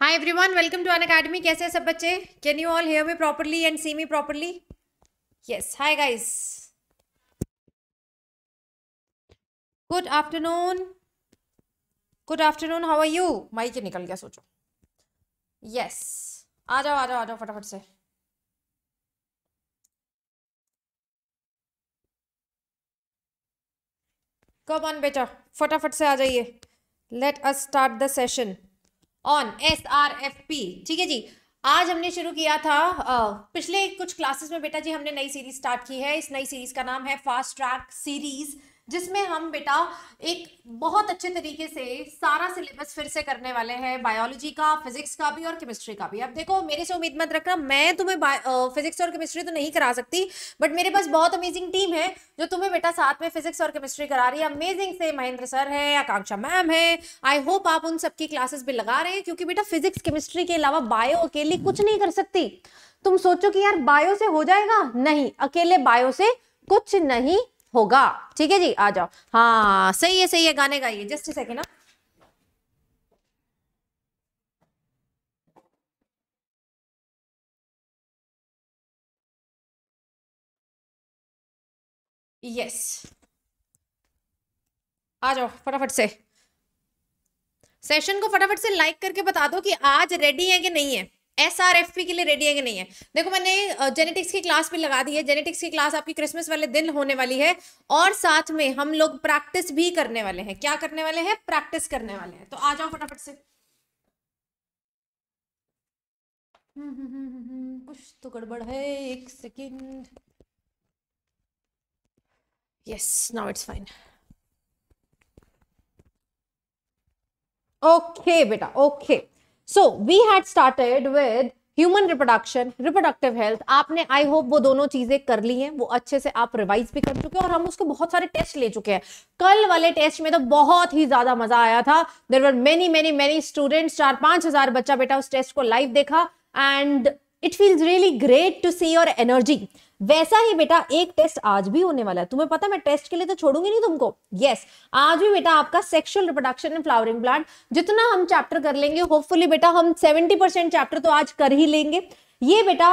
Hi everyone welcome to Unacademy कैसे हैं सब बच्चे can you all hear me properly and see me properly yes hi guys good afternoon good afternoon how are you mic निकल गया सोचो yes yes. आ जाओ आ जाओ आ जाओ फटाफट से कम ऑन बेटा फटाफट से आ जाइए let us start the session on S R F P ठीक है जी आज हमने शुरू किया था आ, पिछले कुछ क्लासेस में बेटा जी हमने नई सीरीज स्टार्ट की है इस नई सीरीज का नाम है फास्ट ट्रैक सीरीज जिसमें हम बेटा एक बहुत अच्छे तरीके से सारा सिलेबस फिर से करने वाले हैं बायोलॉजी का फिजिक्स का भी और केमिस्ट्री का भी अब देखो मेरे से उम्मीद मत रखना मैं तुम्हें फिजिक्स और केमिस्ट्री तो नहीं करा सकती बट मेरे पास बहुत अमेजिंग टीम है जो तुम्हें बेटा साथ में फिजिक्स और केमिस्ट्री करा रही है अमेजिंग से महेंद्र सर है आकांक्षा मैम है आई होप आप उन सबकी क्लासेस भी लगा रहे हैं क्योंकि बेटा फिजिक्स केमिस्ट्री के अलावा बायो अकेली कुछ नहीं कर सकती तुम सोचो कि यार बायो से हो जाएगा नहीं अकेले बायो से कुछ नहीं होगा ठीक है जी आ जाओ हाँ सही है सही है गाने गाइए जस्ट ए सेकेंड ना यस आ जाओ फटाफट से सेशन को फटाफट से लाइक करके बता दो कि आज रेडी है कि नहीं है एस आर एफ पी के लिए रेडी है कि नहीं है देखो मैंने जेनेटिक्स की क्लास भी लगा दी है जेनेटिक्स की क्लास आपकी क्रिसमस वाले दिन होने वाली है और साथ में हम लोग प्रैक्टिस भी करने वाले हैं क्या करने वाले हैं प्रैक्टिस करने वाले हैं तो आ जाओ फटाफट से हम्म, हम्म, हम्म, कुछ तो गड़बड़ है एक second yes now it's fine okay बेटा okay okay. So we had started with human reproduction reproductive health आपने आई होप वो दोनों चीजें कर ली हैं वो अच्छे से आप रिवाइज भी कर चुके हैं और हम उसके बहुत सारे टेस्ट ले चुके हैं कल वाले टेस्ट में तो बहुत ही ज्यादा मजा आया था there were many many many students चार पांच हजार बच्चा बेटा उस टेस्ट को लाइव देखा and it feels really great to see your energy वैसा ही बेटा एक टेस्ट आज भी होने वाला है तुम्हें पता मैं टेस्ट के लिए तो छोड़ूंगी नहीं तुमको यस आज भी बेटा आपका sexual reproduction and flowering plant जितना हम चैप्टर कर लेंगे होपफुली बेटा हम सेवेंटी परसेंट चैप्टर तो आज कर ही लेंगे ये बेटा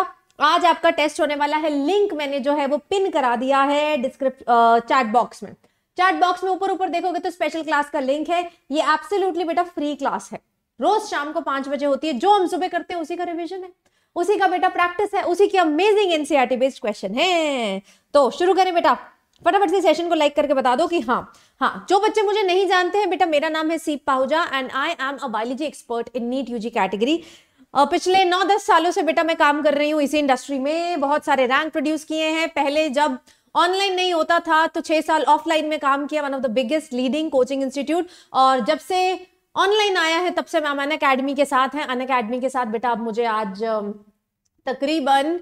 आज आपका टेस्ट होने वाला है लिंक मैंने जो है वो पिन करा दिया है डिस्क्रिप्ट चैट बॉक्स में चैट बॉक्स में ऊपर ऊपर देखोगे तो स्पेशल क्लास का लिंक है ये एब्सोल्युटली बेटा फ्री क्लास है रोज शाम को पांच बजे होती है जो हम सुबह करते हैं उसी का रिविजन है उसी का बेटा प्रैक्टिस है उसी की अमेजिंग एनसीआरटी बेस्ड क्वेश्चन है तो शुरू करें बेटा फटाफट से सेशन को लाइक करके बता दो कि हाँ हाँ जो बच्चे मुझे नहीं जानते हैं बेटा मेरा नाम है Seep Pahuja and I am a biology expert in NEET UG category पिछले नौ दस सालों से बेटा मैं काम कर रही हूँ इसी इंडस्ट्री में बहुत सारे रैंक प्रोड्यूस किए हैं पहले जब ऑनलाइन नहीं होता था तो छह साल ऑफलाइन में काम किया one of the biggest leading coaching institute और जब से ऑनलाइन आया है तब से मैम अन अकेडमी के साथ हैं अन अकेडमी के साथ बेटा अब मुझे आज तकरीबन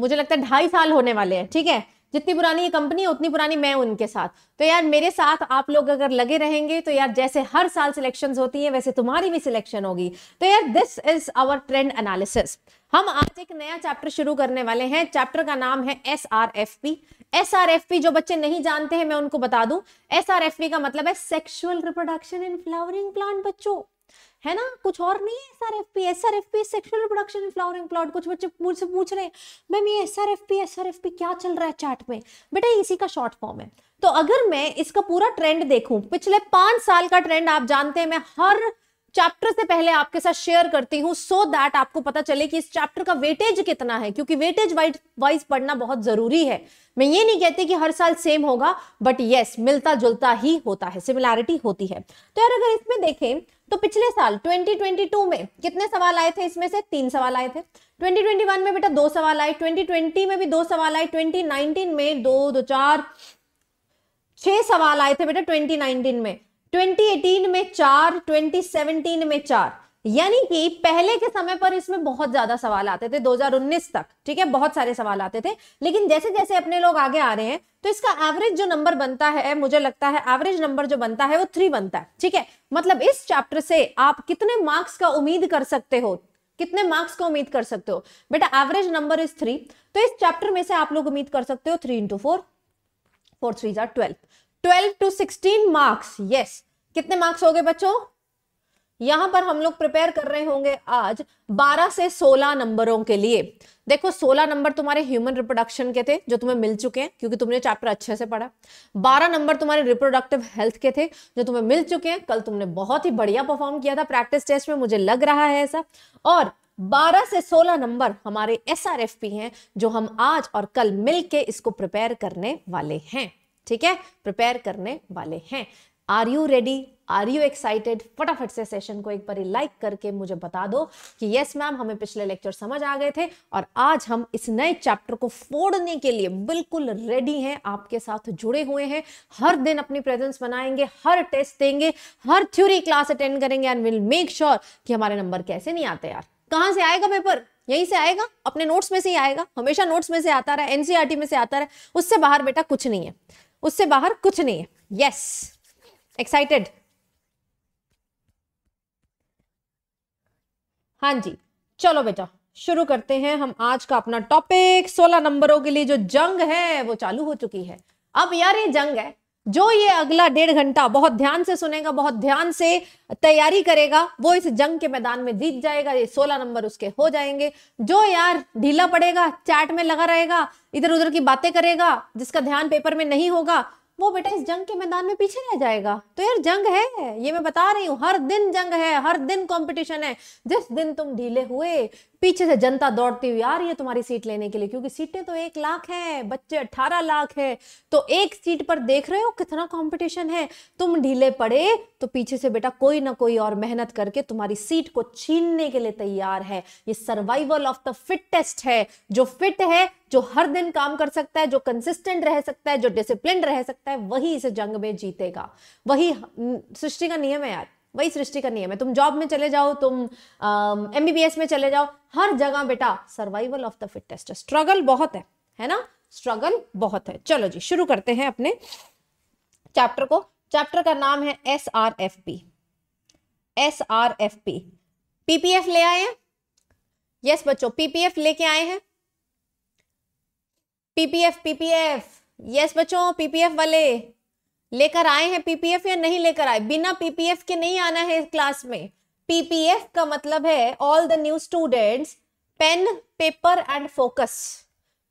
मुझे लगता है ढाई साल होने वाले हैं ठीक है जितनी पुरानी ये कंपनी है उतनी पुरानी मैं उनके साथ तो यार मेरे साथ आप लोग अगर लगे रहेंगे तो यार जैसे हर साल सिलेक्शंस होती हैं वैसे तुम्हारी भी सिलेक्शन होगी तो यार this is our trend analysis हम आज एक नया चैप्टर शुरू करने वाले हैं चैप्टर का नाम है S R F P S R F P जो बच्चे नहीं जानते हैं मैं उनको बता दूं एस आर एफ पी का मतलब है sexual reproduction in flowering plant बच्चों है ना कुछ और नहीं है S R F P S R F P sexual production flowering plot कुछ बच्चे मुझसे पूछ रहे हैं मैम ये S R F P S R F P क्या चल रहा है चार्ट में बेटा इसी का शॉर्ट फॉर्म है तो अगर मैं इसका पूरा ट्रेंड देखूं पिछले पांच साल का ट्रेंड आप जानते हैं मैं हर चैप्टर से पहले आपके साथ शेयर करती हूँ सो दैट आपको पता चले कि इस चैप्टर का वेटेज कितना है क्योंकि वेटेज वाइज वाइज पढ़ना बहुत जरूरी है मैं ये नहीं कहती कि हर साल सेम होगा बट यस मिलता जुलता ही होता है सिमिलैरिटी होती है तो यार अगर इसमें देखें तो पिछले साल 2022 में कितने सवाल आए थे इसमें से तीन सवाल आए थे 2021 में बेटा दो सवाल आए 2020 में भी दो सवाल आए 2019 में दो दो चार छह सवाल आए थे बेटा 2019 में 2018 में चार 2017 में चार यानी कि पहले के समय पर इसमें बहुत ज्यादा सवाल आते थे 2019 तक ठीक है बहुत सारे सवाल आते थे लेकिन जैसे जैसे अपने लोग आगे आ रहे हैं तो इसका एवरेज जो नंबर बनता है मुझे लगता है एवरेज नंबर जो बनता है वो थ्री बनता है ठीक है मतलब इस चैप्टर से आप कितने मार्क्स का उम्मीद कर सकते हो कितने मार्क्स का उम्मीद कर सकते हो बेटा एवरेज नंबर इज थ्री तो इस चैप्टर में से आप लोग उम्मीद कर सकते हो three into four four three जार twelve twelve to sixteen marks yes कितने मार्क्स हो गए बच्चों यहां पर हम लोग प्रिपेयर कर रहे होंगे आज 12 से 16 नंबरों के लिए देखो 16 नंबर तुम्हारे ह्यूमन रिप्रोडक्शन के थे जो तुम्हें मिल चुके हैं क्योंकि तुमने चैप्टर अच्छे से पढ़ा 12 नंबर तुम्हारे रिप्रोडक्टिव हेल्थ के थे जो तुम्हें मिल चुके हैं कल तुमने बहुत ही बढ़िया परफॉर्म किया था प्रैक्टिस टेस्ट में मुझे लग रहा है ऐसा और 12 से 16 नंबर हमारे एस हैं जो हम आज और कल मिलके इसको प्रिपेयर करने वाले हैं ठीक है प्रिपेयर करने वाले हैं are you ready are you excited फटाफट से सेशन को एक बार लाइक करके मुझे बता दो कि यस मैम हमें पिछले लेक्चर समझ आ गए थे और आज हम इस नए चैप्टर को फोड़ने के लिए बिल्कुल रेडी हैं आपके साथ जुड़े हुए हैं हर दिन अपनी प्रेजेंस बनाएंगे हर टेस्ट देंगे हर थ्योरी क्लास अटेंड करेंगे एंड विल मेक श्योर कि हमारे नंबर कैसे नहीं आते यार कहाँ से आएगा पेपर यहीं से आएगा अपने नोट्स में से ही आएगा हमेशा नोट्स में से आता रहा एनसीआरटी e में से आता रहा उससे बाहर बेटा कुछ नहीं है उससे बाहर कुछ नहीं है यस एक्साइटेड हाँ जी चलो बेटा शुरू करते हैं हम आज का अपना टॉपिक सोलह नंबरों के लिए जो जंग है वो चालू हो चुकी है अब यार ये जंग है जो ये अगला डेढ़ घंटा बहुत ध्यान से सुनेगा बहुत ध्यान से तैयारी करेगा वो इस जंग के मैदान में जीत जाएगा ये सोलह नंबर उसके हो जाएंगे जो यार ढीला पड़ेगा चैट में लगा रहेगा इधर उधर की बातें करेगा जिसका ध्यान पेपर में नहीं होगा वो बेटा इस जंग के मैदान में पीछे रह जाएगा तो यार जंग है ये मैं बता रही हूँ हर दिन जंग है हर दिन कॉम्पिटिशन है जिस दिन तुम ढीले हुए पीछे से जनता दौड़ती हुई आ रही है तुम्हारी सीट लेने के लिए क्योंकि सीटें तो एक लाख है बच्चे अट्ठारह लाख है तो एक सीट पर देख रहे हो कितना कंपटीशन है तुम ढीले पड़े तो पीछे से बेटा कोई ना कोई और मेहनत करके तुम्हारी सीट को छीनने के लिए तैयार है ये सर्वाइवल ऑफ द फिटेस्ट है जो फिट है जो हर दिन काम कर सकता है जो कंसिस्टेंट रह सकता है जो डिसिप्लिन रह सकता है वही इसे जंग में जीतेगा वही हम्म, सृष्टि का नियम है यार वही सृष्टि का नियम है तुम जॉब में चले जाओ तुम एम में चले जाओ हर जगह बेटा survival of the fittest struggle बहुत है है ना स्ट्रगल बहुत है चलो जी शुरू करते हैं अपने चैप्टर को चैप्टर का नाम है S R F P S R F P PPF ले आए हैं यस बच्चों पीपीएफ लेके आए हैं पीपीएफ पीपीएफ यस बच्चों पीपीएफ वाले लेकर आए हैं पीपीएफ या नहीं लेकर आए बिना पीपीएफ के नहीं आना है क्लास में पीपीएफ का मतलब है all the new students pen paper and focus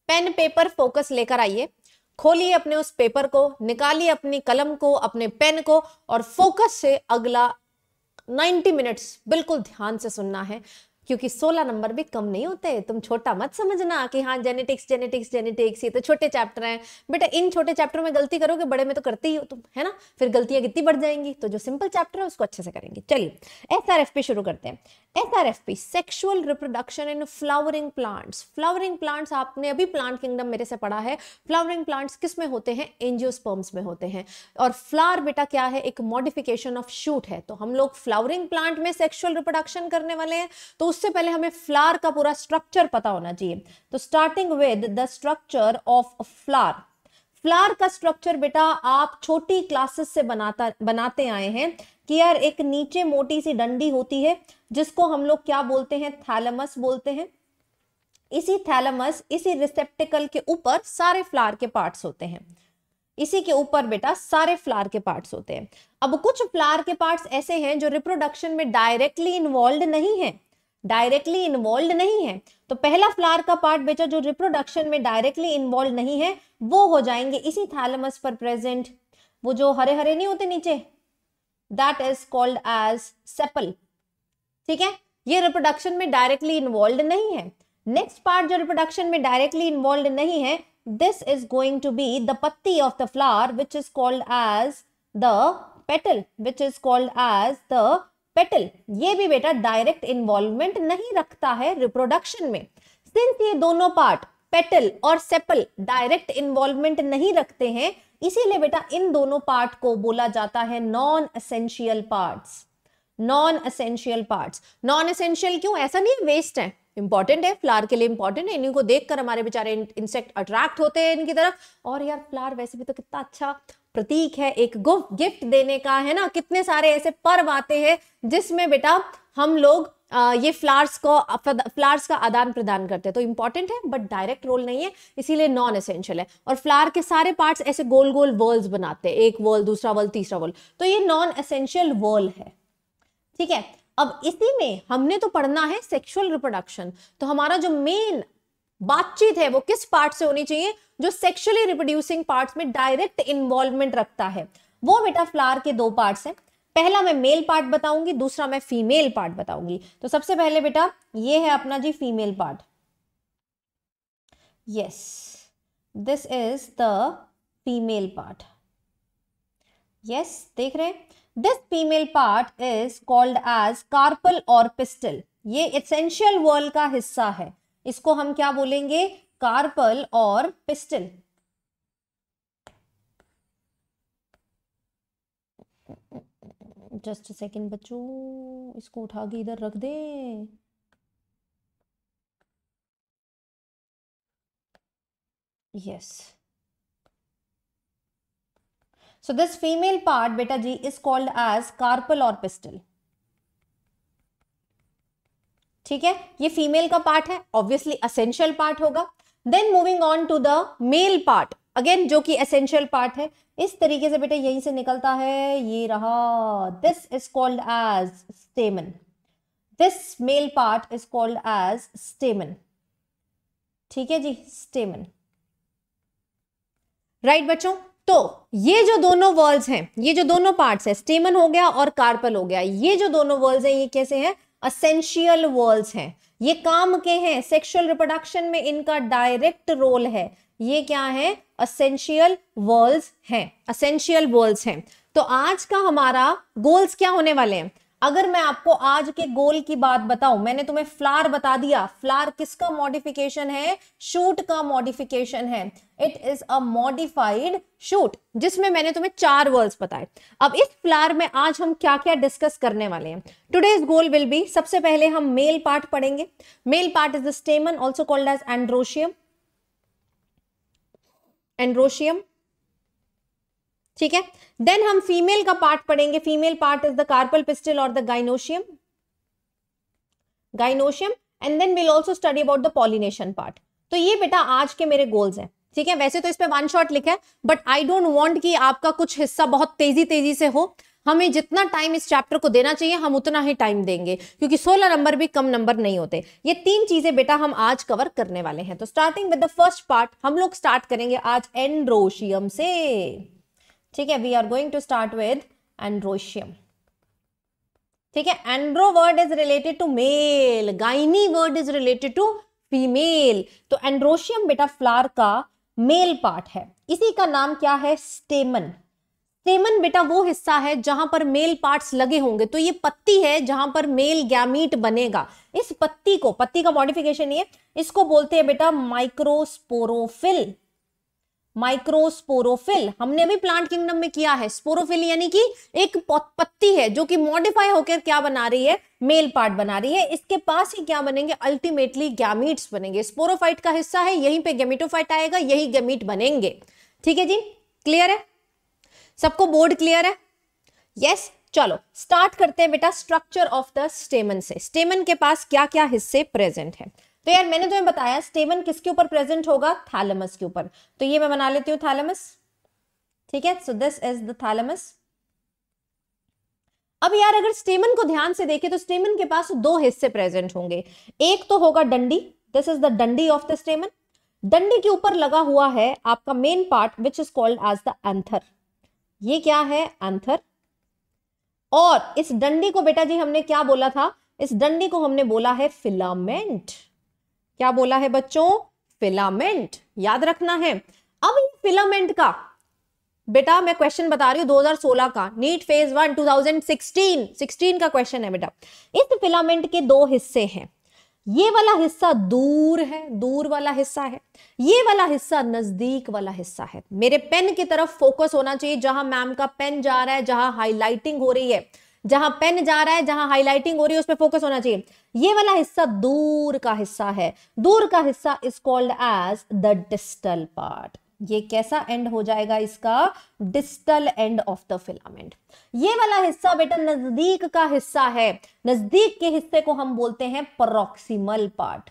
pen paper focus लेकर आइए खोलिए अपने उस पेपर को निकालिए अपनी कलम को अपने पेन को और फोकस से अगला 90 मिनट्स बिल्कुल ध्यान से सुनना है क्योंकि 16 नंबर भी कम नहीं होते तुम छोटा मत समझना कि हाँ जेनेटिक्स जेनेटिक्स जेनेटिक्स ये तो छोटे चैप्टर हैं बेटा इन छोटे चैप्टर में गलती करोगे बड़े में तो करते ही हो तुम है ना फिर गलतियां कितनी बढ़ जाएंगी तो जो सिंपल चैप्टर है उसको अच्छे से करेंगे चलिए एस आर एफ पे शुरू करते हैं SRFP sexual reproduction in flowering plants flowering plants आपने अभी प्लांट किंगडम मेरे से पढ़ा है फ्लावरिंग प्लांट्स किस में होते हैं एंजियोस्पर्म्स में होते हैं और फ्लावर बेटा क्या है एक मॉडिफिकेशन ऑफ शूट है तो हम लोग फ्लावरिंग प्लांट में सेक्सुअल रिप्रोडक्शन करने वाले हैं तो उससे पहले हमें फ्लावर का पूरा स्ट्रक्चर पता होना चाहिए तो starting with the structure of flower flower का स्ट्रक्चर बेटा आप छोटी क्लासेस से बनाता बनाते आए हैं कि यार एक नीचे मोटी सी डंडी होती है जिसको हम लोग क्या बोलते हैं थैलमस बोलते हैं इसी थैलमस इसी रिसेप्टिकल के ऊपर सारे फ्लावर के पार्ट्स होते हैं इसी के ऊपर बेटा सारे फ्लावर के पार्ट्स होते हैं अब कुछ फ्लावर के पार्ट्स ऐसे हैं जो रिप्रोडक्शन में डायरेक्टली इन्वॉल्व नहीं है डायरेक्टली इन्वॉल्व नहीं है तो पहला फ्लावर का पार्ट बेचा जो रिप्रोडक्शन में डायरेक्टली इन्वॉल्व नहीं है वो हो जाएंगे इसी थैलमस पर प्रेजेंट वो जो हरे हरे नहीं होते नीचे that is called as sepal ठीक है ये रिप्रोडक्शन में डायरेक्टली इन्वॉल्व नहीं है नेक्स्ट पार्ट जो रिप्रोडक्शन में डायरेक्टली इन्वॉल्व नहीं है this is going to be the पत्ती of the flower which is called as the petal which is called as the petal ये भी बेटा डायरेक्ट इन्वॉल्वमेंट नहीं रखता है रिप्रोडक्शन में सिंस ये दोनों पार्ट पेटल और सेपल डायरेक्ट इन्वॉल्वमेंट नहीं रखते हैं इसीलिए बेटा इन दोनों पार्ट को बोला जाता है non essential parts non essential parts non essential क्यों ऐसा नहीं वेस्ट है इंपॉर्टेंट है फ्लावर के लिए इंपॉर्टेंट है इन्हीं को देखकर हमारे बेचारे इंसेक्ट अट्रैक्ट होते हैं इनकी तरफ और यार फ्लावर वैसे भी तो कितना अच्छा प्रतीक है एक गिफ्ट देने का है ना कितने सारे ऐसे पर्व आते हैं जिसमें बेटा हम लोग आ, ये फ्लावर्स को फ्लावर्स का आदान प्रदान करते हैं तो इंपॉर्टेंट है बट डायरेक्ट रोल नहीं है इसीलिए नॉन एसेंशियल है और फ्लावर के सारे पार्ट्स ऐसे गोल गोल वर्ल्स बनाते हैं एक वर्ल दूसरा वर्ल तीसरा वर्ल तो ये नॉन एसेंशियल वर्ल है ठीक है अब इसी में हमने तो पढ़ना है सेक्सुअल रिप्रोडक्शन तो हमारा जो मेन बातचीत है वो किस पार्ट से होनी चाहिए जो सेक्सुअली रिप्रोड्यूसिंग पार्ट्स में डायरेक्ट इन्वॉल्वमेंट रखता है वो बेटा फ्लार के दो पार्ट्स हैं पहला मैं मेल पार्ट बताऊंगी दूसरा मैं फीमेल पार्ट बताऊंगी तो सबसे पहले बेटा ये है अपना जी female part yes this is the female part yes देख रहे हैं this female part is called as carpel और पिस्टल ये एसेंशियल वर्ल्ड का हिस्सा है इसको हम क्या बोलेंगे कार्पल और पिस्टल जस्ट सेकेंड बच्चों इसको उठा के इधर रख दे yes so this female part बेटा जी इज कॉल्ड एज कार्पल और पिस्टल ठीक है ये फीमेल का पार्ट है ऑब्वियसली असेंशियल पार्ट होगा then moving on to the male part again जो कि एसेंशियल पार्ट है इस तरीके से बेटे यहीं से निकलता है ये रहा this is called as stamen this male part is called as stamen ठीक है जी स्टेमन राइट right, बच्चों तो ये जो दोनों वर्ल्स हैं ये जो दोनों पार्ट्स है स्टेमन हो गया और कार्पल हो गया ये जो दोनों वर्ल्स हैं ये कैसे हैं असेंशियल वॉल्स हैं ये काम के हैं सेक्सुअल रिप्रोडक्शन में इनका डायरेक्ट रोल है ये क्या है असेंशियल वॉल्स हैं असेंशियल वॉल्स हैं तो आज का हमारा गोल्स क्या होने वाले हैं अगर मैं आपको आज के गोल की बात बताऊं मैंने तुम्हें फ्लार बता दिया फ्लार किसका मॉडिफिकेशन है शूट का मॉडिफिकेशन है it is a modified shoot जिसमें मैंने तुम्हें चार वर्ड्स बताए अब इस फ्लार में आज हम क्या क्या डिस्कस करने वाले हैं टुडेज गोल विल बी सबसे पहले हम मेल पार्ट पढ़ेंगे male part is the stamen also called as androecium androecium ठीक है देन हम फीमेल का पार्ट पढ़ेंगे female part is the carpel pistil और the gynoecium gynoecium and then will also study about the pollination part तो ये बेटा आज के मेरे गोल्स हैं ठीक है वैसे तो इसमें वन शॉट लिखा है बट आई डोंट वांट कि आपका कुछ हिस्सा बहुत तेजी तेजी से हो हमें जितना टाइम इस चैप्टर को देना चाहिए हम उतना ही टाइम देंगे क्योंकि 16 नंबर भी कम नंबर नहीं होते ये तीन चीजें बेटा हम आज कवर करने वाले हैं तो starting with the first part हम लोग स्टार्ट करेंगे आज एंड्रोशियम से ठीक है we are going to start with androecium ठीक है andro word is related to male gyne word is related to female तो एंड्रोशियम बेटा फ्लावर का मेल पार्ट है इसी का नाम क्या है स्टेमन स्टेमन बेटा वो हिस्सा है जहां पर मेल पार्ट्स लगे होंगे तो ये पत्ती है जहां पर मेल गैमीट बनेगा इस पत्ती को पत्ती का मॉडिफिकेशन ये इसको बोलते हैं बेटा माइक्रोस्पोरोफिल माइक्रोस्पोरोफिल हमने अभी प्लांट किंगडम में किया है स्पोरोफिल यानी कि एक पत्ती है जो कि मॉडिफाई होकर क्या बना रही है मेल पार्ट बना रही है इसके पास ही क्या बनेंगे अल्टीमेटली गैमिट्स बनेंगे स्पोरोफाइट का हिस्सा है यहीं पे गेमिटोफाइट आएगा यही गेमीट बनेंगे ठीक है जी क्लियर है सबको बोर्ड क्लियर है यस चलो स्टार्ट करते हैं बेटा स्ट्रक्चर ऑफ द स्टेमन से स्टेमन के पास क्या क्या हिस्से प्रेजेंट है तो यार मैंने तुम्हें बताया स्टेमन किसके ऊपर प्रेजेंट होगा थैलेमस के ऊपर तो ये मैं बना लेती हूँ थैलेमस ठीक है so this is the thalamus अब यार अगर स्टेमन को ध्यान से देखें तो स्टेमन के पास दो हिस्से प्रेजेंट होंगे एक तो होगा डंडी दिस इज द डंडी ऑफ द स्टेमन डंडी के ऊपर लगा हुआ है आपका main part which is called as the anther ये क्या है एंथर और इस डंडी को बेटा जी हमने क्या बोला था इस डंडी को हमने बोला है फिलामेंट क्या बोला है बच्चों फिलामेंट याद रखना है अब फिलामेंट का बेटा मैं क्वेश्चन बता रही हूँ 2016 का नीट फेज वन 2016 16 का क्वेश्चन है बेटा इस फिलामेंट के दो हिस्से हैं ये वाला हिस्सा दूर है दूर वाला हिस्सा है ये वाला हिस्सा नजदीक वाला हिस्सा है मेरे पेन की तरफ फोकस होना चाहिए जहां मैम का पेन जा रहा है जहां हाईलाइटिंग हो रही है जहां पेन जा रहा है जहां हाईलाइटिंग हो रही है उस पर फोकस होना चाहिए ये वाला हिस्सा दूर का हिस्सा है दूर का हिस्सा is called as the distal part ये कैसा एंड हो जाएगा इसका distal end of the filament ये वाला हिस्सा बेटा नजदीक का हिस्सा है नजदीक के हिस्से को हम बोलते हैं प्रोक्सीमल पार्ट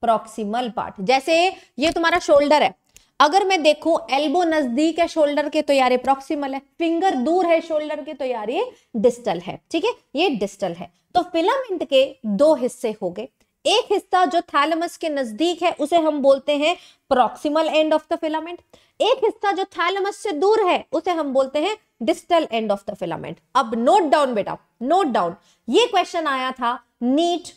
प्रोक्सीमल पार्ट जैसे ये तुम्हारा शोल्डर है अगर मैं देखूं एल्बो नजदीक है शोल्डर के तो यार ये है फिंगर दूर है शोल्डर के तो यार ये डिस्टल है ठीक है ये डिस्टल है तो फिलामेंट के दो हिस्से हो गए एक हिस्सा जो थैलमस के नजदीक है उसे हम बोलते हैं proximal end of the filament एक हिस्सा जो थैलमस से दूर है उसे हम बोलते हैं distal end of the filament अब नोट डाउन बेटा नोट डाउन ये क्वेश्चन आया था नीट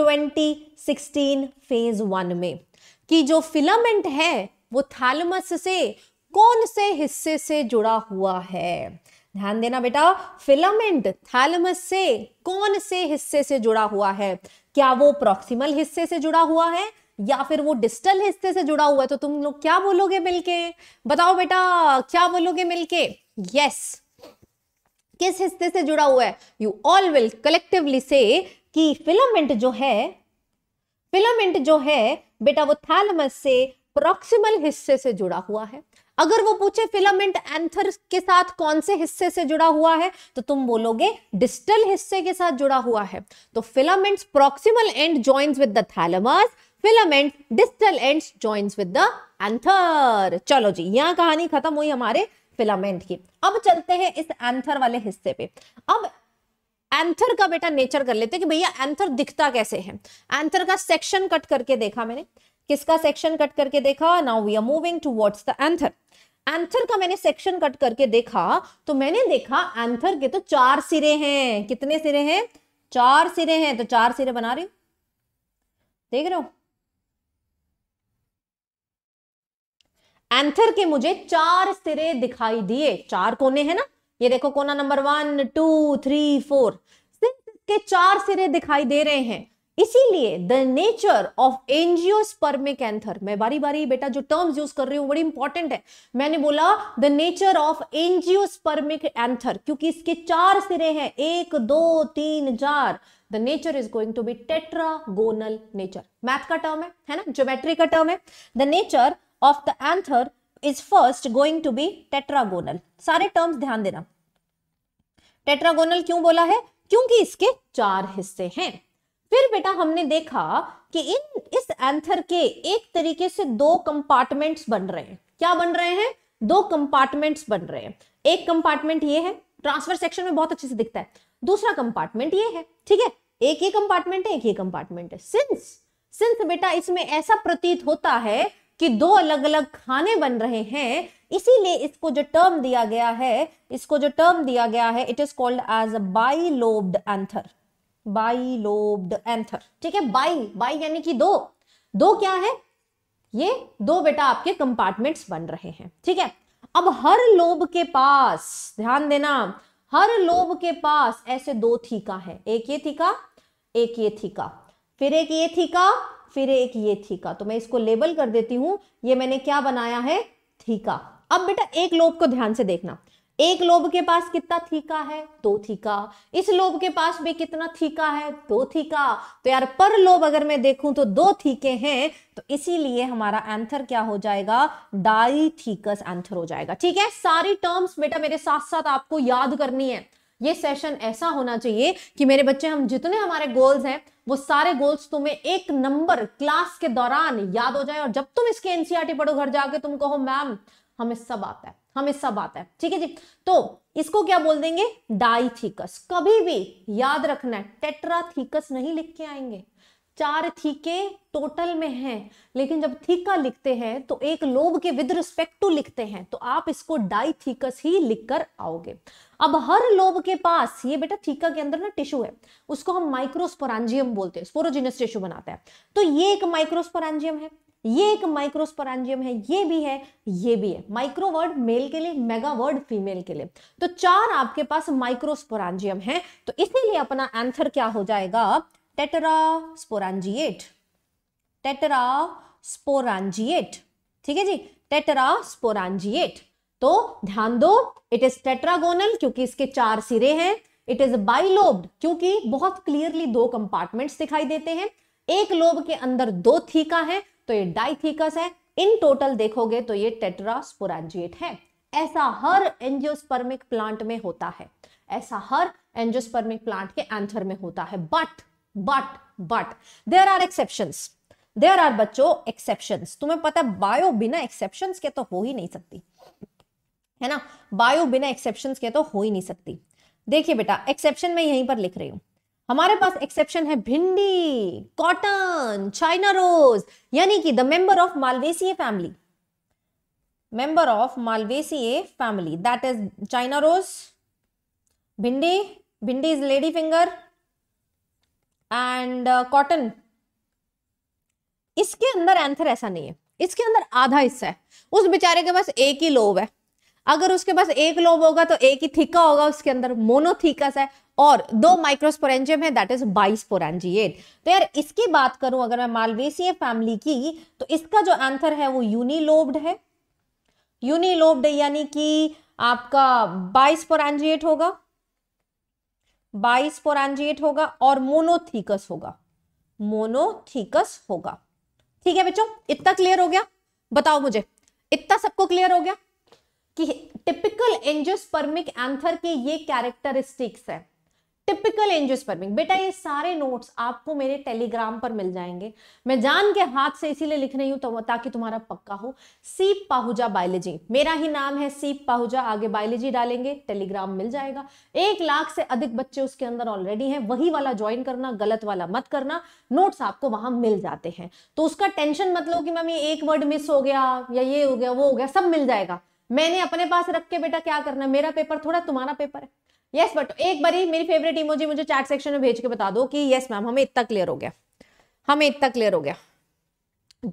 2016 फेज वन में कि जो फिलामेंट है वो थैलमस से कौन से हिस्से से जुड़ा हुआ है ध्यान देना बेटा फिलामेंट थैलमस से कौन से हिस्से से जुड़ा हुआ है क्या वो प्रॉक्सिमल हिस्से से जुड़ा हुआ है या फिर वो डिस्टल हिस्से से जुड़ा हुआ है तो तुम लोग क्या बोलोगे मिलके बताओ बेटा क्या बोलोगे मिलके यस किस हिस्से से जुड़ा हुआ है यू ऑल विल कलेक्टिवली से कि फिलामेंट जो है फिलामेंट जो है बेटा वो थैलमस से प्रोक्सिमल हिस्से से जुड़ा हुआ है अगर वो पूछे फिलामेंट एंथर के साथ कौन से हिस्से से जुड़ा हुआ है तो तुम बोलोगे डिस्टल हिस्से के साथ जुड़ा हुआ है तो filaments proximal end joins with the thalamus filament distal end joins with the anther चलो जी यहाँ कहानी खत्म हुई हमारे फिलामेंट की अब चलते हैं इस एंथर वाले हिस्से पे अब एंथर का बेटा नेचर कर लेते हैं कि भैया एंथर दिखता कैसे है एंथर का सेक्शन कट करके देखा मैंने किसका सेक्शन कट करके देखा now we are moving towards the anther anther का मैंने सेक्शन कट करके देखा तो मैंने देखा एंथर के तो चार सिरे हैं कितने सिरे हैं चार सिरे हैं तो चार सिरे बना रही हूं देख रहे हो एंथर के मुझे चार सिरे दिखाई दिए चार कोने हैं ना ये देखो कोना number one two three four सिर्फ के चार सिरे दिखाई दे रहे हैं इसीलिए the nature of angiospermic anther मैं बारी बारी बेटा जो टर्म्स यूज कर रही हूं बड़ी इंपॉर्टेंट है मैंने बोला the nature of angiospermic anther क्योंकि इसके चार सिरे हैं एक दो तीन चार the nature is going to be tetragonal nature math का टर्म है है ना ज्योमेट्री का टर्म है the nature of the anther is first going to be tetragonal सारे टर्म्स ध्यान देना टेट्रागोनल क्यों बोला है क्योंकि इसके चार हिस्से हैं फिर बेटा हमने देखा कि इन इस एंथर के एक तरीके से दो कंपार्टमेंट्स बन रहे हैं क्या बन रहे हैं दो कंपार्टमेंट्स बन रहे हैं एक कंपार्टमेंट ये है ट्रांसफर सेक्शन में बहुत अच्छे से दिखता है दूसरा कंपार्टमेंट ये है ठीक है एक ही कंपार्टमेंट है एक ही कंपार्टमेंट है सिंस सिंस बेटा इसमें ऐसा प्रतीत होता है कि दो अलग अलग खाने बन रहे हैं इसीलिए इसको जो टर्म दिया गया है इसको जो टर्म दिया गया है it is called as a bilobed anther bilobed anther ठीक है बाई बाई यानी कि दो दो क्या है ये दो बेटा आपके कंपार्टमेंट्स बन रहे हैं ठीक है अब हर लोब के पास ध्यान देना हर लोब के पास ऐसे दो थीका है एक ये थीका एक ये थीका फिर एक ये थीका फिर एक ये थीका तो मैं इसको लेबल कर देती हूं ये मैंने क्या बनाया है थीका अब बेटा एक लोब को ध्यान से देखना एक लोब के पास कितना थीका है दो थीका इस लोब के पास भी कितना थीका है दो थीका तो यार पर लोब अगर मैं देखूं तो दो थीके हैं तो इसीलिए हमारा आंसर क्या हो जाएगा डाई थीकस आंसर हो जाएगा ठीक है सारी टर्म्स बेटा मेरे साथ साथ आपको याद करनी है ये सेशन ऐसा होना चाहिए कि मेरे बच्चे हम जितने हमारे गोल्स हैं वो सारे गोल्स तुम्हें एक नंबर क्लास के दौरान याद हो जाए और जब तुम इसके एनसीआरटी e पढ़ो घर जाके तुम कहो मैम हमें सब आता है हमें सब आता है ठीक है जी तो इसको क्या बोल देंगे डाइथिकस कभी भी याद रखना है टेट्राथीकस नहीं लिख के आएंगे चार थीके टोटल में हैं लेकिन जब थीका लिखते हैं तो एक लोभ के विद रिस्पेक्ट टू लिखते हैं तो आप इसको डाइथीकस ही लिखकर आओगे अब हर लोभ के पास ये बेटा थीका के अंदर ना टिश्यू है उसको हम माइक्रोस्पोरांजियम बोलते हैं स्पोरोजिनस टिश्यू बनाता है तो ये एक माइक्रोस्पोरांजियम है ये एक माइक्रोस्परांजियम है ये भी है ये भी है माइक्रो वर्ड मेल के लिए मेगा वर्ड फीमेल के लिए तो चार आपके पास माइक्रोस्पोरेंजियम है तो इसीलिए अपना आंसर क्या हो जाएगा टेटरा स्पोरेंजिएट टेटरा स्पोरेंजिएट ठीक है जी टेटरा स्पोरेंजिएट तो ध्यान दो इट इज टेट्रागोनल क्योंकि इसके चार सिरे हैं इट इज बाइलोब्ड क्योंकि बहुत क्लियरली दो कंपार्टमेंट्स दिखाई देते हैं एक लोब के अंदर दो थीका है तो ये डाइथिकस है इन टोटल देखोगे तो ये टेट्रास्पोरेंजिएट है ऐसा हर एंजियोस्पर्मिक प्लांट में होता है ऐसा हर एंजियोस्पर्मिक प्लांट के एंथर में होता है but but but there are exception there are बच्चों एक्सेप्शन तुम्हें पता है बायो बिना एक्सेप्शन के तो हो ही नहीं सकती है ना बायो बिना एक्सेप्शन के तो हो ही नहीं सकती देखिए बेटा एक्सेप्शन मैं यहीं पर लिख रही हूं हमारे पास एक्सेप्शन है भिंडी कॉटन चाइना रोज यानी कि the member of Malvaceae family member of Malvaceae family that is China rose bhindi bhindi is lady finger and cotton इसके अंदर एंथर ऐसा नहीं है इसके अंदर आधा हिस्सा है उस बेचारे के पास एक ही लोब है अगर उसके पास एक लोब होगा तो एक ही थीका होगा उसके अंदर मोनोथीकस है और दो माइक्रोस्पोरेंजियम है दैट इज बाइस्पोरेंजिएट तो यार इसकी बात करूं अगर मैं मालवेसिय फैमिली की तो इसका जो आंसर है वो यूनिलोब्ड है यूनिलोब्ड यानी कि आपका बाइस्पोरेंजिएट होगा बाइस्पोरेंजिएट होगा और मोनोथीकस होगा मोनोथीकस होगा ठीक है बच्चों इतना क्लियर हो गया बताओ मुझे इतना सबको क्लियर हो गया कि टिपिकल एंजियोस्पर्मिक एंथर के ये कैरेक्टरिस्टिक्स है टिपिकल एंजियोस्पर्मिक बेटा ये सारे नोट्स आपको मेरे टेलीग्राम पर मिल जाएंगे मैं जान के हाथ से इसीलिए लिख रही हूं तो ताकि तुम्हारा पक्का हो सीप पाहुजा बायोलॉजी मेरा ही नाम है सीप पाहुजा आगे बायोलॉजी डालेंगे टेलीग्राम मिल जाएगा एक लाख से अधिक बच्चे उसके अंदर ऑलरेडी हैं वही वाला ज्वाइन करना गलत वाला मत करना नोट्स आपको वहां मिल जाते हैं तो उसका टेंशन मत लो कि मैम ये एक वर्ड मिस हो गया या ये हो गया वो हो गया सब मिल जाएगा मैंने अपने पास रख के बेटा क्या करना मेरा पेपर थोड़ा तुम्हारा पेपर है यस बट एक बारी मेरी फेवरेट इमोजी मुझे चैट सेक्शन में भेज के बता दो कि यस मैम हमें इतना क्लियर हो गया हमें इतना क्लियर हो गया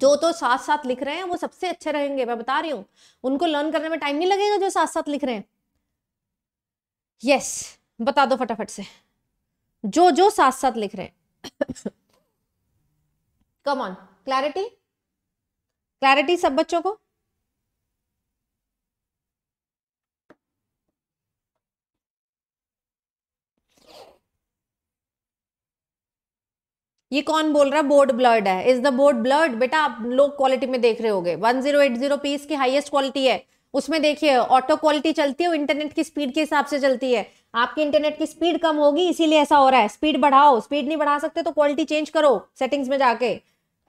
जो तो साथ साथ लिख रहे हैं वो सबसे अच्छे रहेंगे मैं बता रही हूँ उनको लर्न करने में टाइम नहीं लगेगा जो साथ साथ लिख रहे हैं यस yes, बता दो फटाफट से जो जो साथ साथ लिख रहे हैं कम ऑन क्लैरिटी क्लैरिटी सब बच्चों को ये कौन बोल रहा है बोर्ड ब्लर्ड है इज द बोर्ड ब्लर्ड बेटा आप लो क्वालिटी में देख रहे हो एट जीरो पीस की हाईएस्ट क्वालिटी है उसमें देखिए ऑटो क्वालिटी चलती है और इंटरनेट की स्पीड के हिसाब से चलती है आपकी इंटरनेट की स्पीड कम होगी इसीलिए ऐसा हो रहा है स्पीड बढ़ाओ स्पीड नहीं बढ़ा सकते तो क्वालिटी चेंज करो सेटिंग्स में जाके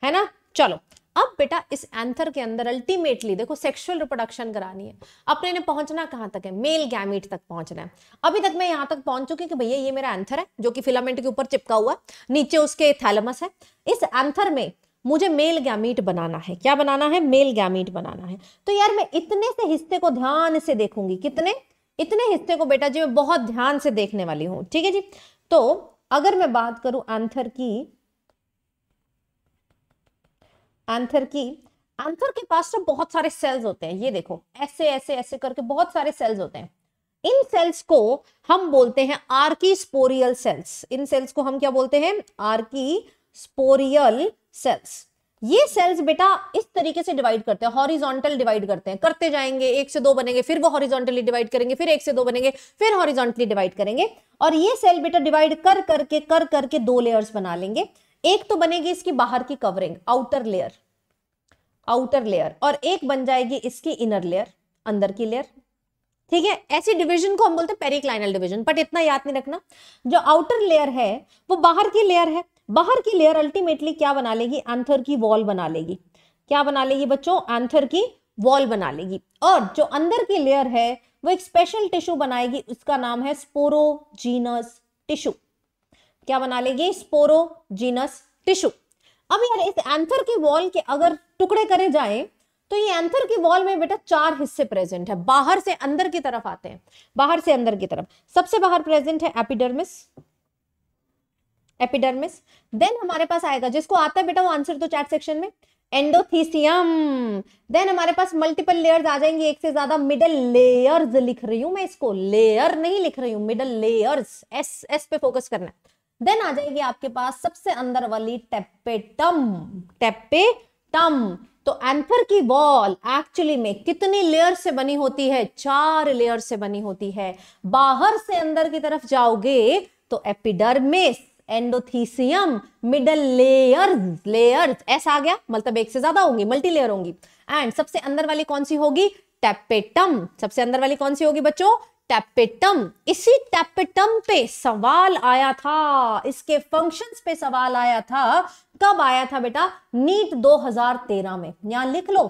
है ना चलो अब बेटा इस एंथर के अंदर अल्टीमेटली देखो सेक्सुअल रिप्रोडक्शन करानी है अपने ने पहुंचना कहां तक है मेल गैमीट तक पहुंचना है अभी तक मैं यहां तक पहुंच चुकी कि भैया ये मेरा एंथर है जो कि फिलामेंट के ऊपर चिपका हुआ है नीचे उसके थैलमस है इस एंथर में मुझे मेल गैमीट बनाना है क्या बनाना है मेल गैमीट बनाना है तो यार मैं इतने से हिस्से को ध्यान से देखूंगी कितने इतने हिस्से को बेटा जी मैं बहुत ध्यान से देखने वाली हूं ठीक है जी तो अगर मैं बात करूं एंथर की एंथर की एंथर के पास तो बहुत सारे सेल्स होते हैं ये देखो ऐसे ऐसे ऐसे करके बहुत सारे सेल्स होते हैं इन सेल्स को हम बोलते हैं आर्की स्पोरियल सेल्स इन सेल्स को हम क्या बोलते हैं आर्की स्पोरियल सेल्स ये सेल्स बेटा इस तरीके से डिवाइड करते हैं हॉरिजॉन्टल डिवाइड करते हैं करते जाएंगे एक से दो बनेंगे फिर वो हॉरिजॉन्टली डिवाइड करेंगे फिर एक से दो बनेंगे फिर हॉरिजॉन्टली डिवाइड करेंगे और ये सेल बेटा डिवाइड कर करके कर करके कर कर दो लेयर्स बना लेंगे एक तो बनेगी इसकी बाहर की covering outer layer outer layer और एक बन जाएगी इसकी इनर लेयर अंदर की लेयर ठीक है ऐसी डिवीजन को हम बोलते हैं पेरिक्लाइनल डिवीजन बट इतना याद नहीं रखना जो आउटर लेयर है वो बाहर की लेयर है बाहर की लेयर अल्टीमेटली क्या बना लेगी एंथर की वॉल बना लेगी क्या बना लेगी बच्चों एंथर की वॉल बना लेगी और जो अंदर की लेयर है वो एक स्पेशल टिश्यू बनाएगी उसका नाम है स्पोरोजीनस टिश्यू क्या बना लेगी स्पोरो जीनस टिश्यू अब यार इस एंथर की वॉल के अगर टुकड़े करे जाए तो ये एंथर की वॉल में बेटा चार हिस्से प्रेजेंट है बाहर से अंदर की तरफ आते हैं बाहर से अंदर की तरफ सबसे बाहर प्रेजेंट है एपिडर्मिस एपिडर्मिस देन हमारे पास आएगा जिसको आता है बेटा वो आंसर तो चैट सेक्शन में एंडोथीसियम देन हमारे पास मल्टीपल लेयर्स आ जाएंगे एक से ज्यादा मिडल लेयर्स लिख रही हूं मैं इसको लेयर नहीं लिख रही हूं मिडल लेयर्स एस एस पे फोकस करना है देन आ जाएगी आपके पास सबसे अंदर वाली टेपेटम टेपेटम तो एंथर की वॉल एक्चुअली में कितनी लेयर से बनी होती है चार लेयर से बनी होती है बाहर से अंदर की तरफ जाओगे तो epidermis endothecium middle layers layers ऐसा आ गया मतलब एक से ज्यादा होंगी मल्टी लेयर होंगी एंड सबसे अंदर वाली कौन सी होगी टेपेटम सबसे अंदर वाली कौन सी होगी बच्चों टेपिटम इसी टेपिटम पे सवाल आया था इसके फंक्शंस पे सवाल आया था कब आया था बेटा नीट 2013 में यहां लिख लो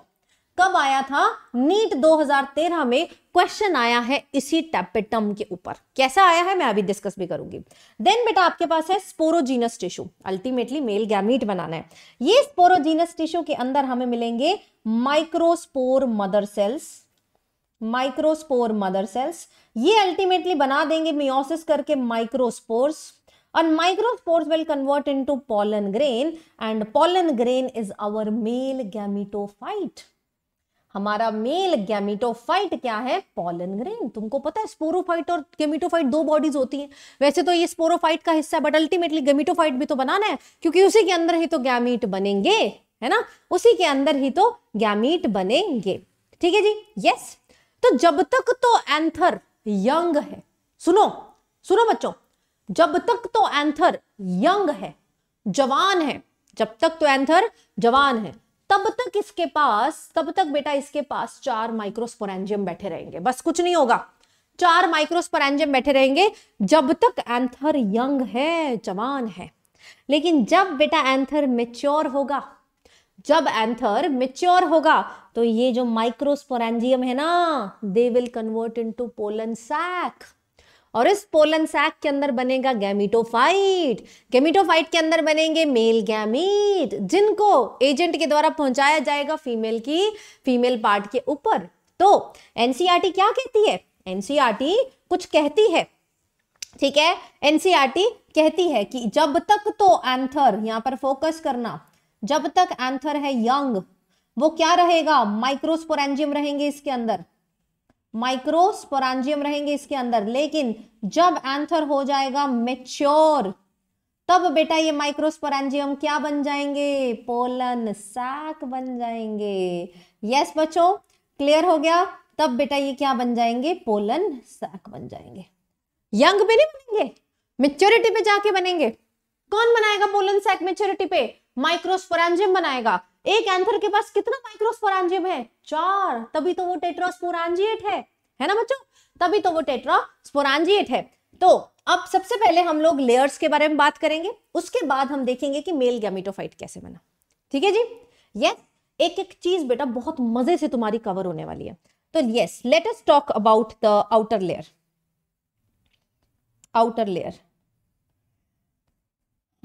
कब आया था नीट 2013 में क्वेश्चन आया है इसी टेपिटम के ऊपर कैसा आया है मैं अभी डिस्कस भी करूंगी देन बेटा आपके पास है sporogenous tissue ultimately male gamete बनाना है ये स्पोरोजीनस टिश्यू के अंदर हमें मिलेंगे microspore mother cells microspore mother cells ये अल्टीमेटली बना देंगे मियोसिस करके microspores and microspores will convert into pollen grain and pollen grain is our male gametophyte हमारा मेल गैमिटोफाइट क्या है पॉलन ग्रेन तुमको पता है स्पोरोफाइट और गेमिटोफाइट दो बॉडीज होती हैं वैसे तो ये स्पोरोफाइट का हिस्सा है बट अल्टीमेटली गेमिटोफाइट भी तो बनाना है क्योंकि उसी के अंदर ही तो गैमिट बनेंगे है ना उसी के अंदर ही तो गैमिट बनेंगे ठीक है जी यस yes? तो जब तक तो एंथर यंग है सुनो सुनो बच्चों जब तक तो एंथर यंग है जवान है जब तक तो एंथर जवान है तब तक इसके पास तब तक बेटा इसके पास चार माइक्रोस्पोरेंजियम बैठे रहेंगे बस कुछ नहीं होगा चार माइक्रोस्पोरेंजियम बैठे रहेंगे जब तक एंथर यंग है जवान है लेकिन जब बेटा एंथर मेच्योर होगा जब एंथर मेच्योर होगा तो ये जो माइक्रोस्पोरेंजियम है ना they will convert into pollen sac और इस पोलन सैक के अंदर बनेगा गैमिटोफाइट गैमिटोफाइट के अंदर बनेंगे मेल गैमीट जिनको एजेंट के द्वारा पहुंचाया जाएगा फीमेल की फीमेल पार्ट के ऊपर तो एनसीईआरटी e क्या कहती है एनसीईआरटी e कुछ कहती है ठीक है एनसीईआरटी e कहती है कि जब तक तो एंथर यहां पर फोकस करना जब तक एंथर है यंग वो क्या रहेगा माइक्रोस्पोरेंजियम रहेंगे इसके अंदर माइक्रोस्पोरेंजियम रहेंगे इसके अंदर लेकिन जब एंथर हो जाएगा मेच्योर तब बेटा ये माइक्रोस्पोरेंजियम क्या बन जाएंगे पोलन सैक बन जाएंगे यस बच्चों क्लियर हो गया तब बेटा ये क्या बन जाएंगे पोलन सैक बन जाएंगे यंग भी नहीं बनेंगे मेच्योरिटी पे जाके बनेंगे कौन बनाएगा पोलन सैक मेच्योरिटी पे माइक्रोस्पोरेंजियम बनाएगा एक एंथर के पास कितना माइक्रोस्पोरेंजियम है चार तभी तो वो टेट्रास्पोरेंजिएट है है ना बच्चों तभी तो वो टेट्रास्पोरेंजिएट है तो अब सबसे पहले हम लोग लेयर्स के बारे में बात करेंगे उसके बाद हम देखेंगे कि मेल गैमेटोफाइट कैसे बना ठीक है जी यस एक एक चीज बेटा बहुत मजे से तुम्हारी कवर होने वाली है तो yes let us talk about the outer layer outer layer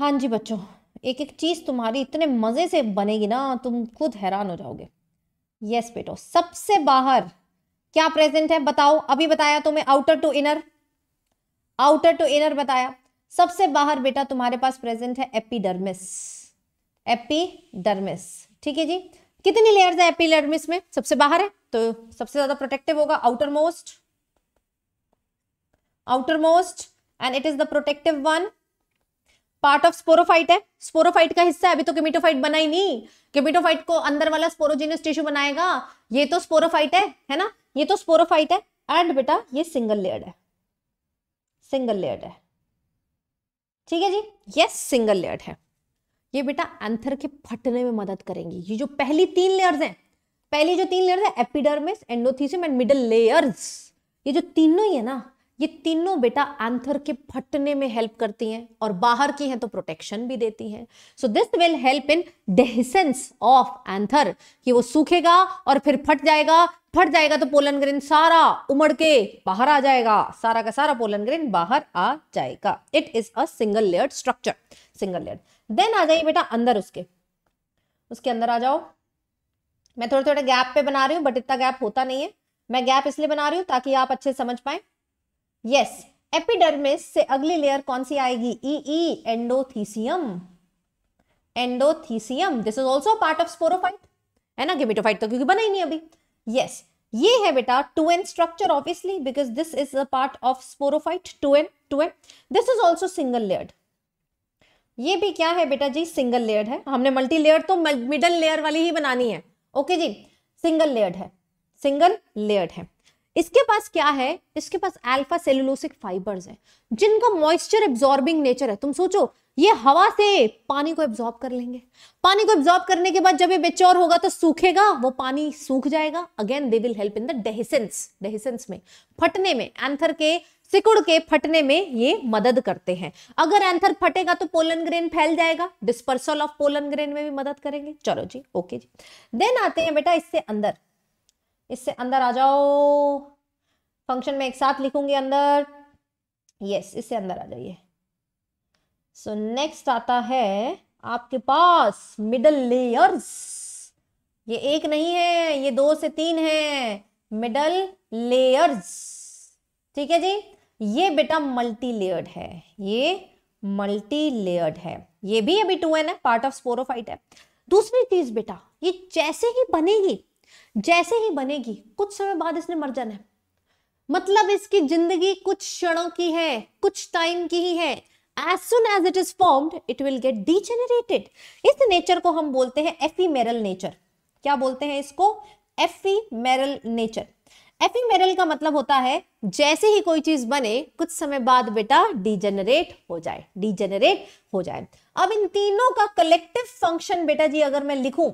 हां जी बच्चों एक एक चीज़ तुम्हारी इतने मज़े से बनेगी ना तुम खुद हैरान हो जाओगे यस बेटो सबसे बाहर क्या प्रेजेंट है बताओ अभी बताया तुम्हें outer to inner outer to inner बताया सबसे बाहर बेटा तुम्हारे पास प्रेजेंट है एपीडर्मिस एपीडर्मिस ठीक है जी कितनी लेयर्स है एपीडर्मिस में सबसे बाहर है तो सबसे ज्यादा प्रोटेक्टिव होगा outermost outermost and it is the protective one part of sporophyte है स्पोरोफाइट का हिस्सा है अभी तो केमिटोफाइट बना ही नहीं केमिटोफाइट को अंदर वाला स्पोरोजीनियस टिश्यू बनाएगा ये तो स्पोरोफाइट है है ना ये तो स्पोरोफाइट है एंड बेटा ये सिंगल लेयर्ड है सिंगल लेयर्ड है ठीक है जी यस सिंगल लेयर्ड है ये बेटा एंथर के फटने में मदद करेंगी ये जो पहली तीन लेयर्स हैं पहली जो तीन लेयर्स है epidermis endothecium and middle layers ये जो तीनों ही है ना ये तीनों बेटा एंथर के फटने में हेल्प करती हैं और बाहर की हैं तो प्रोटेक्शन भी देती हैं so this will help in dehiscence of anther कि वो सूखेगा और फिर फट जाएगा फट जाएगा तो पोलन ग्रेन सारा उमड़ के बाहर आ जाएगा सारा का सारा पोलन ग्रेन बाहर आ जाएगा it is a single layer structure single layer then आ जाइए बेटा अंदर उसके उसके अंदर आ जाओ मैं थोड़े थोड़े गैप पे बना रही हूँ बट इतना गैप होता नहीं है मैं गैप इसलिए बना रही हूँ ताकि आप अच्छे समझ पाए यस एपिडर्मिस से अगली लेयर कौन सी आएगी E E endothecium endothecium this is also part of sporophyte है ना गेमिटोफाइट तो क्योंकि बना ही नहीं अभी यस yes, ये है बेटा two n structure obviously because this is a part of sporophyte two n two n this is also single layered ये भी क्या है बेटा जी सिंगल लेयर्ड है हमने मल्टी लेयर तो मिडल लेयर वाली ही बनानी है ओके okay जी सिंगल लेयर्ड है सिंगल लेयर्ड है इसके पास क्या है इसके पास अल्फा सेलुलोसिक फाइबर्स है जिनका मॉइस्चर एब्जॉर्बिंग नेचर है तुम सोचो ये हवा से पानी को एब्जॉर्ब कर लेंगे पानी को एब्जॉर्ब करने के बाद जब ये बेचौर होगा तो सूखेगा वो पानी सूख जाएगा again they will help in the dehiscence dehiscence में फटने में एंथर के सिकुड़ के फटने में ये मदद करते हैं अगर एंथर फटेगा तो पोलन ग्रेन फैल जाएगा डिस्पर्सल ऑफ पोलन ग्रेन में भी मदद करेंगे चलो जी ओके जी देन आते हैं बेटा इससे अंदर इससे अंदर आ जाओ फंक्शन में एक साथ लिखूंगी अंदर यस yes, इससे अंदर आ जाइए सो नेक्स्ट आता है आपके पास मिडल लेयर्स ये एक नहीं है ये दो से तीन है मिडल लेयर्स ठीक है जी ये बेटा मल्टी लेयर्ड है ये मल्टी लेयर्ड है ये भी अभी टू एन है पार्ट ऑफ स्पोरोफाइट है दूसरी चीज बेटा ये जैसे ही बनेगी जैसे ही बनेगी कुछ समय बाद इसने मर जाना है मतलब इसकी जिंदगी कुछ क्षणों की है कुछ टाइम की ही है as soon as it is formed it will get degenerated इस नेचर को हम बोलते हैं एफीमेरल नेचर क्या बोलते हैं इसको एफीमेरल नेचर एफीमेरल का मतलब होता है जैसे ही कोई चीज बने कुछ समय बाद बेटा डिजेनरेट हो जाए डीजेनरेट हो जाए अब इन तीनों का कलेक्टिव फंक्शन बेटा जी अगर मैं लिखूं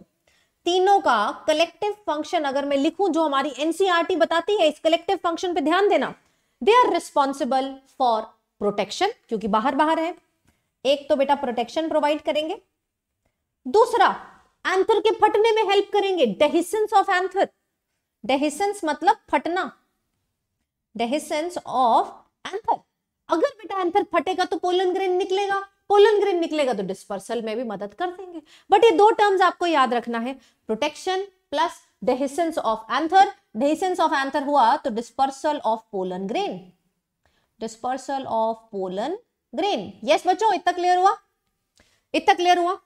तीनों का कलेक्टिव फंक्शन अगर मैं लिखूं जो हमारी एनसीआरटी e बताती है इस कलेक्टिव फंक्शन पे ध्यान देना they are responsible for protection क्योंकि बाहर बाहर है एक तो बेटा प्रोटेक्शन प्रोवाइड करेंगे दूसरा एंथर के फटने में हेल्प करेंगे डेहिसेंस ऑफ एंथर डेहिसेंस मतलब फटना डेहिसेंस ऑफ एंथर अगर बेटा एंथर फटेगा तो पोलन ग्रेन निकलेगा पोलन ग्रेन निकलेगा तो डिस्पर्सल में भी मदद कर देंगे बट ये दो टर्म्स आपको याद रखना है protection plus dehiscence of anther dehiscence of anther हुआ तो dispersal of pollen grain dispersal of pollen grain yes बच्चो इतना क्लियर हुआ इतना क्लियर हुआ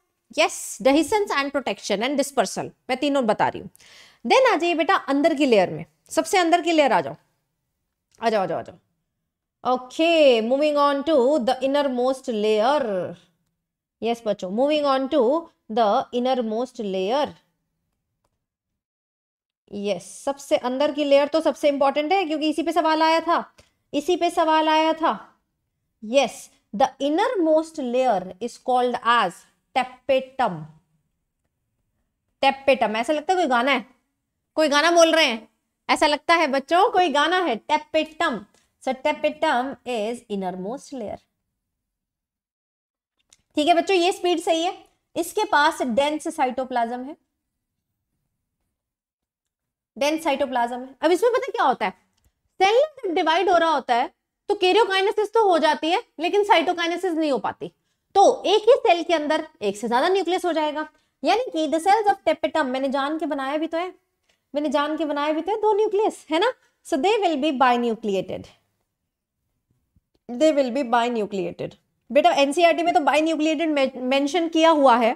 yes dehiscence and protection and dispersal मैं तीनों बता रही हूं देन आ जाइए बेटा अंदर की लेयर में सबसे अंदर की लेयर आ जाओ आ जाओ आ जाओ आ जाओ okay moving on to the innermost layer yes बच्चों moving on to the innermost layer yes सबसे अंदर की लेयर तो सबसे इंपॉर्टेंट है क्योंकि इसी पे सवाल आया था इसी पे सवाल आया था yes the innermost layer is called as tapetum tapetum ऐसा लगता है कोई गाना है कोई गाना बोल रहे हैं ऐसा लगता है बच्चों कोई गाना है tapetum so tapetum is innermost layer ठीक है बच्चों ये स्पीड सही है इसके पास डेंस साइटोप्लाज्म है डेंस साइटोप्लाज्म है अब इसमें पता क्या होता है सेल जब डिवाइड हो रहा होता है तो कैरियोकाइनेसिस तो हो जाती है लेकिन साइटोकाइनेसिस नहीं हो पाती तो एक ही सेल के अंदर एक से ज्यादा न्यूक्लियस हो जाएगा यानी कि द सेल्स ऑफ टेपिटम मैंने जान के बनाया भी तो है मैंने जान के बनाया भी तो है दो न्यूक्लियस है ना so they will be binucleated they will be binucleated बेटा एनसीईआरटी e में तो बाई न्यूक्लिएटेड मैंशन किया हुआ है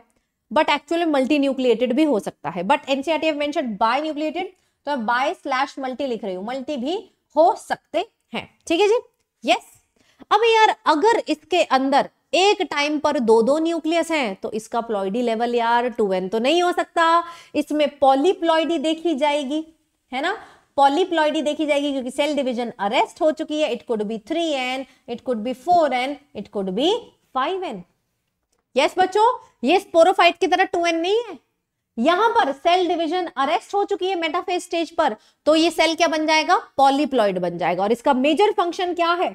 बट एक्चुअली मल्टी न्यूक्लिएटेड भी हो सकता है but NCERT have binucleated तो मैं बाय स्लैश मल्टी लिख रही हूँ मल्टी भी हो सकते हैं ठीक है जी यस yes. अब यार अगर इसके अंदर एक टाइम पर दो दो न्यूक्लियस हैं तो इसका प्लॉइडी लेवल यार टू एन तो नहीं हो सकता इसमें पॉलीप्लॉइडी देखी जाएगी है ना पॉलीप्लॉइडी देखी जाएगी क्योंकि सेल डिविजन अरेस्ट हो चुकी है it could be three n it could be four n it could be five n yes बच्चों ये स्पोरोफाइट की तरह टू एन नहीं है यहां पर सेल डिवीजन अरेस्ट हो चुकी है मेटाफेज स्टेज पर तो ये सेल क्या बन जाएगा पॉलीप्लॉइड बन जाएगा और इसका मेजर फंक्शन क्या है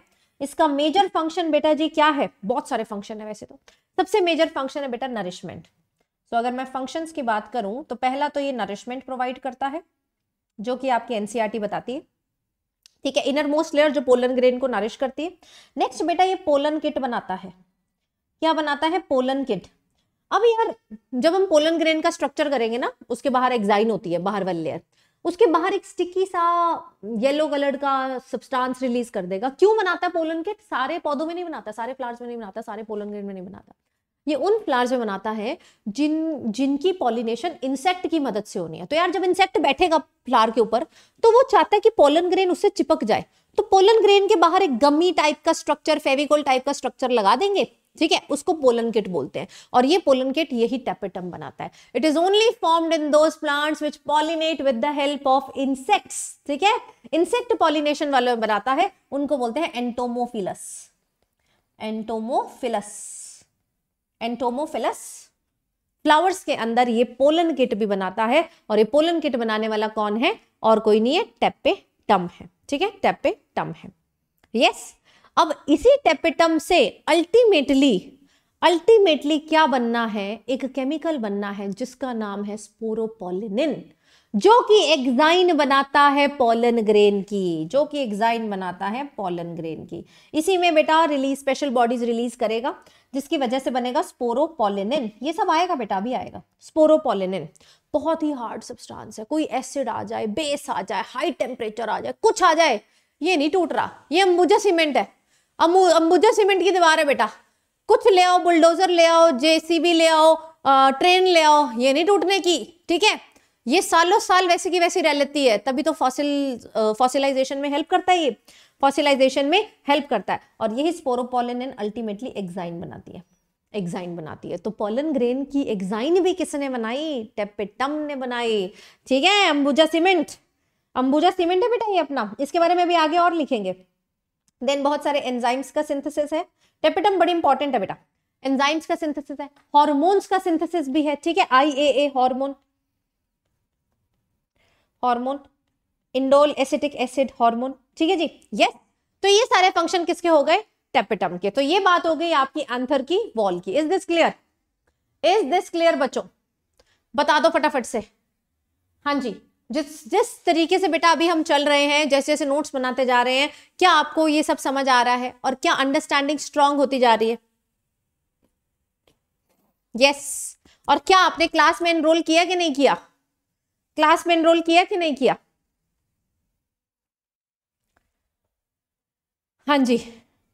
इसका मेजर फंक्शन बेटा जी क्या है बहुत सारे फंक्शन है वैसे तो सबसे मेजर फंक्शन है बेटा नरिशमेंट सो so, अगर मैं फंक्शंस की बात करूं तो पहला तो ये नरिशमेंट प्रोवाइड करता है जो कि आपकी एनसीआरटी e बताती है ठीक है इनर मोस्ट लेयर जो पोलन ग्रेन को नरिश करती है नेक्स्ट बेटा ये पोलन किट बनाता है क्या बनाता है पोलन किट अब यार जब हम पोलन ग्रेन का स्ट्रक्चर करेंगे ना उसके बाहर एक्साइन होती है बाहर वाली लेयर उसके बाहर एक स्टिकी सा येलो कलर का सब्सटेंस रिलीज कर देगा क्यों बनाता है पोलन किट सारे पौधों में नहीं बनाता सारे प्लांट्स में नहीं बनाता सारे पोलन ग्रेन में नहीं बनाता ये उन फ्लावर्स में बनाता है जिन जिनकी पॉलिनेशन इंसेक्ट की मदद से होनी है तो यार जब इंसेक्ट बैठेगा फ्लावर के ऊपर तो वो चाहता है कि पोलन ग्रेन उससे चिपक जाए तो पोलन ग्रेन के बाहर एक गमी टाइप का स्ट्रक्चर फेविकोल टाइप का स्ट्रक्चर लगा देंगे ठीक है उसको पोलन किट बोलते हैं और ये पोलन किट यही टेपेटम बनाता है it is only formed in those plants which pollinate with the help of insects ठीक है इंसेक्ट पॉलिनेशन वाले बनाता है उनको बोलते हैं एंटोमोफिलस एंटोमोफिलस एंटोमोफिलस फ्लावर्स के अंदर ये पोलन किट भी बनाता है और ये पोलन किट बनाने वाला कौन है और कोई नहीं है टेपे टम है ठीक है टेपे टम है यस अब इसी टेपेटम से अल्टीमेटली अल्टीमेटली क्या बनना है एक केमिकल बनना है जिसका नाम है स्पोरोपोलिनिन जो कि एग्जाइन बनाता है पोलन ग्रेन की जो कि एग्जाइन बनाता है पोलन ग्रेन की इसी में बेटा रिलीज स्पेशल बॉडीज रिलीज करेगा जिसकी वजह से बनेगा स्पोरोपोलिनिन ये सब आएगा बेटा भी आएगा स्पोरोपोलिनिन बहुत ही हार्ड सब्सटेंस है कोई एसिड आ जाए बेस आ जाए हाई टेम्परेचर आ जाए कुछ आ जाए ये नहीं टूट रहा ये अंबुजा सीमेंट है अंबुजा सीमेंट की दीवार है बेटा कुछ ले आओ बुलडोजर ले आओ जेसीबी ले आओ ट्रेन ले आओ ये नहीं टूटने की ठीक है ये सालों साल वैसे की वैसी रह लेती है तभी तो फॉसिल फॉसिलाइजेशन में हेल्प करता है ये फॉसिलाइजेशन में हेल्प करता है और यही स्पोरोपोलिन अल्टीमेटली एग्जाइन बनाती है एग्जाइन बनाती है तो पोलन ग्रेन की एग्जाइन भी किसने बनाई टेपेटम ने बनाई ठीक है अंबुजा सीमेंट अंबुजा सीमेंट है बेटा ये अपना इसके बारे में भी आगे और लिखेंगे देन बहुत सारे एंजाइम्स का सिंथेसिस है टेपेटम बड़ी इंपॉर्टेंट है बेटा एंजाइम्स का सिंथेसिस है हॉर्मोन्स का सिंथेसिस भी है ठीक है I A hormone hormone indole acetic acid hormone ठीक है जी यस तो ये सारे फंक्शन किसके हो गए टेपिटम के तो ये बात हो गई आपकी आंथर की वॉल की is this clear is this clear बच्चों बता दो फटाफट से हाँ जी जिस जिस तरीके से बेटा अभी हम चल रहे हैं जैसे जैसे नोट्स बनाते जा रहे हैं क्या आपको ये सब समझ आ रहा है और क्या अंडरस्टैंडिंग स्ट्रांग होती जा रही है यस yes. और क्या आपने क्लास में एनरोल किया कि नहीं किया क्लास में एनरोल किया कि नहीं किया हाँ जी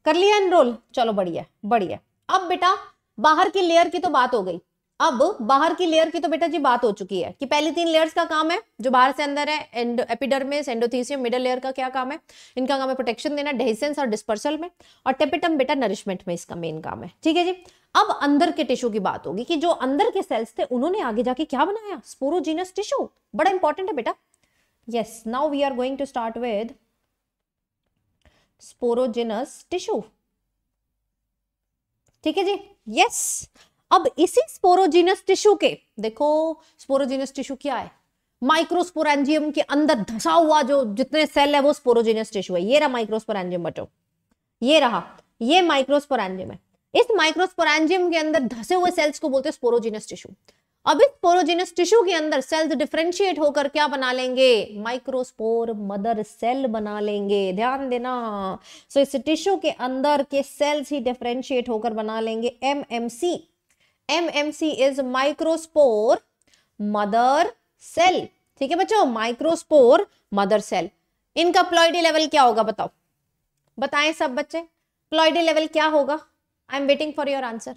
कर लिया एनरोल चलो बढ़िया बढ़िया अब बेटा बाहर की लेयर की तो बात हो गई अब बाहर की लेयर की तो बेटा जी बात हो चुकी है कि पहली तीन लेयर्स का काम है जो बाहर से अंदर है and epidermis endothecium middle layer का क्या काम है इनका काम है प्रोटेक्शन देना डेहिसेंस और डिस्पर्सल में और टेपिटम बेटा नरिशमेंट में इसका मेन काम है ठीक है जी अब अंदर के टिश्यू की बात होगी कि जो अंदर के सेल्स थे उन्होंने आगे जाके क्या बनाया स्पोरोजीनस टिश्यू बड़ा इंपॉर्टेंट है बेटा yes now we are going to start with sporogenous tissue ठीक है जी यस yes. अब इसी स्पोरोजीनस टिश्यू के देखो स्पोरोजीनस टिश्यू क्या है माइक्रोस्पोरेंजियम के अंदर धसा हुआ जो जितने सेल है वो स्पोरोजीनस टिश्यू है ये रहा माइक्रोस्पोरेंजियम बटो ये रहा ये माइक्रोस्पोरेंजियम है इस माइक्रोस्पोरेंजियम के अंदर धसे हुए सेल्स को बोलते हैं स्पोरोजीनस टिश्यू अब इस स्पोरोजीनस टिश्यू के अंदर सेल्स डिफ्रेंशिएट होकर क्या बना लेंगे माइक्रोस्पोर मदर सेल बना लेंगे ध्यान देना सो so, इस टिश्यू के अंदर के सेल्स ही डिफ्रेंशिएट होकर बना लेंगे MMC MMC is microspore mother cell ठीक है बच्चों माइक्रोस्पोर मदर सेल इनका प्लॉइडी लेवल क्या होगा बताओ बताएं सब बच्चे प्लॉइडी लेवल क्या होगा I am waiting for your answer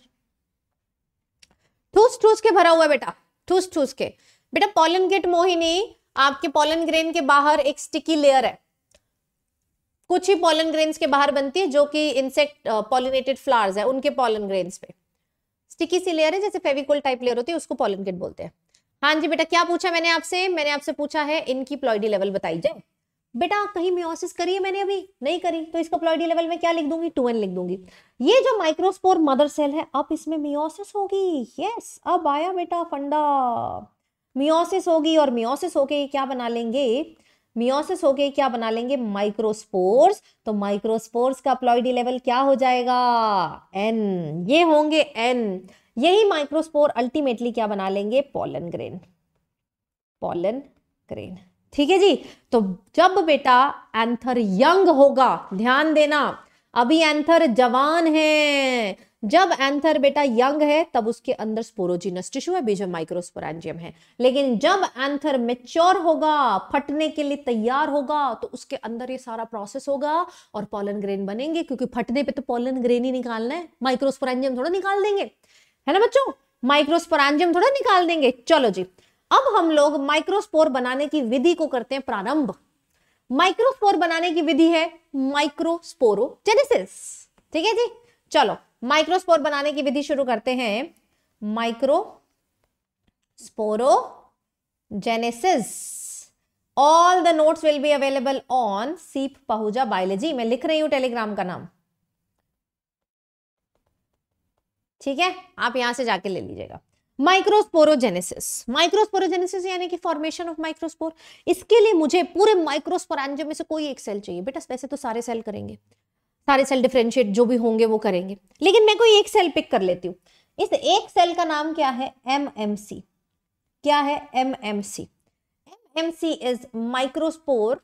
ठूस ठूस के भरा हुआ बेटा ठूस ठूस के बेटा पॉलन गेट मोहिनी आपके पॉलन ग्रेन के बाहर एक स्टिकी लेयर है कुछ ही पॉलन ग्रेन्स के बाहर बनती है जो कि इंसेक्ट पॉलिनेटेड फ्लावर्स है उनके पॉलन ग्रेन्स पे स्टिकी सी लेयर है जैसे फेविकोल टाइप लेयर होती है उसको पॉलन बोलते हैं हाँ जी बेटा क्या पूछा मैंने आपसे मैंने आपसे पूछा है इनकी प्लॉइडी लेवल बताई जाए बेटा कहीं मियोसिस करी है मैंने अभी नहीं करी तो इसका प्लॉइडी लेवल में क्या लिख दूंगी टू एन लिख दूंगी ये जो माइक्रोस्पोर मदर सेल है अब इसमें मियोसिस होगी यस अब आया बेटा फंडा मियोसिस होगी और मियोसिस होके क्या बना लेंगे मियोसिस होके क्या बना लेंगे माइक्रोस्पोर्स तो माइक्रोस्पोर्स का प्लॉइडी लेवल क्या हो जाएगा एन ये होंगे एन यही माइक्रोस्पोर अल्टीमेटली क्या बना लेंगे पॉलन ग्रेन पॉलन ग्रेन ठीक है जी तो जब बेटा एंथर यंग होगा ध्यान देना अभी एंथर जवान है जब एंथर बेटा यंग है तब उसके अंदर स्पोरोजिनस टिश्यू है बीजम माइक्रोस्पोरेंजियम है लेकिन जब एंथर मेच्योर होगा फटने के लिए तैयार होगा तो उसके अंदर ये सारा प्रोसेस होगा और पॉलन ग्रेन बनेंगे क्योंकि फटने पे तो पॉलन ग्रेन ही निकालना है माइक्रोस्पोरेंजियम थोड़ा निकाल देंगे है ना बच्चों माइक्रोस्पोरेंजियम थोड़ा निकाल देंगे चलो जी अब हम लोग माइक्रोस्पोर बनाने की विधि को करते हैं प्रारंभ माइक्रोस्पोर बनाने की विधि है माइक्रोस्पोरोजेनेसिस ठीक है जी चलो माइक्रोस्पोर बनाने की विधि शुरू करते हैं microsporogenesis all the notes will be available on Seep Pahuja biology मैं लिख रही हूं टेलीग्राम का नाम ठीक है आप यहां से जाके ले लीजिएगा माइक्रोस्पोरोजेनेसिस माइक्रोस्पोरोजेनेसिस यानी कि फॉर्मेशन ऑफ माइक्रोस्पोर इसके लिए मुझे पूरे माइक्रोस्पोरेंजम में से कोई एक सेल चाहिए बेटा वैसे तो सारे सेल करेंगे सारे सेल डिफ्रेंशिएट जो भी होंगे वो करेंगे लेकिन मैं कोई एक सेल पिक कर लेती हूँ इस एक सेल का नाम क्या है एम एम सी क्या है M M C M M C is microspore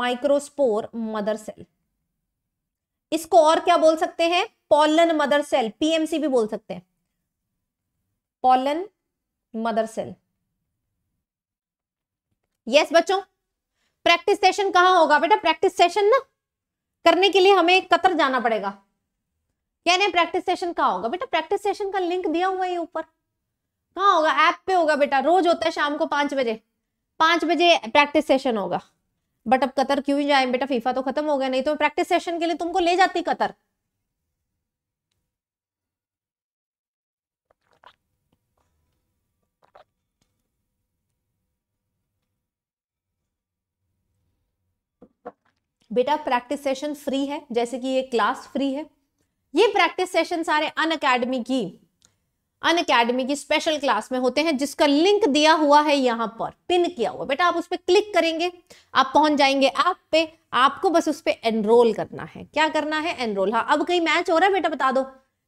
microspore mother cell इसको और क्या बोल सकते हैं पॉलन मदर सेल पीएमसी भी बोल सकते हैं पॉलन मदर सेल यस बच्चों प्रैक्टिस सेशन कहां होगा बेटा प्रैक्टिस सेशन ना करने के लिए हमें कतर जाना पड़ेगा नहीं प्रैक्टिस सेशन कहाँ होगा बेटा प्रैक्टिस सेशन का लिंक दिया हुआ है ऊपर कहाँ होगा ऐप पे होगा बेटा रोज होता है शाम को पांच बजे पांच बजे प्रैक्टिस सेशन होगा बट अब कतर क्यों ही जाए बेटा फीफा तो खत्म हो गया नहीं तो प्रैक्टिस सेशन के लिए तुमको ले जाती कतर बेटा प्रैक्टिस सेशन फ्री है जैसे कि ये क्लास फ्री है ये प्रैक्टिस सेशन सारे अन अकेडमी की अन अकेडमी की स्पेशल क्लास में होते हैं जिसका लिंक दिया हुआ है यहाँ पर पिन किया हुआ बेटा आप उस पर क्लिक करेंगे आप पहुंच जाएंगे ऐप पे आपको बस उस पर एनरोल करना है क्या करना है एनरोल हाँ अब कहीं मैच हो रहा है बेटा बता दो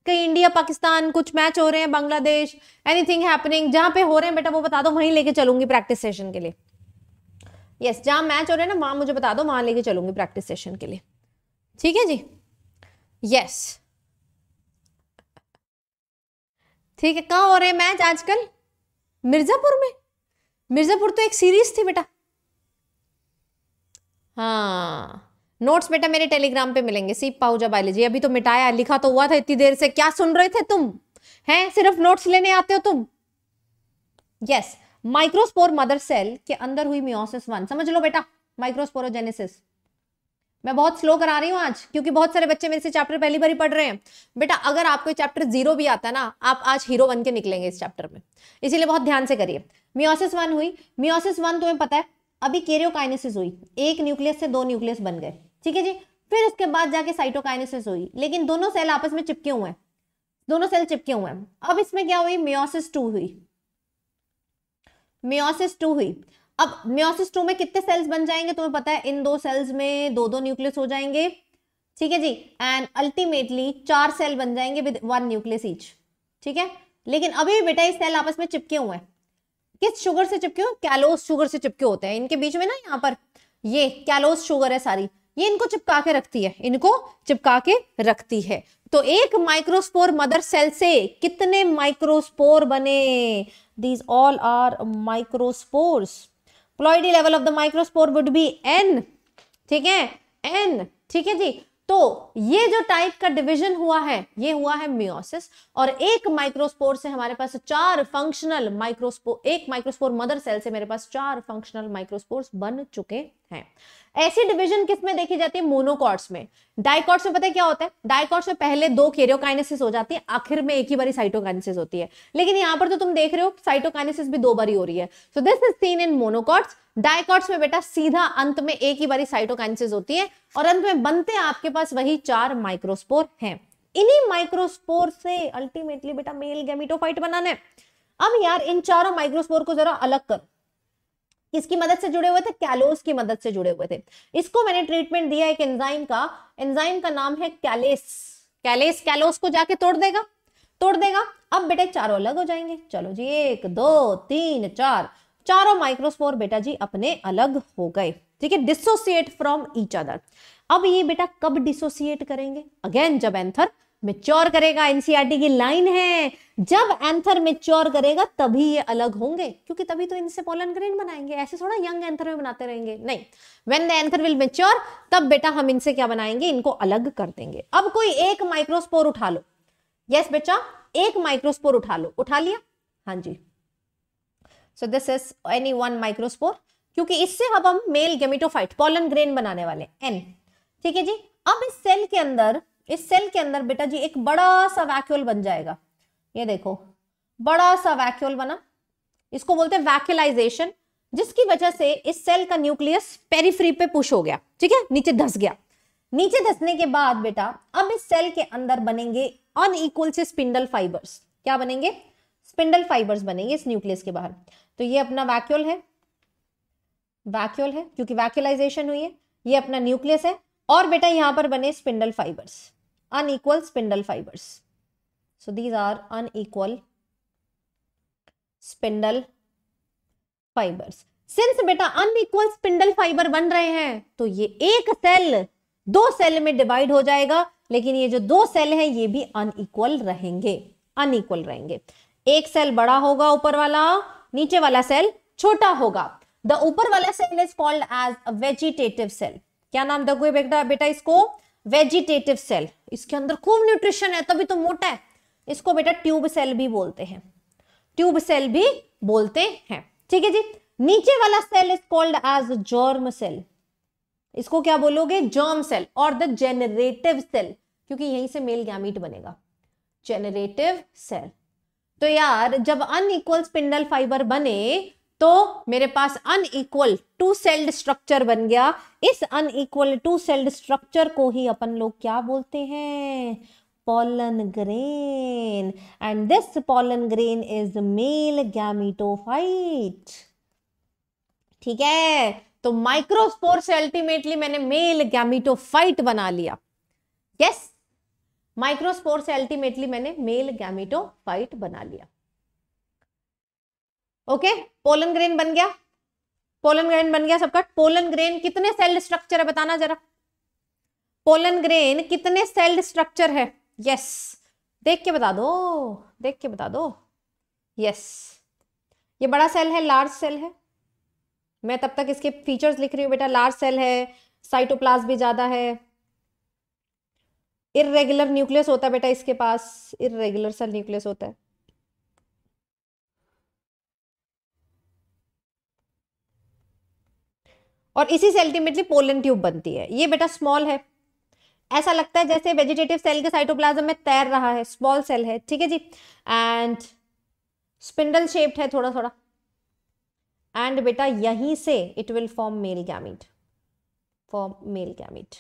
कहीं इंडिया पाकिस्तान कुछ मैच हो रहे हैं बांग्लादेश एनीथिंग हैपनिंग जहां पे हो रहे हैं बेटा वो बता दो वहीं लेके चलूंगी प्रैक्टिस सेशन के लिए यस जहाँ मैच हो रहा है ना वहाँ मुझे बता दो वहाँ लेके चलूँगी प्रैक्टिस सेशन के लिए ठीक है जी यस ठीक है कहाँ हो रहे हैं मैच आजकल मिर्ज़ापुर में मिर्ज़ापुर तो एक सीरीज थी बेटा हाँ नोट्स बेटा मेरे टेलीग्राम पे मिलेंगे सीप पाऊजा बायोलॉजी अभी तो मिटाया लिखा तो हुआ था इतनी देर से क्या सुन रहे थे तुम हैं सिर्फ नोट्स लेने आते हो तुम yes yes. Microspore mother cell के अंदर हुई मियोसिस वन समझ लो बेटा माइक्रोस्पोरोजेनेसिस मैं बहुत स्लो करा रही हूँ आज क्योंकि बहुत सारे बच्चे मेरे से चैप्टर पहली बार ही पढ़ रहे हैं बेटा अगर आपको चैप्टर जीरो भी आता ना आप आज हीरो बन के निकलेंगे इस चैप्टर में इसीलिए बहुत ध्यान से करिए मियोसिस वन हुई मियोसिस वन तुम्हें पता है अभी केरियोकाइनेसिस हुई एक न्यूक्लियस से दो न्यूक्लियस बन गए ठीक है जी फिर उसके बाद जाके साइटोकाइनेसिस हुई लेकिन दोनों सेल आपस में चिपके हुए हैं दोनों सेल चिपके हुए हैं अब इसमें क्या हुई मियोसिस टू हुई मियोसिस टू हुई अब मियोसिस टू में कितने सेल्स बन जाएंगे तुम्हें पता है इन दो सेल्स में दो दो न्यूक्लियस हो जाएंगे ठीक है जी एंड अल्टीमेटली चार सेल बन जाएंगे विद वन न्यूक्लियस ईच ठीक है लेकिन अभी बेटा ये सेल आपस में चिपके हुए हैं किस शुगर से चिपके हुए कैलोस शुगर से चिपके होते हैं इनके बीच में ना यहाँ पर ये कैलोस शुगर है सारी ये इनको चिपका के रखती है इनको चिपका के रखती है तो एक माइक्रोस्पोर मदर सेल से कितने माइक्रोस्पोर बने these all are microspores ploidy level of the microspore would be n ठीक है एन ठीक है जी तो ये जो टाइप का डिवीजन हुआ है ये हुआ है मियोसिस और एक माइक्रोस्पोर से हमारे पास चार फंक्शनल माइक्रोस्पोर एक माइक्रोस्पोर मदर सेल से मेरे पास चार फंक्शनल माइक्रोस्पोर्स बन चुके है ऐसी डिवीजन में देखी जाती है मोनोकॉट्स में डाइकॉट्स में पता है क्या होता है डाइकॉट्स में पहले दो केरियोकाइनेसिस हो जाती है आखिर में एक ही बारी साइटोकाइनेसिस होती है लेकिन यहां पर तो तुम देख रहे हो साइटोकाइनेसिस भी दो बारी हो रही है so this is seen in monocots dicots में बेटा सीधा अंत में एक ही बारी साइटोकाइनेसिस होती है और अंत में बनते आपके पास वही चार माइक्रोस्पोर है इन्हीं माइक्रोस्पोर से अल्टीमेटली बेटा मेल गैमिटोफाइट बनाना है अब यार इन चारों माइक्रोस्पोर को जरा अलग करो किसकी मदद से जुड़े हुए थे कैलोस की मदद से जुड़े हुए थे इसको मैंने ट्रीटमेंट दिया एक एंजाइम का एंजाइम का नाम है कैलेस कैलेस कैलोस को जाके तोड़ देगा तोड़ देगा अब बेटे चारों अलग हो जाएंगे चलो जी एक दो तीन चार चारों माइक्रोस्पोर बेटा जी अपने अलग हो गए ठीक है डिसोसिएट फ्रॉम ईच अदर अब ये बेटा कब डिसोसिएट करेंगे अगेन जब एंथर मेच्योर करेगा एनसीआरटी e की लाइन है जब एंथर मेच्योर करेगा तभी ये अलग होंगे क्योंकि तभी तो इनसे पोलन ग्रेन बनाएंगे ऐसे थोड़ा यंग एंथर में बनाते रहेंगे नहीं when the anther will mature तब बेटा हम इनसे क्या बनाएंगे इनको अलग कर देंगे अब कोई एक माइक्रोस्पोर उठा लो यस बेटा एक माइक्रोस्पोर उठा लो उठा लिया हाँ जी so this is any one microspore क्योंकि इससे अब हम मेल गेमिटोफाइट पॉलन ग्रेन बनाने वाले एन ठीक है जी अब इस सेल के अंदर इस सेल के अंदर बेटा जी एक बड़ा सा वैक्यूल बन जाएगा ये देखो बड़ा सा वैक्यूल बना इसको बोलते हैं वैक्यूलाइजेशन जिसकी वजह से इस सेल का न्यूक्लियस पेरीफ्री पे पुश हो गया ठीक है नीचे धस गया नीचे धसने के बाद बेटा अब इस सेल के अंदर बनेंगे अनईक्वल से स्पिंडल फाइबर्स क्या बनेंगे स्पिंडल फाइबर्स बनेंगे इस न्यूक्लियस के बाहर तो ये अपना वैक्यूल है वैक्यूल है क्योंकि वैक्यूलाइजेशन हुई है ये अपना न्यूक्लियस है और बेटा यहां पर बने spindle fibres unequal spindle fibres so these are unequal spindle fibers since बेटा अनइक्वल स्पिंडल फाइबर बन रहे हैं तो ये एक सेल दो सेल में डिवाइड हो जाएगा लेकिन ये जो दो सेल हैं ये भी अनइक्वल रहेंगे अनईक्वल रहेंगे एक सेल बड़ा होगा ऊपर वाला नीचे वाला सेल छोटा होगा द ऊपर वाला cell is called as a vegetative cell क्या नाम दोगे बेटा बेटा इसको वेजिटेटिव सेल इसके अंदर खूब न्यूट्रिशन है तभी तो मोटा है इसको बेटा ट्यूब सेल भी बोलते हैं ट्यूब सेल भी बोलते हैं ठीक है जी नीचे वाला cell is called as germ cell इसको क्या बोलोगे जॉर्म सेल और द जेनरेटिव सेल क्योंकि यहीं से मेल गैमीट बनेगा जेनरेटिव सेल तो यार जब अनइक्वल स्पिंडल फाइबर बने तो मेरे पास अनइक्वल टू सेल्ड स्ट्रक्चर बन गया इस अनइक्वल टू सेल्ड स्ट्रक्चर को ही अपन लोग क्या बोलते हैं pollen grain and this pollen grain is male gametophyte ठीक है तो माइक्रोस्पोर से अल्टीमेटली मैंने मेल गैमिटोफाइट बना लिया यस माइक्रोस्पोर से अल्टीमेटली मैंने मेल गैमिटोफाइट बना लिया ओके पोलन ग्रेन बन गया पोलन ग्रेन बन गया सबका पोलन ग्रेन कितने सेल्ड स्ट्रक्चर है बताना जरा पोलन ग्रेन कितने सेल्ड स्ट्रक्चर है यस देख के बता दो देख के बता दो यस ये बड़ा सेल है लार्ज सेल है मैं तब तक इसके फीचर्स लिख रही हूँ बेटा लार्ज सेल है साइटोप्लाज भी ज़्यादा है इरेगुलर न्यूक्लियस होता है बेटा इसके पास इरेगुलर सेल न्यूक्लियस होता है और इसी से अल्टीमेटली पोलन ट्यूब बनती है ये बेटा स्मॉल है ऐसा लगता है जैसे वेजिटेटिव सेल के साइटोप्लाज्म में तैर रहा है स्मॉल सेल है ठीक है जी एंड स्पिंडल शेप्ड है थोड़ा थोड़ा एंड बेटा यहीं से it will form male gamete form male gamete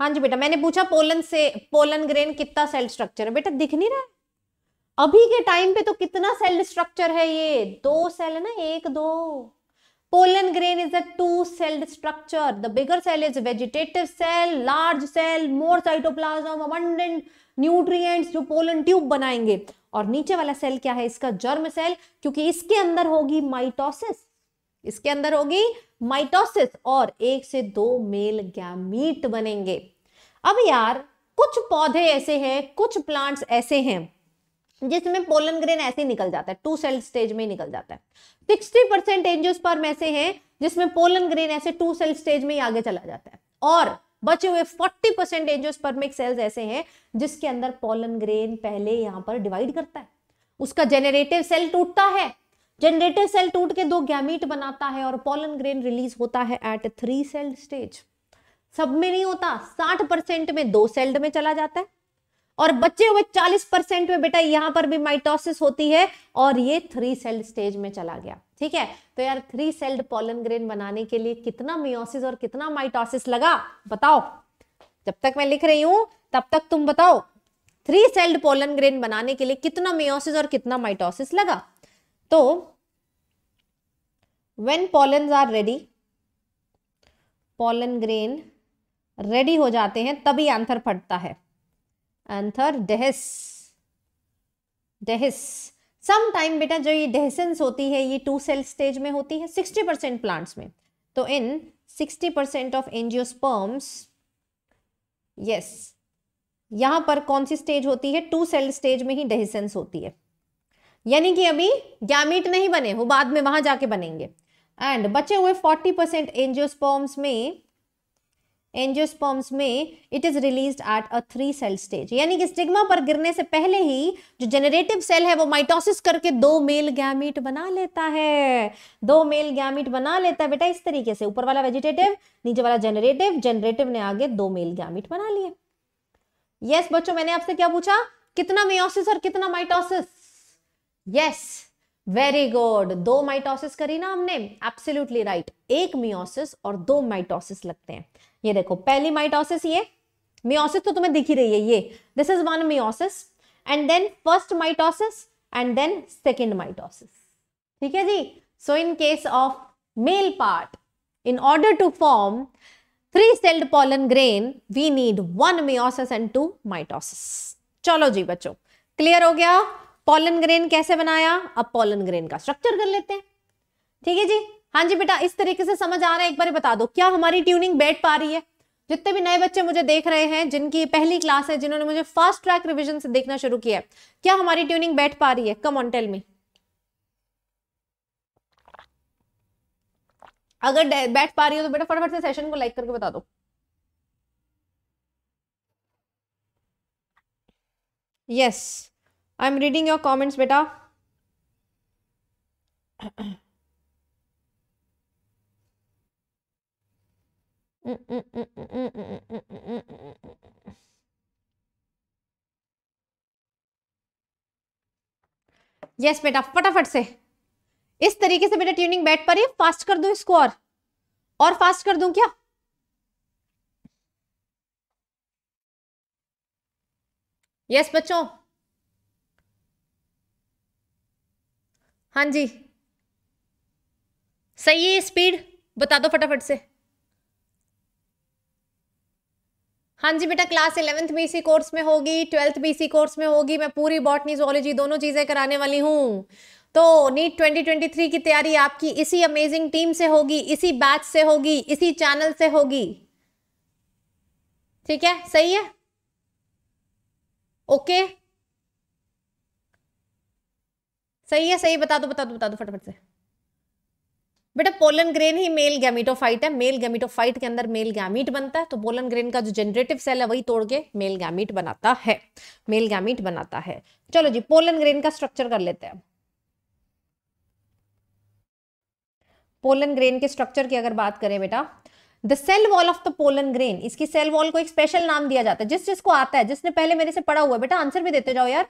हाँ जी बेटा मैंने पूछा पोलन से पोलन ग्रेन कितना सेल स्ट्रक्चर है बेटा दिख नहीं रहा अभी के टाइम पे तो कितना सेल स्ट्रक्चर है ये दो सेल है ना एक दो pollen grain is a two-celled structure. The bigger cell is vegetative cell, large cell, more cytoplasm, abundant nutrients जो pollen tube बनाएंगे और नीचे वाला सेल क्या है इसका जर्म सेल क्योंकि इसके अंदर होगी माइटोसिस इसके अंदर होगी माइटोसिस और एक से दो मेल गैमीट बनेंगे अब यार कुछ पौधे ऐसे हैं कुछ प्लांट्स ऐसे हैं जिसमें पोलन ग्रेन ऐसे ही निकल जाता है टू सेल स्टेज में ही निकल जाता है सिक्सटी परसेंट एंजियोस्पर्म ऐसे हैं जिसमें पोलन ग्रेन ऐसे टू सेल स्टेज में ही आगे चला जाता है और बचे हुए फोर्टी परसेंट एंजियोस्पर्मिक सेल्स ऐसे हैं जिसके अंदर पोलन ग्रेन पहले यहां पर डिवाइड करता है उसका जेनरेटिव सेल टूटता है जेनरेटिव सेल टूट के दो गैमीट बनाता है और पोलन ग्रेन रिलीज होता है एट थ्री सेल स्टेज सब में नहीं होता साठ परसेंट में दो सेल्ड में चला जाता है और बचे हुए 40 परसेंट में बेटा यहां पर भी माइटोसिस होती है और ये थ्री सेल्ड स्टेज में चला गया ठीक है तो यार थ्री सेल्ड पॉलन ग्रेन बनाने के लिए कितना मियोसिस और कितना माइटोसिस लगा बताओ जब तक मैं लिख रही हूं तब तक तुम बताओ थ्री सेल्ड पोलन ग्रेन बनाने के लिए कितना मियोसिस और कितना माइटोसिस लगा तो when pollen are ready pollen grain ready हो जाते हैं तभी आंसर फटता है and डेहस डेहस सम टाइम बेटा जो ये डेहसेंस होती है ये टू सेल स्टेज में होती है सिक्सटी परसेंट प्लांट्स में तो in sixty percent of angiosperms yes यहां पर कौन सी स्टेज होती है टू सेल स्टेज में ही डेहसेंस होती है यानी कि अभी गैमिट नहीं बने वो बाद में वहां जाके बनेंगे एंड बचे हुए फोर्टी परसेंट एंजियोस्पर्म्स में एंजियोस्पर्म्स में it is released at a three cell stage यानी कि स्टिग्मा पर गिरने से पहले ही जो जेनरेटिव सेल है वो माइटोसिस करके दो मेल गैमीट बना लेता है दो मेल गैमीट बना लेता है बेटा इस तरीके से ऊपर वाला वेजिटेटिव नीचे वाला जेनरेटिव जेनरेटिव ने आगे दो मेल गैमीट बना लिए यस बच्चों मैंने आपसे क्या पूछा कितना मियोसिस और कितना माइटोसिस यस वेरी गुड दो माइटोसिस करी ना हमने एब्सोल्युटली राइट right. एक मियोसिस और दो माइटोसिस लगते हैं ये देखो पहली माइटोसिस ये मियोसिस तो तुम्हें दिख ही रही है ये this is one meiosis and then first mitosis and then second mitosis ठीक है जी so in case of male part in order to form three celled pollen grain we need one meiosis and two mitosis चलो जी बच्चों clear हो गया pollen grain कैसे बनाया अब पॉलन ग्रेन का स्ट्रक्चर कर लेते हैं ठीक है जी हाँ जी बेटा इस तरीके से समझ आ रहा है एक बार बता दो क्या हमारी ट्यूनिंग बैठ पा रही है जितने भी नए बच्चे मुझे देख रहे हैं जिनकी पहली क्लास है जिन्होंने मुझे फास्ट ट्रैक रिविजन से देखना शुरू किया है क्या हमारी ट्यूनिंग बैठ पा रही है कम ऑन टेल मी अगर बैठ पा रही हो तो बेटा फटाफट से सेशन को लाइक करके बता दो yes I am reading your comments बेटा यस बेटा फटाफट से इस तरीके से बेटा ट्यूनिंग बैठ पर ही फास्ट कर दू इसको और और फास्ट कर दू क्या यस बच्चों हाँ जी सही है स्पीड बता दो फटाफट से हाँ जी बेटा क्लास इलेवंथ बीसी कोर्स में होगी ट्वेल्थ बीसी कोर्स में होगी मैं पूरी बॉटनी जोलॉजी दोनों चीज़ें कराने वाली हूँ तो नीट 2023 की तैयारी आपकी इसी अमेजिंग टीम से होगी इसी बैच से होगी इसी चैनल से होगी ठीक है सही है ओके सही है सही बता दो बता दो बता दो फटाफट से बेटा पोलन ग्रेन ही मेल गैमिटोफाइट है मेल गैमिटोफाइट के अंदर मेल गैमिट बनता है तो पोलन ग्रेन का जो जनरेटिव सेल है वही तोड़ के मेल गैमिट बनाता है मेल गैमिट बनाता है चलो जी पोलन ग्रेन का स्ट्रक्चर कर लेते हैं पोलन ग्रेन के स्ट्रक्चर की अगर बात करें बेटा the cell wall of the pollen grain इसकी सेल वॉल को एक स्पेशल नाम दिया जाता है जिस जिसको आता है जिसने पहले मेरे से पढ़ा हुआ है बेटा आंसर भी देते जाओ यार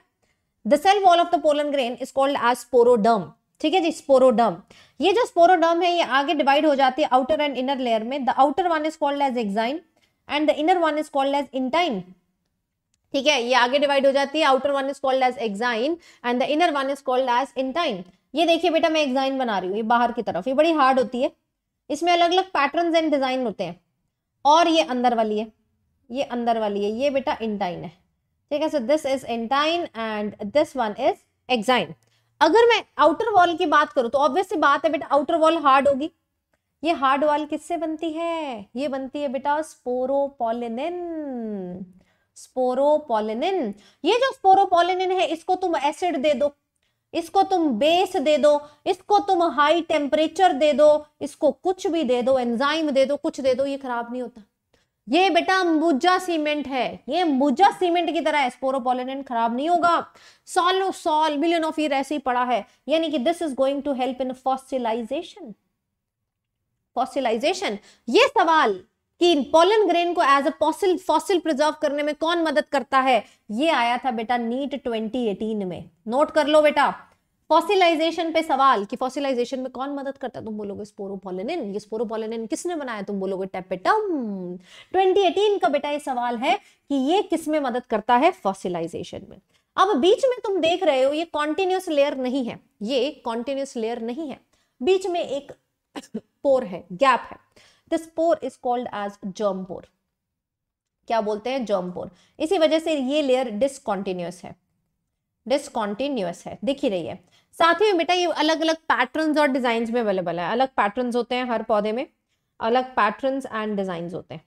the cell wall of the pollen grain is called as sporoderm ठीक है जी स्पोरोडर्म ये जो स्पोरोडर्म है ये आगे डिवाइड हो जाती है आउटर एंड इनर लेयर में the outer one is called as exine and the inner one is called as intine ठीक है ये आगे डिवाइड हो जाती है outer one is called as exine and the inner one is called as intine ये देखिए बेटा मैं एक्साइन बना रही हूँ ये बाहर की तरफ ये बड़ी हार्ड होती है इसमें अलग अलग पैटर्न एंड डिजाइन होते हैं और ये अंदर वाली है ये अंदर वाली है ये बेटा इंटाइन है ठीक है so this is intine and this one is exine अगर मैं आउटर वॉल की बात करूं तो ऑब्वियस सी बात है बेटा आउटर वॉल हार्ड होगी ये हार्ड वॉल किससे बनती है ये बनती है बेटा स्पोरोपोलिनिन स्पोरोपोलिनिन ये जो स्पोरोपोलिनिन है इसको तुम एसिड दे दो इसको तुम बेस दे दो इसको तुम हाई टेम्परेचर दे दो इसको कुछ भी दे दो एंजाइम दे दो कुछ दे दो ये खराब नहीं होता ये बेटा अंबुजा सीमेंट है ये अंबुजा सीमेंट की तरह स्पोरोपोलिन खराब नहीं होगा सॉल नो सॉल मिलियन ऑफ ईयर ऐसे ही पड़ा है यानी कि this is going to help in fossilization fossilization ये सवाल कि पोलन ग्रेन को as a fossil fossil preserve करने में कौन मदद करता है ये आया था बेटा नीट 2018 में नोट कर लो बेटा फॉसिलाइजेशन पे सवाल कि फॉसिलाइजेशन में कौन मदद करता है तुम बोलोगे स्पोरोपोलिनिन ये स्पोरोपोलिनिन किसने बनाया तुम बोलोगे टेपेटम 2018 का बेटा ये सवाल है कि ये किस में मदद करता है फॉसिलाइजेशन में अब बीच में तुम देख रहे हो ये कॉन्टिन्यूस लेयर नहीं है ये कॉन्टिन्यूस लेयर नहीं है बीच में एक पोर है गैप है this pore is called as germ pore क्या बोलते हैं जर्म पोर इसी वजह से ये लेयर डिसकॉन्टिन्यूस है डिसकॉन्टिन्यूस है दिख ही रही है साथ ही में बेटा ये अलग अलग पैटर्न और डिजाइन में अवेलेबल है अलग पैटर्न होते हैं हर पौधे में अलग पैटर्न एंड डिजाइन होते हैं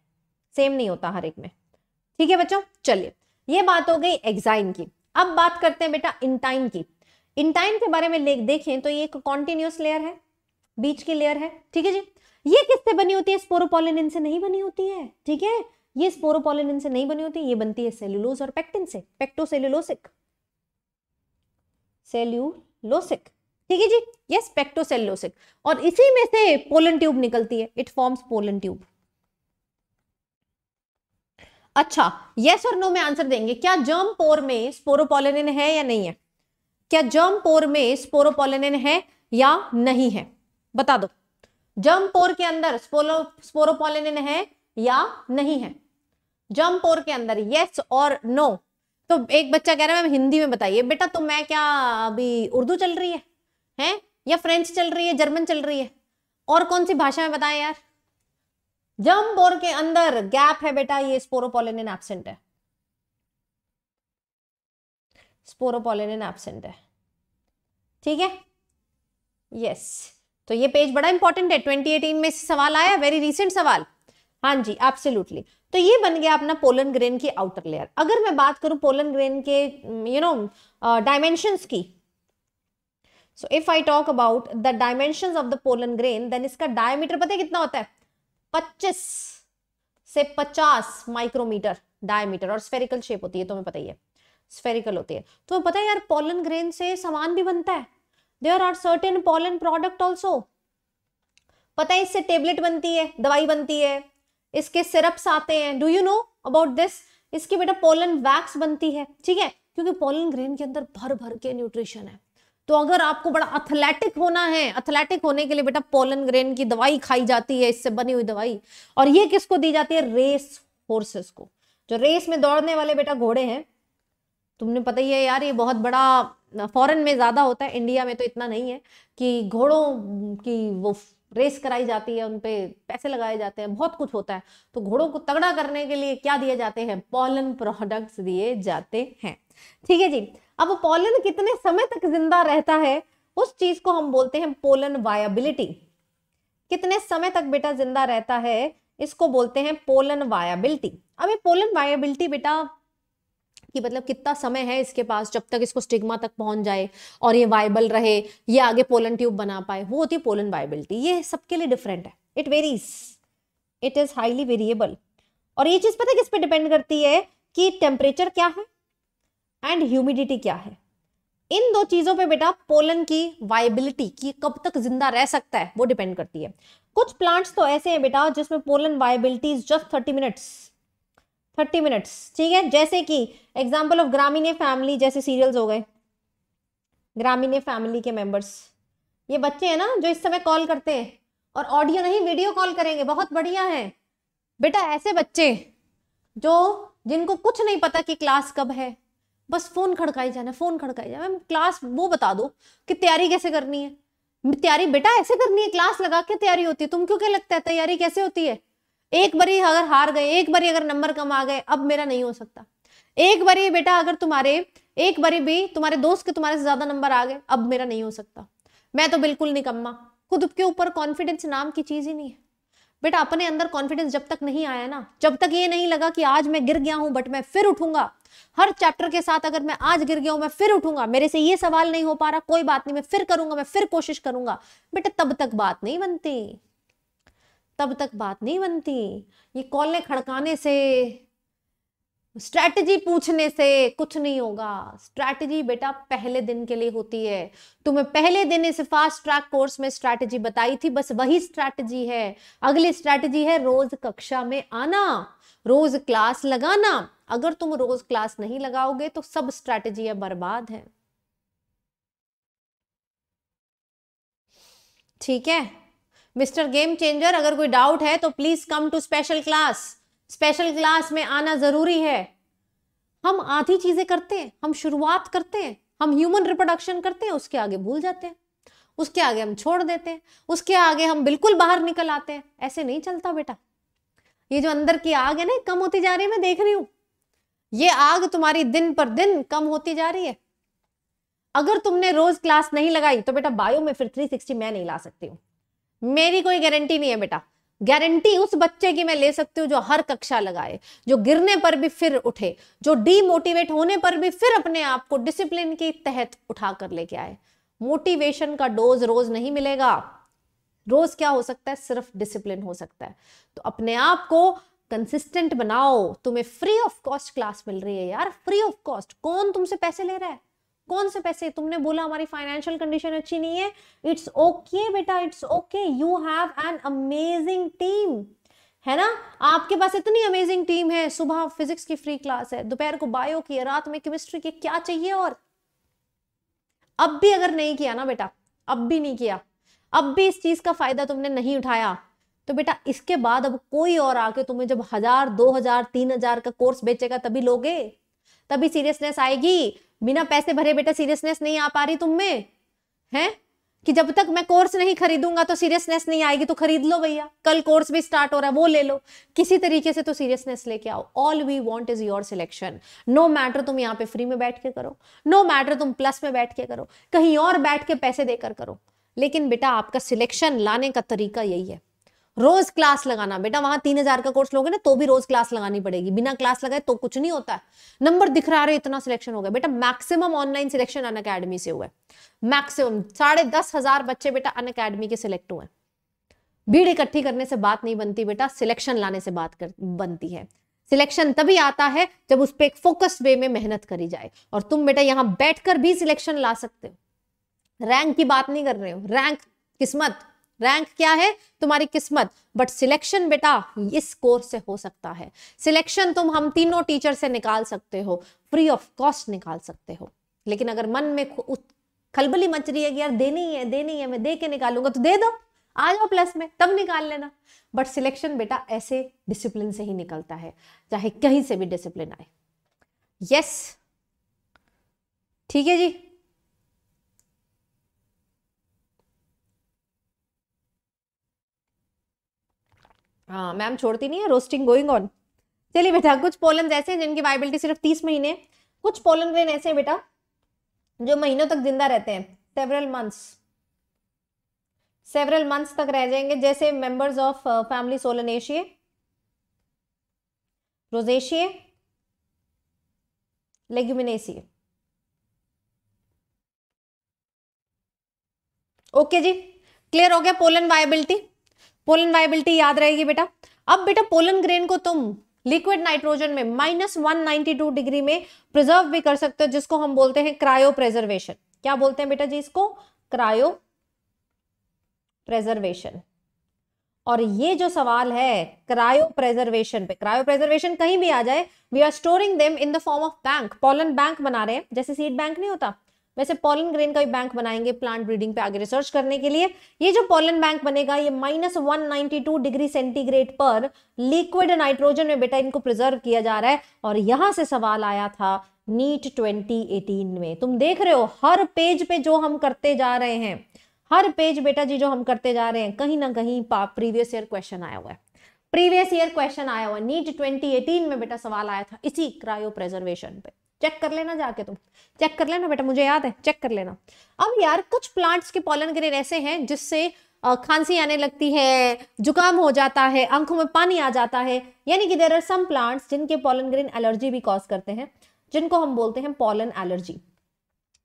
सेम नहीं होता हर एक में ठीक है बच्चों चलिए ये बात हो गई एग्जाइन की अब बात करते हैं बेटा इंटाइन की इंटाइन के बारे में देखें तो ये एक कॉन्टिन्यूस लेयर है बीच की लेयर है ठीक है जी ये किससे बनी होती है स्पोरोपोलिन से नहीं बनी होती है ठीक है ये स्पोरोपोलिन से नहीं बनी होती ये बनती है सेलुलोज और पेक्टिन से पेक्टोसेलुलोसिक सेल्यूलोसिक ठीक है जी ये स्पेक्टोसेल्लोसिक और इसी में से पोलन ट्यूब निकलती है इट फॉर्म्स पोलन ट्यूब अच्छा यस और नो में आंसर देंगे क्या जर्म पोर में स्पोरोपोलेनिन है या नहीं है क्या जर्म पोर में स्पोरोपोलेनिन है या नहीं है बता दो जर्म पोर के अंदर स्पोलो स्पोरोपोलेनिन है या नहीं है जर्म पोर के अंदर यस और नो तो एक बच्चा कह रहा है मैम हिंदी में बताइए बेटा तो मैं क्या अभी उर्दू चल रही है हैं या फ्रेंच चल रही है जर्मन चल रही है और कौन सी भाषा में बताएं यार जम बोर के अंदर गैप है बेटा ये स्पोरोपोलिन एबसेंट है स्पोरोपोलिन एबसेंट है ठीक है यस तो ये पेज बड़ा इंपॉर्टेंट है 2018 में सवाल आया वेरी रिसेंट सवाल हाँ जी एब्सोल्युटली तो ये बन गया अपना पोलन ग्रेन की आउटर लेयर अगर मैं बात करूं पोलन ग्रेन के यू नो डायमेंशन की so if I talk about the dimension of the pollen grain then इसका डायमीटर पता है कितना होता है 25 से 50 माइक्रोमीटर डायमीटर और स्फेरिकल शेप होती है तुम्हें पता ही है स्फेरिकल होती है तो पता है यार पोलन ग्रेन से सामान भी बनता है there are certain pollen product also पता है इससे टेबलेट बनती है दवाई बनती है इसके सिरप्स आते हैं do you know about this इसकी बेटा पोलन वैक्स बनती है ठीक है क्योंकि पोलन ग्रेन के अंदर भर भर के न्यूट्रिशन है तो अगर आपको बड़ा अथलेटिक होना है अथलेटिक होने के लिए बेटा पोलन ग्रेन की दवाई खाई जाती है इससे बनी हुई दवाई और ये किसको दी जाती है रेस होर्सेस को जो रेस में दौड़ने वाले बेटा घोड़े हैं तुमने पता ही है यार ये बहुत बड़ा फॉरेन में ज़्यादा होता है इंडिया में तो इतना नहीं है कि घोड़ों की वो रेस कराई जाती है उनपे पैसे लगाए जाते हैं बहुत कुछ होता है तो घोड़ों को तगड़ा करने के लिए क्या दिए जाते हैं पॉलन प्रोडक्ट्स दिए जाते हैं ठीक है जी अब पॉलन कितने समय तक जिंदा रहता है उस चीज को हम बोलते हैं पोलन वायाबिलिटी कितने समय तक बेटा जिंदा रहता है इसको बोलते हैं पोलन वायाबिलिटी अब ये पोलन वायाबिलिटी बेटा कि मतलब कितना समय है इसके पास जब तक इसको स्टिग्मा तक पहुंच जाए और ये वाइबल रहे ये आगे पोलन ट्यूब बना पाए वो होती है पोलन वाइबिलिटी ये सबके लिए डिफरेंट है it varies it is highly variable और ये चीज पता किस पे डिपेंड करती है कि टेम्परेचर क्या है एंड ह्यूमिडिटी क्या है इन दो चीजों पे बेटा पोलन की वायबिलिटी की कब तक जिंदा रह सकता है वो डिपेंड करती है कुछ प्लांट्स तो ऐसे हैं बेटा जिसमें pollen viability is just thirty minutes thirty minutes ठीक है जैसे कि एग्जाम्पल ऑफ ग्रामीण फैमिली जैसे सीरियल्स हो गए ग्रामीण फैमिली के मेम्बर्स ये बच्चे हैं ना जो इस समय कॉल करते हैं और ऑडियो नहीं वीडियो कॉल करेंगे बहुत बढ़िया है बेटा ऐसे बच्चे जो जिनको कुछ नहीं पता कि क्लास कब है बस फोन खड़काई जाना फोन खड़काई जाना मैम क्लास वो बता दो कि तैयारी कैसे करनी है तैयारी बेटा ऐसे करनी है क्लास लगा के तैयारी होती है तुम क्यों क्या लगता है तैयारी कैसे होती है एक बारी अगर हार गए एक बारी अगर नंबर कम आ गए अब मेरा नहीं हो सकता एक बारी बेटा अगर तुम्हारे एक बारी भी तुम्हारे दोस्त के तुम्हारे से ज्यादा नंबर आ गए अब मेरा नहीं हो सकता मैं तो बिल्कुल निकम्मा खुद के ऊपर कॉन्फिडेंस नाम की चीज ही नहीं है बेटा अपने अंदर कॉन्फिडेंस जब तक नहीं आया ना जब तक ये नहीं लगा कि आज मैं गिर गया हूं बट मैं फिर उठूंगा हर चैप्टर के साथ अगर मैं आज गिर गया हूं मैं फिर उठूंगा मेरे से ये सवाल नहीं हो पा रहा कोई बात नहीं मैं फिर करूंगा मैं फिर कोशिश करूंगा बेटा तब तक बात नहीं बनती तब तक बात नहीं बनती ये कॉलें खड़काने से स्ट्रैटेजी पूछने से कुछ नहीं होगा स्ट्रैटेजी बेटा पहले दिन के लिए होती है तुम्हें पहले दिन इस फास्ट ट्रैक कोर्स में स्ट्रैटेजी बताई थी बस वही स्ट्रैटेजी है अगली स्ट्रैटेजी है रोज कक्षा में आना रोज क्लास लगाना अगर तुम रोज क्लास नहीं लगाओगे तो सब स्ट्रैटेजी है बर्बाद है ठीक है मिस्टर गेम चेंजर अगर कोई डाउट है तो please come to special class special class में आना जरूरी है हम आधी चीजें करते हैं हम शुरुआत करते हैं हम ह्यूमन रिप्रोडक्शन करते हैं उसके आगे भूल जाते हैं उसके आगे हम छोड़ देते हैं उसके आगे हम बिल्कुल बाहर निकल आते हैं ऐसे नहीं चलता बेटा ये जो अंदर की आग है ना कम होती जा रही है मैं देख रही हूं ये आग तुम्हारी दिन पर दिन कम होती जा रही है अगर तुमने रोज क्लास नहीं लगाई तो बेटा बायो में फिर 360 मैं नहीं ला सकती हूँ मेरी कोई गारंटी नहीं है बेटा गारंटी उस बच्चे की मैं ले सकती हूँ जो हर कक्षा लगाए जो गिरने पर भी फिर उठे जो डीमोटिवेट होने पर भी फिर अपने आप को डिसिप्लिन के तहत उठा कर लेके आए मोटिवेशन का डोज रोज नहीं मिलेगा रोज क्या हो सकता है सिर्फ डिसिप्लिन हो सकता है तो अपने आप को कंसिस्टेंट बनाओ तुम्हें फ्री ऑफ कॉस्ट क्लास मिल रही है यार फ्री ऑफ कॉस्ट कौन तुमसे पैसे ले रहा है कौन से पैसे तुमने बोला हमारी फाइनेंशियल कंडीशन अच्छी नहीं है इट्स ओके बेटा it's okay you have an amazing team है ना आपके पास इतनी अमेजिंग टीम है सुबह फिजिक्स की फ्री क्लास है दोपहर को बायो की है रात में केमिस्ट्री की क्या चाहिए और अब भी अगर नहीं किया ना बेटा अब भी नहीं किया अब भी इस चीज का फायदा तुमने नहीं उठाया तो बेटा इसके बाद अब कोई और आके तुम्हें जब हजार दो हजार तीन हजार का कोर्स बेचेगा तभी लोगे तभी सीरियसनेस आएगी बिना पैसे भरे बेटा सीरियसनेस नहीं आ पा रही तुम में है कि जब तक मैं कोर्स नहीं खरीदूंगा तो सीरियसनेस नहीं आएगी तो खरीद लो भैया कल कोर्स भी स्टार्ट हो रहा है वो ले लो किसी तरीके से तो सीरियसनेस लेके आओ all we want is your selection no matter तुम यहाँ पे फ्री में बैठ के करो नो no मैटर तुम प्लस में बैठ के करो कहीं और बैठ के पैसे देकर करो लेकिन बेटा आपका सिलेक्शन लाने का तरीका यही है रोज क्लास लगाना बेटा वहां तीन हजार का कोर्स लोगे ना तो भी रोज क्लास लगानी पड़ेगी बिना क्लास लगाए तो कुछ नहीं होता है नंबर दिख रहा है इतना सिलेक्शन हो गया बेटा maximum online selection Unacademy से हुआ है मैक्सिमम साढ़े दस हजार बच्चे बेटा अन अकेडमी के सिलेक्ट हुए भीड़ इकट्ठी करने से बात नहीं बनती बेटा सिलेक्शन लाने से बात कर बनती है सिलेक्शन तभी आता है जब उस पर एक फोकस वे में मेहनत करी जाए और तुम बेटा यहाँ बैठकर भी सिलेक्शन ला सकते हो रैंक की बात नहीं कर रहे हो रैंक किस्मत रैंक क्या है तुम्हारी किस्मत बट सिलेक्शन बेटा इस कोर्स से हो सकता है सिलेक्शन तुम हम तीनों टीचर से निकाल सकते हो फ्री ऑफ कॉस्ट निकाल सकते हो लेकिन अगर मन में खलबली मच रही है कि यार देनी है देनी है मैं दे के निकालूंगा तो दे दो आ जाओ प्लस में तब निकाल लेना बट सिलेक्शन बेटा ऐसे डिसिप्लिन से ही निकलता है चाहे कहीं से भी डिसिप्लिन आए यस yes. ठीक है जी हाँ मैम छोड़ती नहीं है रोस्टिंग गोइंग ऑन चलिए बेटा कुछ पोलन ऐसे हैं जिनकी वाइबिलिटी सिर्फ तीस महीने कुछ पोलन ग्रेन ऐसे हैं बेटा जो महीनों तक जिंदा रहते हैं सेवरल मंथ्स सेवरल मंथ्स तक रह जाएंगे जैसे members of family Solanaceae Rosaceae Leguminosae okay जी क्लियर हो गया पोलन वायबिलिटी पोलन वाइबिलिटी याद रहेगी बेटा अब बेटा पोलन ग्रेन को तुम लिक्विड नाइट्रोजन में माइनस वन डिग्री में प्रिजर्व भी कर सकते हो जिसको हम बोलते हैं क्रायो प्रेजर्वेशन क्या बोलते हैं बेटा जी इसको क्रायो प्रेजर्वेशन और ये जो सवाल है क्रायो प्रेजर्वेशन पे क्रायो प्रेजर्वेशन कहीं भी आ जाए we are storing them in the form of bank pollen bank बना रहे हैं जैसे सीड बैंक नहीं होता वैसे पॉलन ग्रेन का भी बैंक बनाएंगे प्लांट ब्रीडिंग पे आगे रिसर्च करने के लिए ये जो पॉलन बैंक बनेगा ये माइनस वन डिग्री सेंटीग्रेड पर लिक्विड नाइट्रोजन में बेटा इनको प्रिजर्व किया जा रहा है और यहां से सवाल आया था नीट 2018 में तुम देख रहे हो हर पेज पे जो हम करते जा रहे हैं हर पेज बेटा जी जो हम करते जा रहे हैं कहीं ना कहीं प्रीवियस ईयर क्वेश्चन आया हुआ है प्रीवियस ईयर क्वेश्चन आया हुआ नीट 2018 में बेटा सवाल आया था इसी क्रायो प्रेजर्वेशन पे चेक कर लेना जाके तुम चेक कर लेना बेटा मुझे याद है चेक कर लेना अब यार कुछ प्लांट्स के पॉलन ग्रेन ऐसे हैं जिससे खांसी आने लगती है जुकाम हो जाता है आंखों में पानी आ जाता है यानी कि देर आर सम प्लांट्स जिनके पॉलन ग्रेन एलर्जी भी कॉज करते हैं जिनको हम बोलते हैं पॉलन एलर्जी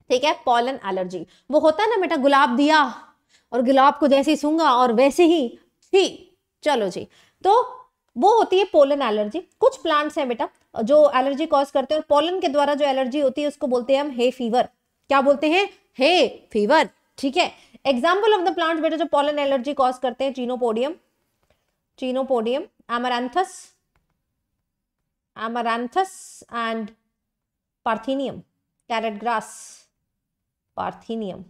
ठीक है पॉलन एलर्जी वो होता है ना बेटा गुलाब दिया और गुलाब को जैसे ही सूंगा और वैसे ही ठीक चलो जी तो वो होती है पोलन एलर्जी कुछ प्लांट्स हैं बेटा जो एलर्जी कॉज करते हैं और पोलन के द्वारा जो एलर्जी होती है उसको बोलते हैं हम हे फीवर क्या बोलते हैं हे फीवर ठीक है एग्जाम्पल ऑफ द प्लांट बेटा जो पोलन एलर्जी कॉज करते हैं Chenopodium Chenopodium Amaranthus Amaranthus and Parthenium carrot grass Parthenium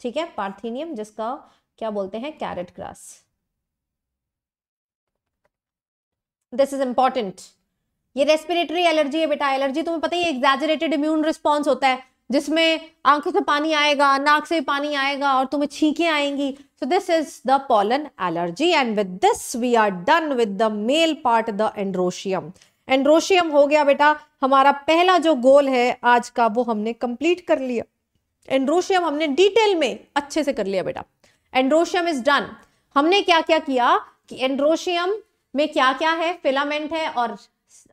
ठीक है पार्थीनियम जिसका क्या बोलते हैं carrot grass this is important ये रेस्पिरेटरी एलर्जी है बेटा एलर्जी तुम्हें पता ही एग्जेजरेटेड इम्यून रिस्पॉन्स होता है जिसमें आंखों से पानी आएगा नाक से पानी आएगा और तुम्हें छींकें आएंगी so this is the pollen allergy and with this we are done with the male part the androecium androecium हो गया बेटा हमारा पहला जो गोल है आज का वो हमने कंप्लीट कर लिया एंड्रोशियम हमने डिटेल में अच्छे से कर लिया बेटा एंड्रोशियम इज डन हमने क्या क्या किया कि एंड्रोशियम में क्या क्या है फिलामेंट है और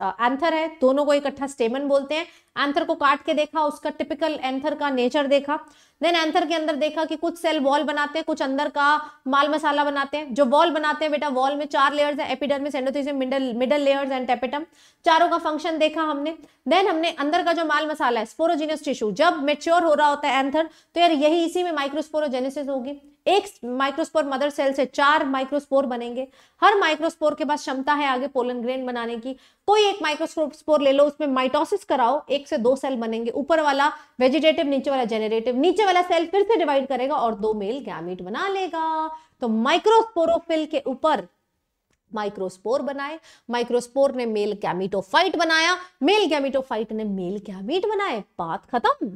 एंथर है दोनों को इकट्ठा स्टेमन बोलते हैं एंथर को काट के देखा उसका टिपिकल एंथर का नेचर देखा देन एंथर के अंदर देखा कि कुछ सेल वॉल बनाते हैं कुछ अंदर का माल मसाला बनाते हैं जो वॉल बनाते हैं बेटा वॉल में चार लेयर्स है epidermis endothecium middle middle layers and tapetum चारों का फंक्शन देखा हमने देन हमने अंदर का जो माल मसाला है स्पोरोजीनियस टिश्यू जब मेच्योर हो रहा होता है एंथर तो यार यही इसी में माइक्रोस्पोरोजेनेसिस होगी एक माइक्रोस्पोर मदर सेल से चार माइक्रोस्पोर बनेंगे हर माइक्रोस्पोर के पास क्षमता है आगे पोलन ग्रेन बनाने की कोई एक माइक्रोस्पोर ले लो उसमें माइटोसिस कराओ एक से दो सेल बनेंगे ऊपर वाला वेजिटेटिव नीचे वाला जेनेरेटिव नीचे वाला सेल फिर से डिवाइड करेगा और दो मेल गैमिट बना लेगा तो माइक्रोस्पोरोफिल के ऊपर माइक्रोस्पोर बनाए माइक्रोस्पोर ने मेल गैमिटोफाइट बनाया मेल गैमिटोफाइट ने मेल गैमिट बनाए बात खत्म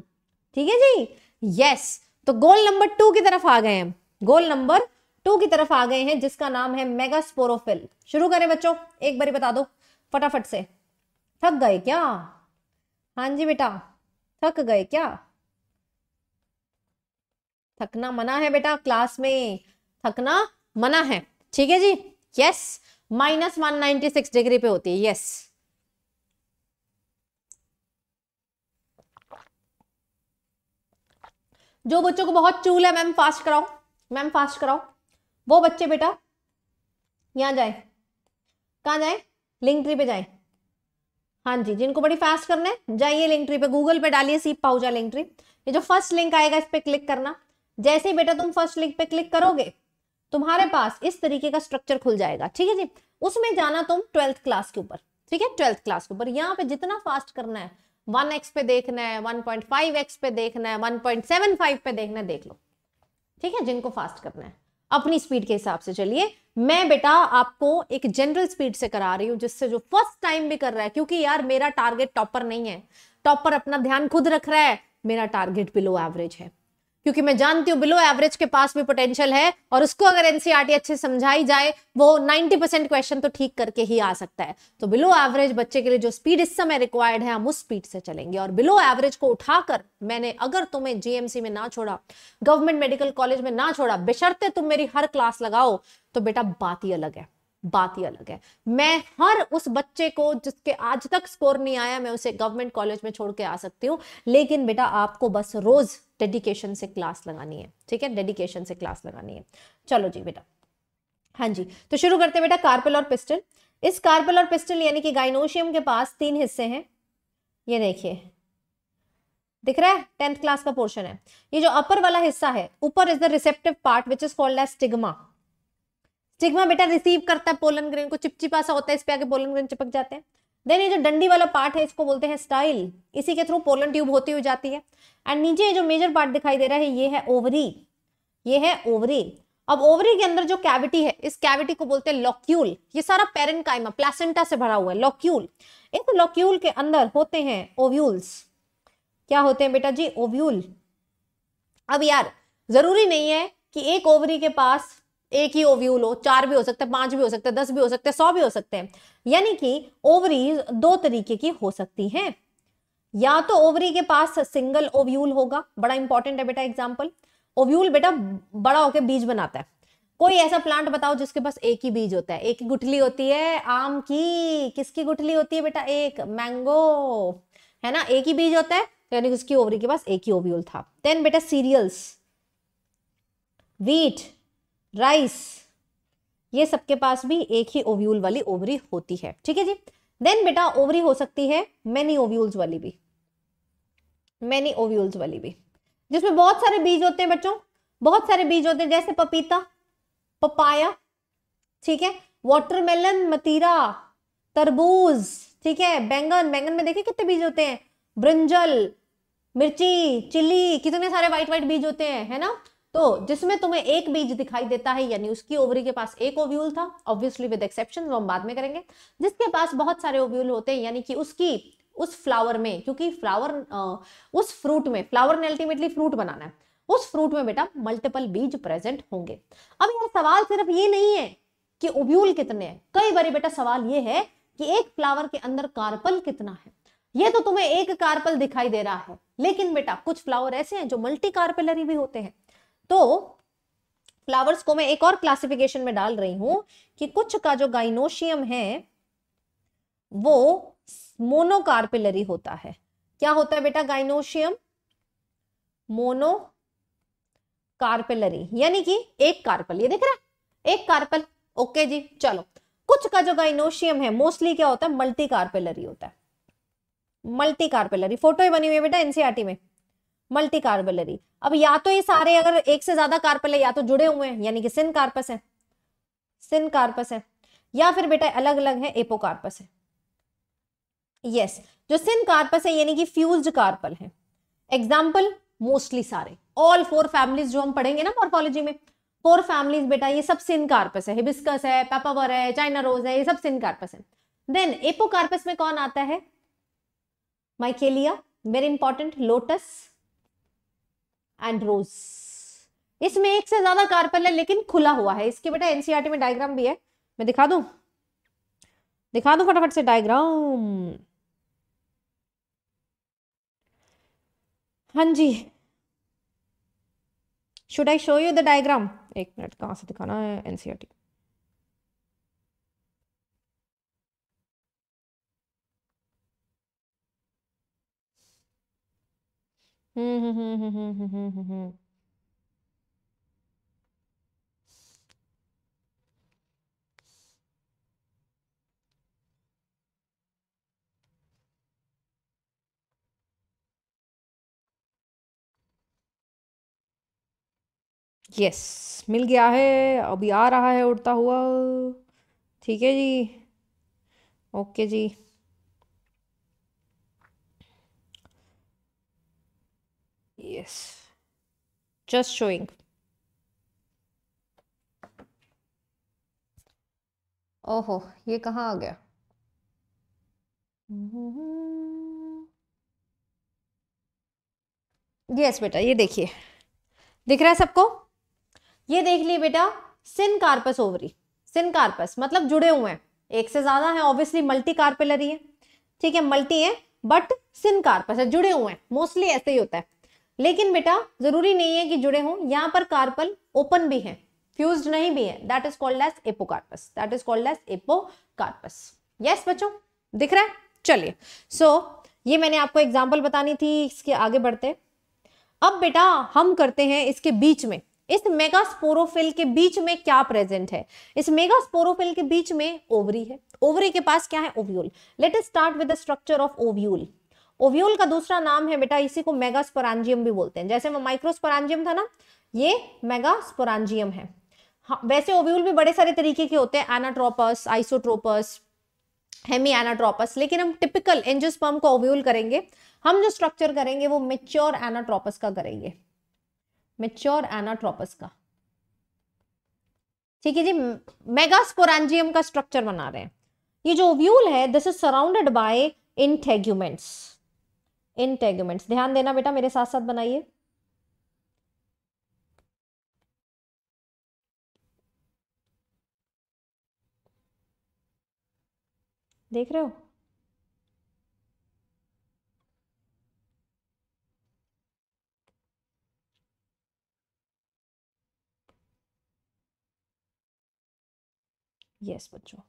ठीक है जी यस तो गोल नंबर टू की तरफ आ गए हैं गोल नंबर टू की तरफ आ गए हैं जिसका नाम है मेगा स्पोरोफिल शुरू करें बच्चों एक बार बता दो फटाफट से थक गए क्या हाँ जी बेटा थक गए क्या थकना मना है बेटा क्लास में थकना मना है ठीक है जी yes minus one ninety six degree पे होती है यस जो बच्चों को बहुत चूल है मैम फास्ट कराओ मैम फास्ट कराओ वो बच्चे बेटा यहाँ जाए कहाँ जाए लिंक ट्री पे जाए हाँ जी जिनको बड़ी फास्ट करना है जाइए लिंक ट्री पे गूगल पे डालिए सीप पाउजा लिंक ट्री ये जो फर्स्ट लिंक आएगा इस पर क्लिक करना जैसे ही बेटा तुम फर्स्ट लिंक पे क्लिक करोगे तुम्हारे पास इस तरीके का स्ट्रक्चर खुल जाएगा ठीक है जी उसमें जाना तुम ट्वेल्थ क्लास के ऊपर ठीक है ट्वेल्थ क्लास के ऊपर यहाँ पे जितना फास्ट करना है वन एक्स पे देखना है वन पॉइंट फाइव एक्स पे देखना है वन पॉइंट सेवन फाइव पे देखना है देख लो ठीक है जिनको फास्ट करना है अपनी स्पीड के हिसाब से चलिए मैं बेटा आपको एक जनरल स्पीड से करा रही हूं जिससे जो फर्स्ट टाइम भी कर रहा है क्योंकि यार मेरा टारगेट टॉपर नहीं है टॉपर अपना ध्यान खुद रख रहा है मेरा टारगेट बिलो एवरेज है क्योंकि मैं जानती हूँ बिलो एवरेज के पास भी पोटेंशियल है और उसको अगर एनसीईआरटी e अच्छे समझाई जाए वो 90 परसेंट क्वेश्चन तो ठीक करके ही आ सकता है तो बिलो एवरेज बच्चे के लिए जो स्पीड इस समय रिक्वायर्ड है हम उस स्पीड से चलेंगे और बिलो एवरेज को उठाकर मैंने अगर तुम्हें जीएमसी में ना छोड़ा गवर्नमेंट मेडिकल कॉलेज में ना छोड़ा बेशरते तुम मेरी हर क्लास लगाओ तो बेटा बात ही अलग है बात ही अलग है मैं हर उस बच्चे को जिसके आज तक स्कोर नहीं आया मैं उसे गवर्नमेंट कॉलेज में छोड़ के आ सकती हूँ लेकिन बेटा आपको बस रोज डेडिकेशन से क्लास लगानी है ठीक है डेडिकेशन से क्लास लगानी है चलो जी बेटा हाँ जी तो शुरू करते हैं बेटा कार्पल और पिस्टल इस कार्पल और पिस्टल यानी कि गाइनोशियम के पास तीन हिस्से हैं ये देखिए दिख रहा है टेंथ क्लास का पोर्शन है ये जो अपर वाला हिस्सा है ऊपर is the receptive part which is called as stigma stigma बेटा रिसीव करता है पोलन ग्रेन को चिपचिपा सा होता है इस पे आगे पोलन ग्रेन चिपक जाते हैं देन ये जो डंडी वाला पार्ट है इसको बोलते हैं स्टाइल इसी के थ्रू पोलन ट्यूब होती हुई जाती है एंड नीचे जो मेजर पार्ट दिखाई दे रहा है ये है ओवरी ये है ओवरी अब ओवरी के अंदर जो कैविटी है इस कैविटी को बोलते हैं लॉक्यूल ये सारा पेरेंकाइमा प्लेसेंटा से भरा हुआ है लॉक्यूल इन लॉक्यूल के अंदर होते हैं ओव्यूल्स क्या होते हैं बेटा जी ओव्यूल अब यार जरूरी नहीं है कि एक ओवरी के पास एक ही ओव्यू लो चार भी हो सकते हैं पांच भी हो सकते हैं दस भी हो सकते हैं सौ भी हो सकते हैं यानी कि ओवरीज दो तरीके की हो सकती हैं या तो ओवरी के पास सिंगल ओव्यूल होगा बड़ा इंपॉर्टेंट है बेटा एग्जाम्पल ओव्यूल बेटा बड़ा होकर बीज बनाता है कोई ऐसा प्लांट बताओ जिसके पास एक ही बीज होता है एक ही गुठली होती है आम की किसकी गुठली होती है बेटा एक मैंगो है ना एक ही बीज होता है यानी उसकी ओवरी के पास एक ही ओव्यूल था देन बेटा सीरियल्स वीट राइस ये सबके पास भी एक ही ओव्यूल वाली ओवरी होती है ठीक है जी देन बेटा ओवरी हो सकती है मैनी ओव्यूल्स वाली भी मैनी ओव्यूल्स वाली भी जिसमें बहुत सारे बीज होते हैं बच्चों बहुत सारे बीज होते हैं जैसे पपीता पपाया ठीक है वॉटरमेलन मतीरा तरबूज ठीक है बैंगन बैंगन में देखिए कितने बीज होते हैं ब्रिंजल मिर्ची चिल्ली कितने सारे व्हाइट व्हाइट बीज होते हैं है ना तो जिसमें तुम्हें एक बीज दिखाई देता है यानी उसकी ओवरी के पास एक ओव्यूल था ऑब्वियसली विद एक्सेप्शन हम बाद में करेंगे जिसके पास बहुत सारे ओव्यूल होते हैं यानी कि उसकी उस फ्लावर में क्योंकि फ्लावर उस फ्रूट में फ्लावर ने अल्टीमेटली फ्रूट बनाना है उस फ्रूट में बेटा मल्टीपल बीज प्रेजेंट होंगे अब यार सवाल सिर्फ ये नहीं है कि ओव्यूल कितने हैं कई बार बेटा सवाल ये है कि एक फ्लावर के अंदर कार्पल कितना है ये तो तुम्हें एक कार्पल दिखाई दे रहा है लेकिन बेटा कुछ फ्लावर ऐसे हैं जो मल्टी कार्पेलरी भी होते हैं तो फ्लावर्स को मैं एक और क्लासिफिकेशन में डाल रही हूं कि कुछ का जो गाइनोशियम है वो मोनोकार्पिलरी होता है क्या होता है बेटा गाइनोशियम मोनो कार्पेलरी यानी कि एक कार्पल ये देख रहा है एक कार्पल ओके जी चलो कुछ का जो गाइनोशियम है मोस्टली क्या होता है मल्टी कार्पेलरी होता है मल्टी कार्पेलरी फोटो ही बनी हुई है बेटा एनसीआरटी में मल्टी कार्बलरी अब या तो ये सारे अगर एक से ज्यादा कार्पल है या तो जुड़े हुए हैं यानी कि सिन कार्पस है सिन कार्पस है या फिर बेटा अलग अलग है एपोकार्पस है यस yes, जो सिन कार्पस है यानी कि फ्यूज कार्पल है एग्जाम्पल मोस्टली सारे ऑल फोर फैमिलीज जो हम पढ़ेंगे ना मॉर्फोलॉजी में फोर फैमिलीज बेटा ये सब सिन कार्पस है हिबिस्कस है पेपावर है चाइना रोज है ये सब सिन कार्पस है देन एपोकार्पस में कौन आता है Michelia very important lotus and rose इसमें एक से ज्यादा कार्पल है लेकिन खुला हुआ है इसके बेटा एनसीईआरटी e में डायग्राम भी है मैं दिखा दू दिखा दू फटाफट से डायग्राम हाँ जी should I show you the diagram एक मिनट कहां से दिखाना है एनसीआरटी हम्म हम्म हम्म हम्म हम्म हम्म हम्म हम्म, हम्म। यस मिल गया है अभी आ रहा है उड़ता हुआ ठीक है जी ओके जी Yes. Just showing. ओहो ये कहाँ आ गया यस बेटा ये देखिए दिख रहा है सबको ये देख ली बेटा syncarpous ovary syncarpous मतलब जुड़े हुए हैं एक से ज्यादा है ऑब्वियसली मल्टी कार्पेलरी है ठीक है मल्टी है बट सिन कार्पस है जुड़े हुए हैं मोस्टली ऐसे ही होता है लेकिन बेटा जरूरी नहीं है कि जुड़े हों यहाँ पर कार्पल ओपन भी है फ्यूज नहीं भी है that is called as apocarpous that is called as apocarpous yes बच्चों दिख रहा है चलिए सो so, ये मैंने आपको एग्जाम्पल बतानी थी इसके आगे बढ़ते अब बेटा हम करते हैं इसके बीच में इस मेगास्पोरोफिल के बीच में क्या प्रेजेंट है इस मेगास्पोरोफिल के बीच में ओवरी है ओवरी के पास क्या है ovule let us start with the structure of ovule ovule का दूसरा नाम है बेटा इसी को मेगास्पोरेंजियम भी बोलते हैं जैसे माइक्रोस्पोरेंजियम था ना ये मेगास्पोरेंजियम है हाँ, वैसे ओव्यूल भी बड़े सारे तरीके के होते हैं एनाट्रोपस आइसोट्रोपस हेमी एनाट्रोपस लेकिन हम टिपिकल एंजियोस्पर्म को ओव्यूल करेंगे हम जो स्ट्रक्चर करेंगे वो मेच्योर एनाट्रोपस का करेंगे मेच्योर एनाट्रोपस का ठीक है जी मेगास्पोरेंजियम का स्ट्रक्चर बना रहे हैं ये जो ओव्यूल है this is surrounded by integuments integuments ध्यान देना बेटा मेरे साथ साथ बनाइए देख रहे हो यस yes, बच्चों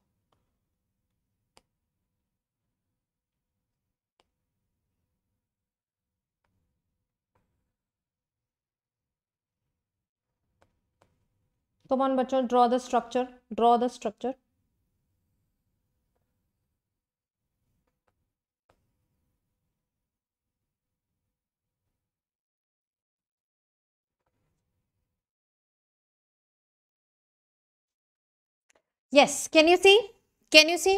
कम ऑन बच्चों draw the structure draw the structure yes can you see can you see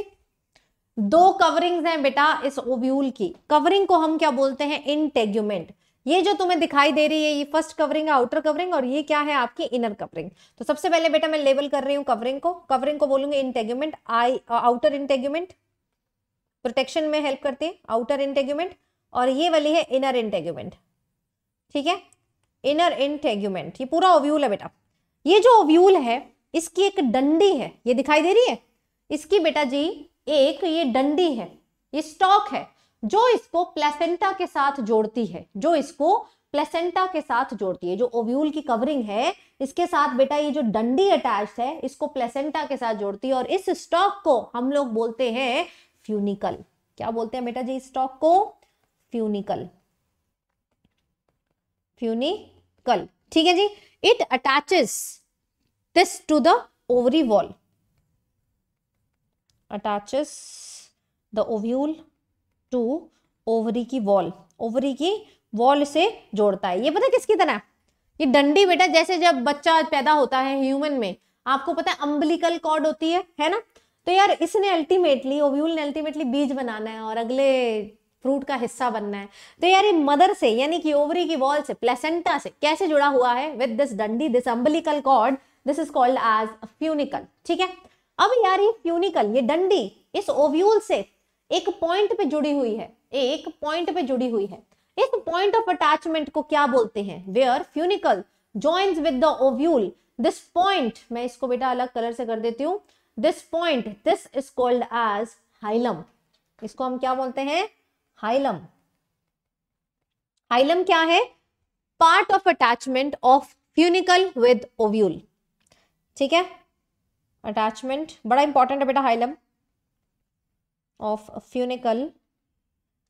दो कवरिंग्स हैं बेटा इस ओव्यूल की कवरिंग को हम क्या बोलते हैं इंटेग्यूमेंट ये जो तुम्हें दिखाई दे रही है ये फर्स्ट कवरिंग है आउटर कवरिंग और ये क्या है आपकी इनर कवरिंग तो सबसे पहले बेटा मैं लेबल कर रही हूँ कवरिंग को कवरिंग को बोलूंगी integument I outer integument protection में हेल्प करती है आउटर इंटेग्यूमेंट और ये वाली है इनर इंटेग्यूमेंट ठीक है इनर इंटेग्यूमेंट ये पूरा ओव्यूल है बेटा ये जो ओव्यूल है इसकी एक डंडी है ये दिखाई दे रही है इसकी बेटा जी एक ये डंडी है ये स्टॉक है जो इसको प्लेसेंटा के साथ जोड़ती है जो इसको प्लेसेंटा के साथ जोड़ती है जो ओव्यूल की कवरिंग है इसके साथ बेटा ये जो डंडी अटैच है इसको प्लेसेंटा के साथ जोड़ती है और इस स्टॉक को हम लोग बोलते हैं फ्यूनिकल क्या बोलते हैं बेटा जी स्टॉक को फ्यूनिकल फ्यूनिकल ठीक है जी it attaches this to the ovary wall attaches the ovule to ovary की वॉल ओवरी की वॉल से जोड़ता है ये पता किसकी तरह ये डंडी बेटा जैसे जब बच्चा पैदा होता है ह्यूमन में आपको पता है अम्बलिकल कॉर्ड होती है है ना तो यार इसने अल्टीमेटली ओव्यूल ने अल्टीमेटली बीज बनाना है और अगले फ्रूट का हिस्सा बनना है तो यार ये मदर से यानी कि ओवरी की वॉल से प्लेसेंटा से कैसे जुड़ा हुआ है विद दिस डंडी this umbilical cord this is called as funicle ठीक है अब यार ये फ्यूनिकल ये डंडी इस ओव्यूल से एक पॉइंट पे जुड़ी हुई है एक पॉइंट पे जुड़ी हुई है इस पॉइंट ऑफ अटैचमेंट को क्या बोलते हैं where funicle joint with the ovule this point मैं इसको बेटा अलग कलर से कर देती हूँ this point this is called as hilum इसको हम क्या बोलते हैं हाइलम हाइलम क्या है part of attachment of funicle with ovule ठीक है अटैचमेंट बड़ा इंपॉर्टेंट है बेटा hilum of funicle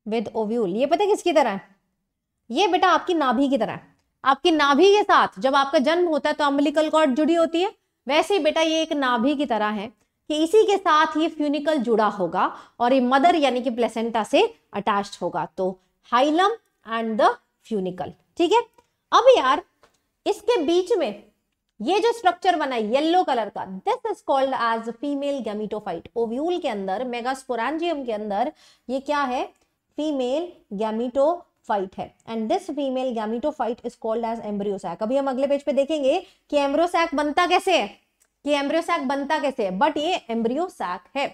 with ovule ये पता है किसकी तरह है ये बेटा आपकी नाभि की तरह है आपकी नाभि के साथ जब आपका जन्म होता है तो अम्बलिकल कॉर्ड जुड़ी होती है वैसे ही बेटा ये एक नाभि की तरह है कि इसी के साथ ये फ्यूनिकल जुड़ा होगा और ये मदर यानी कि प्लेसेंटा से अटैच होगा तो हाइलम एंड द फ्यूनिकल ठीक है अब यार इसके बीच में ये जो स्ट्रक्चर बना है येलो कलर का this is called as female gametophyte ovule के अंदर मेगास्पोरेंजियम के अंदर ये क्या है फीमेल गैमिटो फाइट है and this female gametophyte is called as embryo sac अभी हम अगले पेज पे देखेंगे कि एम्ब्रियोसैक बनता कैसे है कि एम्ब्रियोसैक बनता कैसे है बट ये एम्ब्रियोसैक है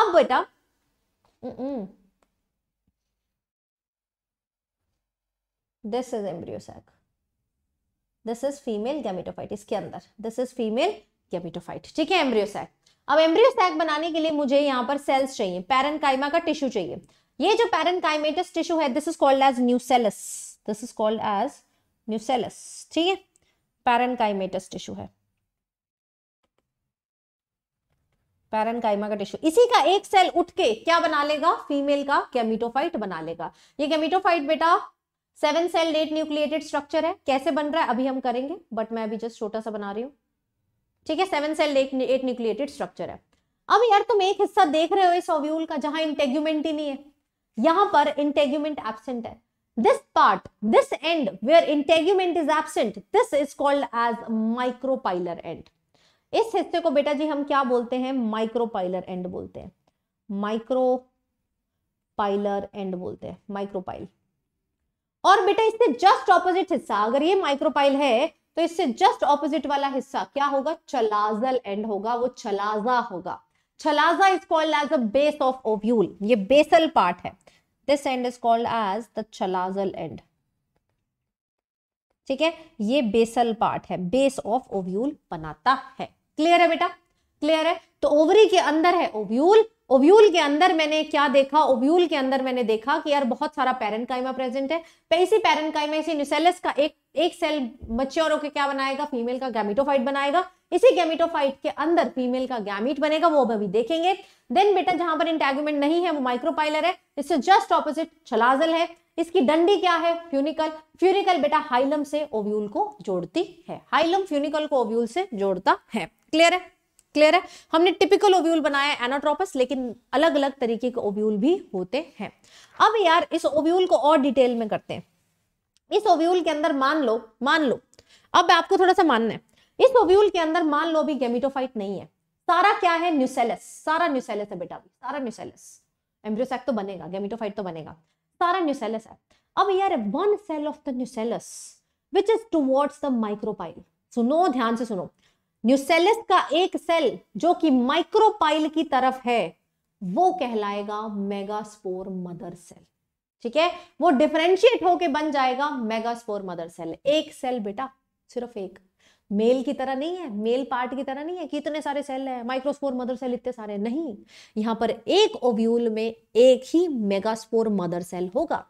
अब बेटा this is embryo sac this is female gametophyte इसके अंदर दिस इज फीमेल गैमिटोफाइट ठीक है एम्ब्रियो सैक अब एम्ब्रियो सैक बनाने के लिए मुझे यहाँ पर सेल्स चाहिए पैरन का टिश्यू चाहिए ये जो पैरन टिश्यू है this is called as nucellus this is called as nucellus ठीक है पैरन टिश्यू है पैरन का टिश्यू इसी का एक सेल उठ के क्या बना लेगा फीमेल का कैमिटोफाइट बना लेगा ये कैमिटोफाइट बेटा seven celled nucleated structure है कैसे बन रहा है अभी हम करेंगे बट मैं अभी जस्ट छोटा सा बना रही हूँ ठीक है seven celled eight nucleated structure है अब यार तुम एक हिस्सा देख रहे हो इस ओव्यूल का जहां इंटेग्यूमेंट ही नहीं है यहां पर इंटेग्यूमेंट एबसेंट है this part this end where integument is absent this is called as micropylar end इस हिस्से को बेटा जी हम क्या बोलते हैं माइक्रोपाइलर एंड बोलते हैं माइक्रो पाइलर एंड बोलते हैं माइक्रोपाइल और बेटा इससे जस्ट ऑपोजिट हिस्सा अगर ये माइक्रोपाइल है तो इससे जस्ट ऑपोजिट वाला हिस्सा क्या होगा चलाजल एंड होगा वो चलाजा होगा chalaza is called as a base of ovule ये बेसल पार्ट है this end is called as the chalazal end ठीक है ये बेसल पार्ट है बेस ऑफ ओव्यूल बनाता है क्लियर है बेटा क्लियर है तो ओवरी के अंदर है ओव्यूल ओव्यूल के अंदर मैंने क्या देखा ओव्यूल के अंदर मैंने देखा कि यार बहुत सारा पेरेंटकाइमा प्रेजेंट है तो इसी पेरेंटकाइमा इसी न्यूसेलस का एक एक सेल मच्योर होकर क्या बनाएगा फीमेल का गैमिटोफाइट बनाएगा इसी गैमिटोफाइट के अंदर फीमेल का गैमिट बनेगा वो अभी देखेंगे देन बेटा जहां पर इंटेगमेंट नहीं है वो माइक्रोपाइलर है इससे जस्ट ऑपोजिट छलाजल है इसकी डंडी क्या है फ्यूनिकल फ्यूनिकल बेटा हाइलम से ओव्यूल को जोड़ती है हाइलम फ्यूनिकल को ओव्यूल से जोड़ता है क्लियर है क्लियर है हमने टिपिकल ओव्यूल बनाया एनाट्रोपस लेकिन अलग अलग तरीके के ओव्यूल भी होते हैं अब यार इस ओव्यूल को और डिटेल में करते हैं इस ओव्यूल के अंदर मान लो मान लो अब आपको थोड़ा सा मानना है इस ओव्यूल के अंदर मान लो भी गेमिटोफाइट नहीं है सारा क्या है न्यूसेलस सारा न्यूसेलस है बेटा सारा न्यूसेलस एम्ब्रियोसैक तो बनेगा गेमिटोफाइट तो बनेगा सारा न्यूसेलस है अब यार one cell of the nucellus which is towards the micropyle सुनो ध्यान से सुनो न्यूसेलिस का एक सेल जो कि माइक्रोपाइल की तरफ है वो कहलाएगा मेगास्पोर मदर सेल ठीक है वो डिफरेंशिएट होके बन जाएगा मेगास्पोर मदर सेल एक सेल बेटा सिर्फ एक मेल की तरह नहीं है मेल पार्ट की तरह नहीं है कि इतने सारे सेल है माइक्रोस्पोर मदर सेल इतने सारे नहीं यहां पर एक ओव्यूल में एक ही मेगास्पोर मदर सेल होगा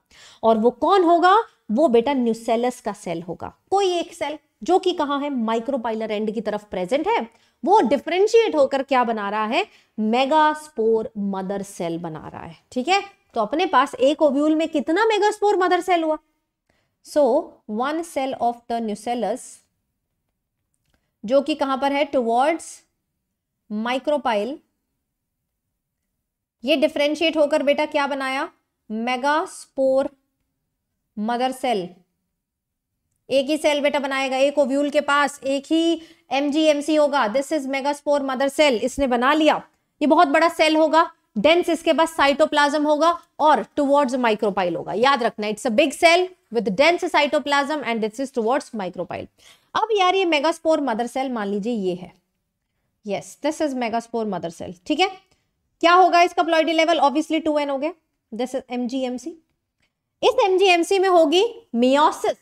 और वो कौन होगा वो बेटा न्यूसेलस का सेल होगा कोई एक सेल जो कि कहा है माइक्रोपाइलर एंड की तरफ प्रेजेंट है वो डिफ्रेंशिएट होकर क्या बना रहा है मेगा स्पोर मदर सेल बना रहा है ठीक है तो अपने पास एक ओव्यूल में कितना मेगास्पोर मदर सेल हुआ so one cell of the nucellus जो कि कहां पर है टुवर्ड्स माइक्रोपाइल ये डिफ्रेंशिएट होकर बेटा क्या बनाया मेगास्पोर मदर सेल एक ही सेल बेटा बनाएगा एक ओव्यूल के पास एक ही एमजीएमसी होगा this is megaspore mother cell इसने बना लिया ये बहुत बड़ा सेल होगा डेंस इसके पास साइटोप्लाज्म होगा और टुवर्ड्स माइक्रोपाइल होगा याद रखना it's a big cell with dense cytoplasm and this is towards micropyle अब यार ये मेगास्पोर मदर सेल मान लीजिए ये है yes this is megaspore mother cell ठीक है क्या होगा इसका ploidy level obviously two N हो गया दिस इज एमजीएमसी इस एमजीएमसी में होगी मियोसिस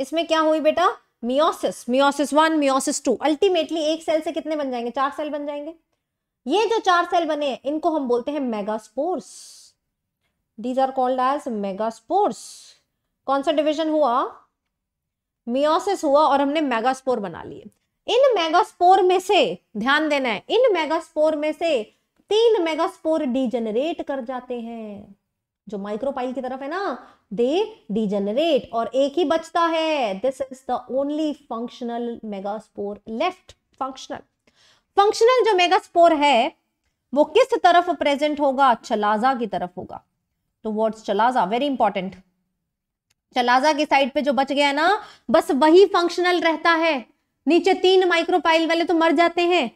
इसमें क्या हुई बेटा meiosis meiosis one meiosis two ultimately एक सेल से कितने बन जाएंगे चार सेल बन जाएंगे ये जो चार सेल बने इनको हम बोलते हैं megaspores these are called as megaspores कौन सा डिविजन हुआ मियोसिस हुआ और हमने मेगास्पोर बना लिए इन मेगास्पोर में से ध्यान देना है इन मेगास्पोर में से तीन मेगास्पोर डीजनरेट कर जाते हैं जो माइक्रोपाइल की तरफ है ना दे डिजेनरेट और एक ही बचता है this is the only functional megaspore left functional functional जो मेगास्पोर है वो किस तरफ प्रेजेंट होगा चलाजा की तरफ होगा towards chalaza very important chalaza की साइड पे जो बच गया ना बस वही फंक्शनल रहता है नीचे तीन माइक्रोपाइल वाले तो मर जाते हैं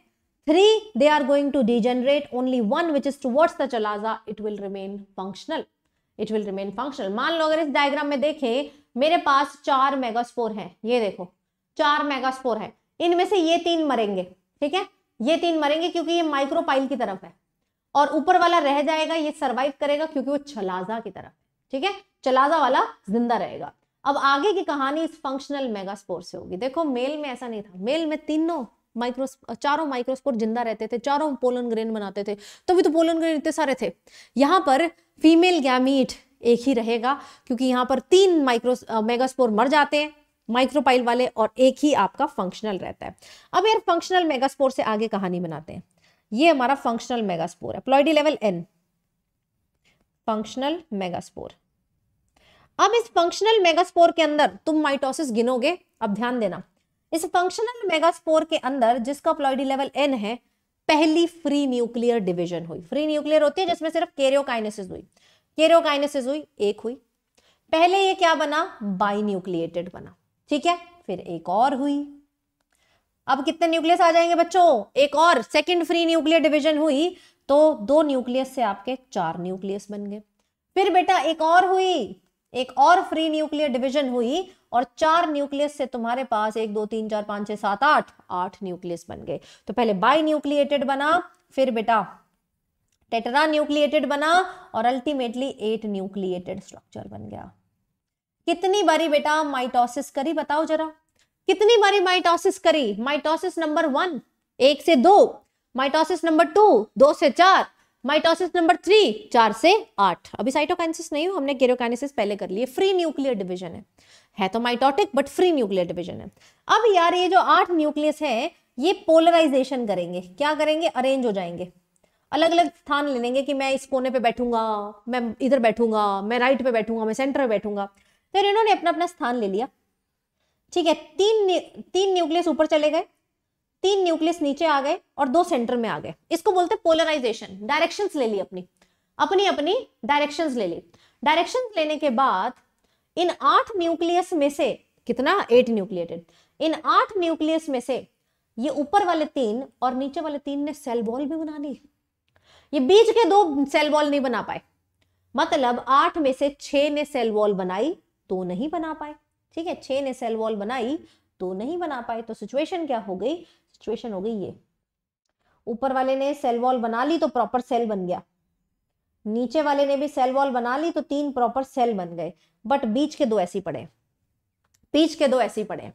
three they are going to degenerate only one which is towards the chalaza it will remain functional it will remain functional मान लो अगर इस डायग्राम में देखें मेरे पास चार मेगास्पोर हैं ये देखो चार मेगास्पोर हैं इनमें से ये तीन मरेंगे ठीक है ये तीन मरेंगे क्योंकि ये माइक्रोपाइल की तरफ है और ऊपर वाला रह जाएगा ये सरवाइव करेगा क्योंकि वो छलाजा की तरफ ठीक है चलाजा वाला जिंदा रहेगा अब आगे की कहानी इस फंक्शनल मेगास्पोर से होगी देखो मेल में ऐसा नहीं था मेल में तीनों माइक्रो चारों माइक्रोस्पोर जिंदा रहते थे चारों पोलन ग्रेन बनाते थे तभी तो पोलन ग्रेन इतने सारे थे यहां पर फीमेल गैमीट एक ही रहेगा क्योंकि यहां पर तीन माइक्रो मेगास्पोर मर जाते हैं माइक्रोपाइल वाले और एक ही आपका फंक्शनल रहता है अब यार फंक्शनल मेगास्पोर से आगे कहानी बनाते हैं ये हमारा फंक्शनल मेगास्पोर है ploidy level N functional megaspore अब इस फंक्शनल मेगास्पोर के अंदर तुम माइटोसिस गिनोगे अब ध्यान देना इस फंक्शनल मेगास्पोर के अंदर जिसका प्लॉइडी लेवल एन है पहली फ्री न्यूक्लियर डिवीजन हुई फ्री न्यूक्लियर होती है जिसमें सिर्फ केरियोकाइनेसिस हुई केरियोकाइनेसिस हुई एक हुई पहले ये क्या बना बाई न्यूक्लिएटेड बना ठीक है फिर एक और हुई अब कितने न्यूक्लियस आ जाएंगे बच्चों एक और सेकंड फ्री न्यूक्लियर डिवीजन हुई तो दो न्यूक्लियस से आपके चार न्यूक्लियस बन गए फिर बेटा एक और हुई एक और फ्री न्यूक्लियर डिवीजन हुई और चार न्यूक्लियस से तुम्हारे पास एक दो तीन चार पांच छह सात आठ आठ न्यूक्लियस बन गए तो पहले बाई न्यूक्लिएटेड बना फिर बेटा टेटरा न्यूक्लिएटेड बना और अल्टीमेटली एट न्यूक्लिएटेड स्ट्रक्चर बन गया कितनी बारी बेटा माइटोसिस करी बताओ जरा कितनी बारी माइटोसिस करी माइटोसिस नंबर वन एक से दो माइटोसिस नंबर टू दो से चार माइटोसिस नंबर थ्री चार से आठ अभी साइटोकाइनसिस नहीं हो हमने केरोकाइनेसिस पहले कर लिए फ्री न्यूक्लियर डिवीजन है है तो mitotic but free nuclear division है अब यार ये जो आठ न्यूक्लियस है ये पोलराइजेशन करेंगे क्या करेंगे अरेंज हो जाएंगे अलग अलग स्थान ले लेंगे कि मैं इस कोने पे बैठूंगा मैं इधर बैठूंगा मैं राइट पे बैठूंगा मैं सेंटर पे बैठूंगा फिर इन्होंने अपना अपना स्थान ले लिया ठीक है तीन तीन न्यूक्लियस ऊपर चले गए तीन न्यूक्लियस नीचे आ गए और दो सेंटर में आ गए इसको बोलते हैं पोलराइजेशन डायरेक्शंस ले ली अपनी अपनी अपनी डायरेक्शंस ले ली डायरेक्शंस लेने के बाद इन आठ न्यूक्लियस में से कितना एट न्यूक्लियटेड इन आठ न्यूक्लियस में से ये ऊपर वाले तीन और नीचे वाले तीन ने सेल वॉल भी बना ली ये बीच के दो सेल वॉल नहीं बना पाए मतलब आठ में से छह ने सेल वॉल बनाई तो नहीं बना पाए ठीक है छह ने सेल वॉल बनाई तो नहीं बना पाए तो सिचुएशन क्या हो गई सिचुएशन हो गई ये ऊपर वाले ने सेल वॉल बना ली तो प्रॉपर सेल बन गया नीचे वाले ने भी सेल वॉल बना ली तो तीन प्रॉपर सेल बन गए बट बीच के दो ऐसी पड़े बीच के दो ऐसी पड़े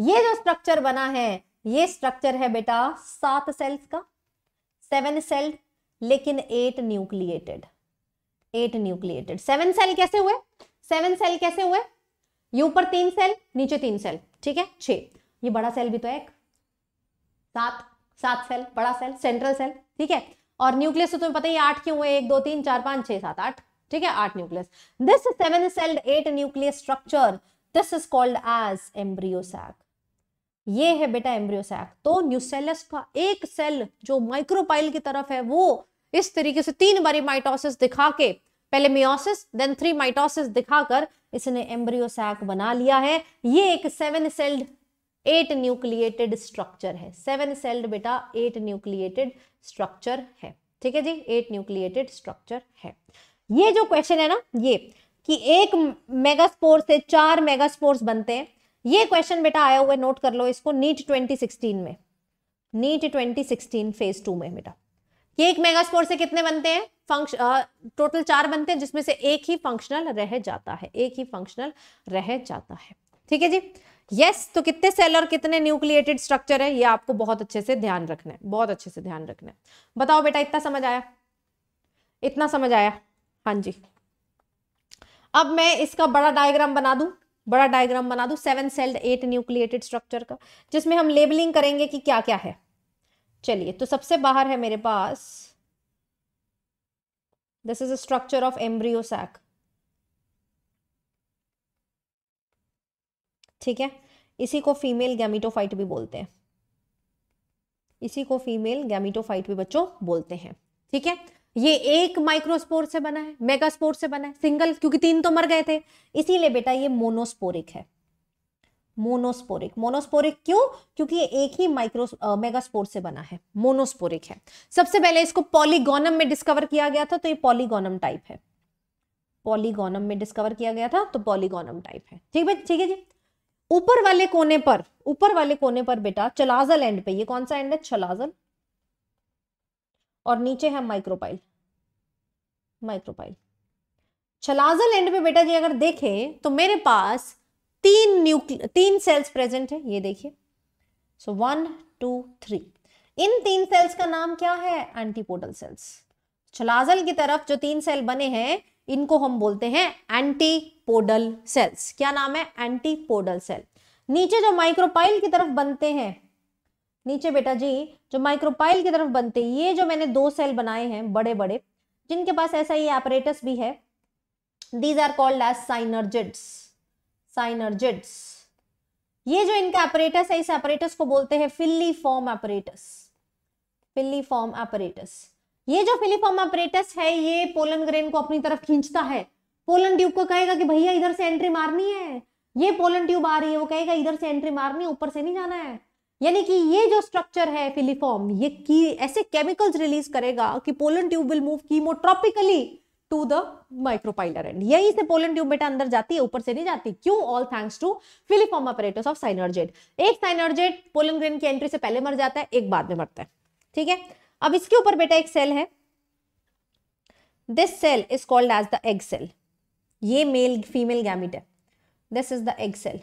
ये जो स्ट्रक्चर बना है ये स्ट्रक्चर है बेटा सात सेल्स का सेवन सेल लेकिन eight nucleated eight nucleated seven cell कैसे हुए सेवन सेल कैसे हुए ये ऊपर तीन सेल नीचे तीन सेल ठीक है छे ये बड़ा सेल भी तो है एक सात सात सेल बड़ा सेल सेंट्रल सेल ठीक है और न्यूक्लियस तो तुम्हें पता ही आठ क्यों है एक दो तीन चार पांच छह सात आठ ठीक है आठ nucleus this seven celled eight nucleus structure this is called as embryo sac ये है बेटा एम्ब्रियोसैक तो न्यूसेलस का एक सेल जो माइक्रोपाइल की तरफ है वो इस तरीके से तीन बारी माइटोसिस दिखा के पहले मियोसिस देन थ्री माइटोसिस दिखाकर इसने एम्ब्रियोसैक बना लिया है ये एक seven celled eight nucleated structure है सेवन सेल्ड बेटा एट न्यूक्लिएटेड स्ट्रक्चर है ठीक है जी एट न्यूक्लिएटेड स्ट्रक्चर है ये जो क्वेश्चन है ना ये कि एक मेगास्पोर से चार मेगास्पोर्स बनते हैं ये क्वेश्चन बेटा आया हुआ है नोट कर लो इसको नीट 2016 में नीट 2016 फेज टू में बेटा ये एक मेगास्पोर से कितने बनते हैं फंक्शन टोटल चार बनते हैं जिसमें से एक ही फंक्शनल रह जाता है एक ही फंक्शनल रह जाता है ठीक है जी यस yes, तो कितने सेल और कितने न्यूक्लिएटेड स्ट्रक्चर है ये आपको बहुत अच्छे से ध्यान रखना है बहुत अच्छे से ध्यान रखना है बताओ बेटा इतना समझ आया इतना समझ आया हाँ जी अब मैं इसका बड़ा डायग्राम बना दूं बड़ा डायग्राम बना दूं seven celled eight nucleated structure का जिसमें हम लेबलिंग करेंगे कि क्या क्या है चलिए तो सबसे बाहर है मेरे पास this is a structure of embryo sac ठीक है इसी को फीमेल गैमिटोफाइट भी बोलते हैं इसी को फीमेल गैमिटोफाइट भी बच्चों बोलते हैं ठीक है ये एक माइक्रोस्पोर से बना है मेगास्पोर से बना है सिंगल क्योंकि तीन तो मर गए थे इसीलिए बेटा ये मोनोस्पोरिक है मोनोस्पोरिक मोनोस्पोरिक क्यों क्योंकि ये एक ही माइक्रो मेगास्पोर से बना है मोनोस्पोरिक है सबसे पहले इसको पॉलीगोनम में डिस्कवर किया गया था तो ये पॉलीगोनम टाइप है पॉलीगोनम में डिस्कवर किया गया था तो पॉलीगोनम टाइप है ठीक है ठीक है जी ऊपर वाले कोने पर ऊपर वाले कोने पर बेटा चलाजल एंड पे ये कौन सा एंड है चलाजल और नीचे है माइक्रोपाइल माइक्रोपाइल छलाजल एंड पे बेटा जी अगर देखे तो मेरे पास तीन न्यूक्लिय तीन सेल्स प्रेजेंट है ये देखिए सो वन टू थ्री इन तीन सेल्स का नाम क्या है एंटीपोडल सेल्स छलाजल की तरफ जो तीन सेल बने हैं इनको हम बोलते हैं एंटीपोडल सेल्स क्या नाम है एंटीपोडल सेल नीचे जो माइक्रोपाइल की तरफ बनते हैं नीचे बेटा जी जो माइक्रोपाइल की तरफ बनते हैं ये जो मैंने दो सेल बनाए हैं बड़े बड़े जिनके पास ऐसा ही एपरेटस भी है these are called as synergids synergids ये जो इनका अपरेटस है इस अपरेटस को बोलते हैं filiform apparatus filiform apparatus ये जो फिलिपम ऑपरेटस है ये पोलन ग्रेन को अपनी तरफ खींचता है पोलन ट्यूब को कहेगा कि भैया इधर से एंट्री मारनी है ये पोलन ट्यूब आ रही है वो कहेगा इधर से एंट्री मारनी है ऊपर से नहीं जाना है यानी कि ये जो स्ट्रक्चर है फिलीफॉर्म ये की ऐसे केमिकल्स रिलीज करेगा कि pollen tube will move chemotropically to the micropylar end यहीं से पोलन ट्यूब बेटा अंदर जाती है ऊपर से नहीं जाती क्यों all thanks to filiform operators of synergid एक साइनर्जेट पोलन ग्रेन की एंट्री से पहले मर जाता है एक बाद में मरता है ठीक है अब इसके ऊपर बेटा एक सेल है this cell is called as the egg cell ये मेल फीमेल गैमिट है this is the egg cell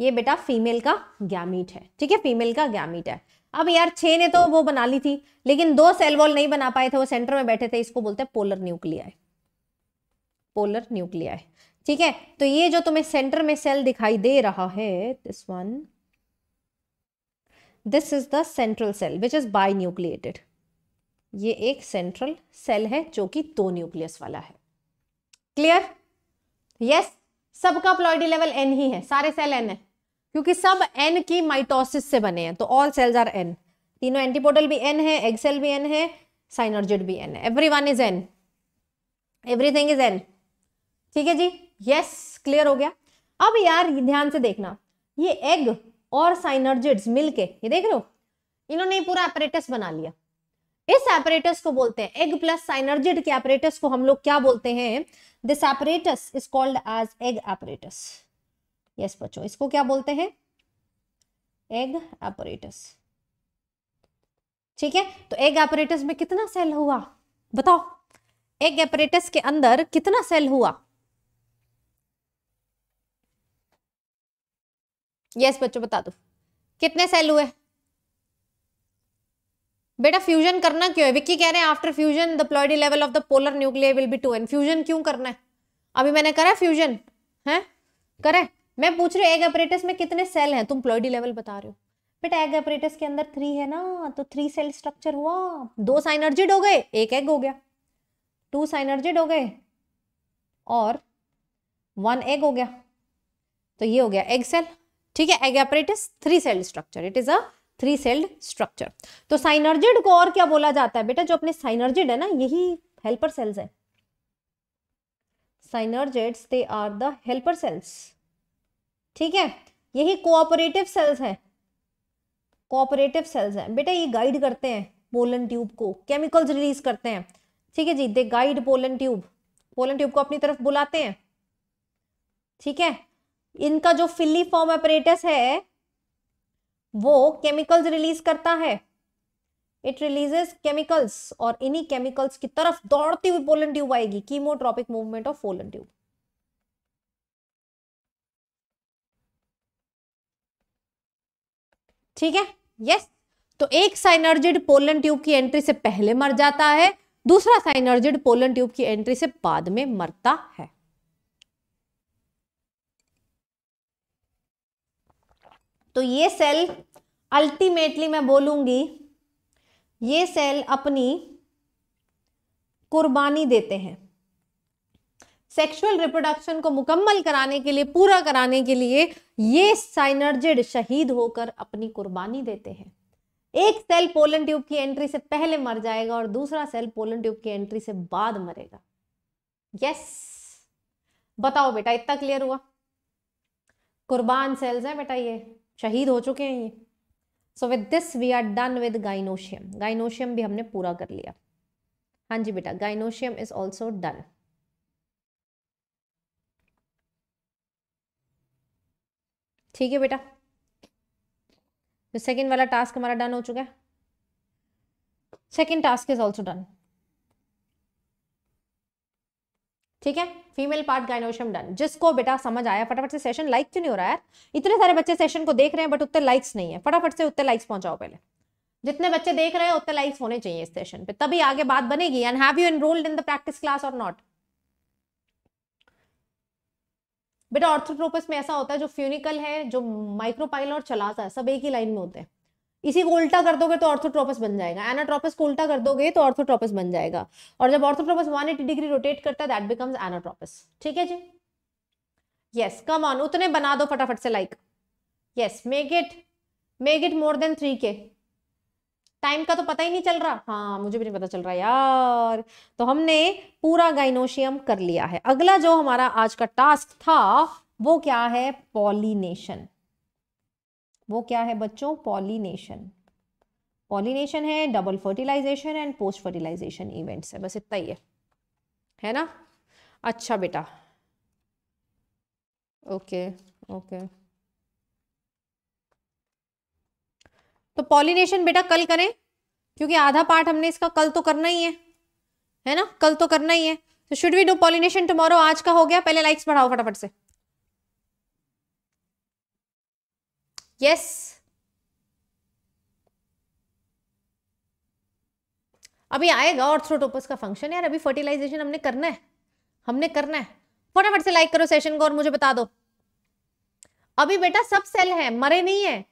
ये बेटा फीमेल का गैमिट है ठीक है फीमेल का गैमिट है अब यार छे ने तो वो बना ली थी लेकिन दो सेल वॉल नहीं बना पाए थे वो सेंटर में बैठे थे इसको बोलते हैं पोलर है पोलर न्यूक्लिया ठीक है तो ये जो तुम्हें सेंटर में सेल दिखाई दे रहा है this one this is the central cell which is binucleated ये एक सेंट्रल सेल है जो कि दो न्यूक्लियस वाला है क्लियर यस yes, सबका प्लॉइडी लेवल एन ही है सारे सेल एन है क्योंकि सब एन की माइटोसिस से बने हैं तो ऑल सेल्स आर एन तीनों एंटीपोटल भी एन है एग सेल भी एन है साइनर्जिड भी एन है every one is N everything is N ठीक है जी यस yes, क्लियर हो गया अब यार ध्यान से देखना ये एग और साइनर्जिड्स मिलके ये देख रहे हो इन्होंने पूरा एपरेटस बना लिया इस एपरेटस को बोलते हैं एग प्लस साइनर्जिड के एपरेटस को हम लोग क्या बोलते हैं this apparatus is called as egg apparatus yes बच्चों इसको क्या बोलते हैं एग एपरेटस ठीक है तो एग एपरेटस में कितना सेल हुआ बताओ एग एपरेटस के अंदर कितना सेल हुआ यस बच्चों बता दो कितने सेल हुए बेटा फ्यूजन करना क्यों है विक्की कह रहे हैं after fusion the ploidy level of the polar nuclear will be two N fusion क्यों करना है अभी मैंने करा फ्यूजन है करे मैं पूछ रही हूँ एग अपरेटस में कितने सेल हैं तुम प्लॉइडी लेवल बता रहे हो बेटा एग अपरेटस के अंदर थ्री है ना तो थ्री सेल स्ट्रक्चर हुआ दो साइनर्जिड हो गए एक एग हो गया टू साइनर्जिड हो गए और वन एग हो गया तो ये हो गया एग सेल ठीक है egg apparatus three celled structure it is a three celled structure तो साइनर्जिड को और क्या बोला जाता है बेटा जो अपने साइनर्जिड है ना यही हेल्पर सेल्स है synergids they are the helper cells ठीक है यही कोऑपरेटिव सेल्स है कोऑपरेटिव सेल्स है बेटा ये गाइड करते हैं पोलन ट्यूब को केमिकल्स रिलीज करते हैं ठीक है जी they guide pollen tube pollen tube को अपनी तरफ बुलाते हैं ठीक है इनका जो फिल्ली फॉर्म अपरेटस है वो केमिकल्स रिलीज करता है इट रिलीजेस केमिकल्स और इन्हीं केमिकल्स की तरफ दौड़ती हुई पोलन ट्यूब आएगी chemotropic movement of pollen tube ठीक है यस तो एक साइनर्जिड पोलन ट्यूब की एंट्री से पहले मर जाता है दूसरा साइनर्जिड पोलन ट्यूब की एंट्री से बाद में मरता है तो ये सेल अल्टीमेटली मैं बोलूंगी ये सेल अपनी कुर्बानी देते हैं सेक्सुअल रिप्रोडक्शन को मुकम्मल कराने के लिए पूरा कराने के लिए ये साइनर्जिड शहीद होकर अपनी कुर्बानी देते हैं एक सेल पोलन ट्यूब की एंट्री से पहले मर जाएगा और दूसरा सेल पोलन ट्यूब की एंट्री से बाद मरेगा यस बताओ बेटा इतना क्लियर हुआ कुर्बान सेल्स है बेटा ये शहीद हो चुके हैं ये so with this we are done with gynoecium gynoecium भी हमने पूरा कर लिया हाँ जी बेटा गाइनोशियम इज ऑल्सो डन ठीक है बेटा तो सेकेंड वाला टास्क हमारा डन हो चुका है second task is also done ठीक है फीमेल पार्ट गाइनोशियम डन जिसको बेटा समझ आया फटाफट से सेशन लाइक क्यों नहीं हो रहा है इतने सारे बच्चे सेशन को देख रहे हैं बट उतने लाइक्स नहीं है फटाफट से उतने लाइक्स पहुंचाओ पहले जितने बच्चे देख रहे हैं उतने लाइक्स होने चाहिए इस सेशन पे तभी आगे बात बनेगी and have you enrolled in the practice class और नॉट बेटा ऑर्थोट्रोपस में ऐसा होता है जो फ्यूनिकल है जो माइक्रोपाइल और चलासा है सब एक ही लाइन में होते हैं इसी को उल्टा कर दोगे तो ऑर्थोट्रोपस बन जाएगा एनाट्रोपस को उल्टा कर दोगे तो ऑर्थोट्रोपस बन जाएगा और जब ऑर्थोट्रोपस 180 डिग्री रोटेट करता है दैट बिकम्स एनाट्रोपस ठीक है जी यस कम ऑन उतने बना दो फटाफट से like yes make it make it more than three के टाइम का तो पता ही नहीं चल रहा हाँ मुझे भी नहीं पता चल रहा यार तो हमने पूरा गाइनोशियम कर लिया है अगला जो हमारा आज का टास्क था वो क्या है पॉलिनेशन वो क्या है बच्चों पॉलीनेशन पॉलीनेशन है double fertilization and post fertilization events है बस इतना ही है है ना अच्छा बेटा ओके ओके तो पॉलिनेशन बेटा कल करें क्योंकि आधा पार्ट हमने इसका कल तो करना ही है है ना कल तो करना ही है तो should we do pollination tomorrow आज का हो गया पहले लाइक्स बढ़ाओ फटाफट से यस अभी आएगा ऑर्थ्रोटोपस का फंक्शन यार अभी फर्टिलाइजेशन हमने करना है हमने करना है फटाफट से लाइक करो सेशन को और मुझे बता दो अभी बेटा सब सेल है मरे नहीं है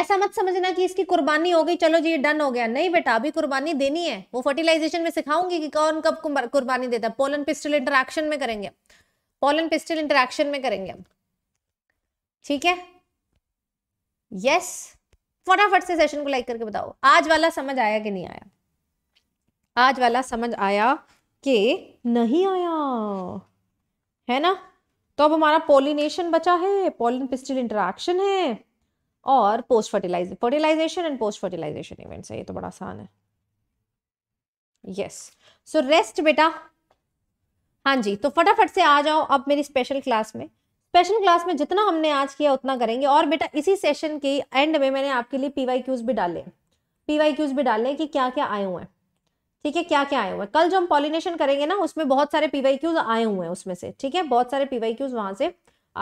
ऐसा मत समझना कि इसकी कुर्बानी हो गई चलो जी डन हो गया नहीं बेटा अभी कुर्बानी देनी है वो फर्टिलाइजेशन में सिखाऊंगी कि कौन कब कुर्बानी देता है पोलन पिस्टल इंटरेक्शन में करेंगे पोलन पिस्टल इंटरेक्शन में करेंगे ठीक है यस फटाफट से सेशन को लाइक करके बताओ आज वाला समझ आया कि नहीं आया आज वाला समझ आया कि नहीं आया है ना तो अब हमारा पोलिनेशन बचा है पोलिन पिस्टिल इंटरक्शन है और post fertilize fertilization and post fertilization event है ये तो बड़ा आसान है यस सो रेस्ट बेटा हाँ जी तो फटाफट से आ जाओ अब मेरी स्पेशल क्लास में स्पेशल क्लास में जितना हमने आज किया उतना करेंगे और बेटा इसी सेशन के एंड में मैंने आपके लिए पीवाई क्यूज भी डाले पीवाई क्यूज भी डाले कि क्या क्या आए हुए हैं ठीक है क्या क्या आए हुए हैं कल जो हम पॉलिनेशन करेंगे ना उसमें बहुत सारे पी वाई आए हुए हैं उसमें से ठीक है बहुत सारे पी वाई वहां से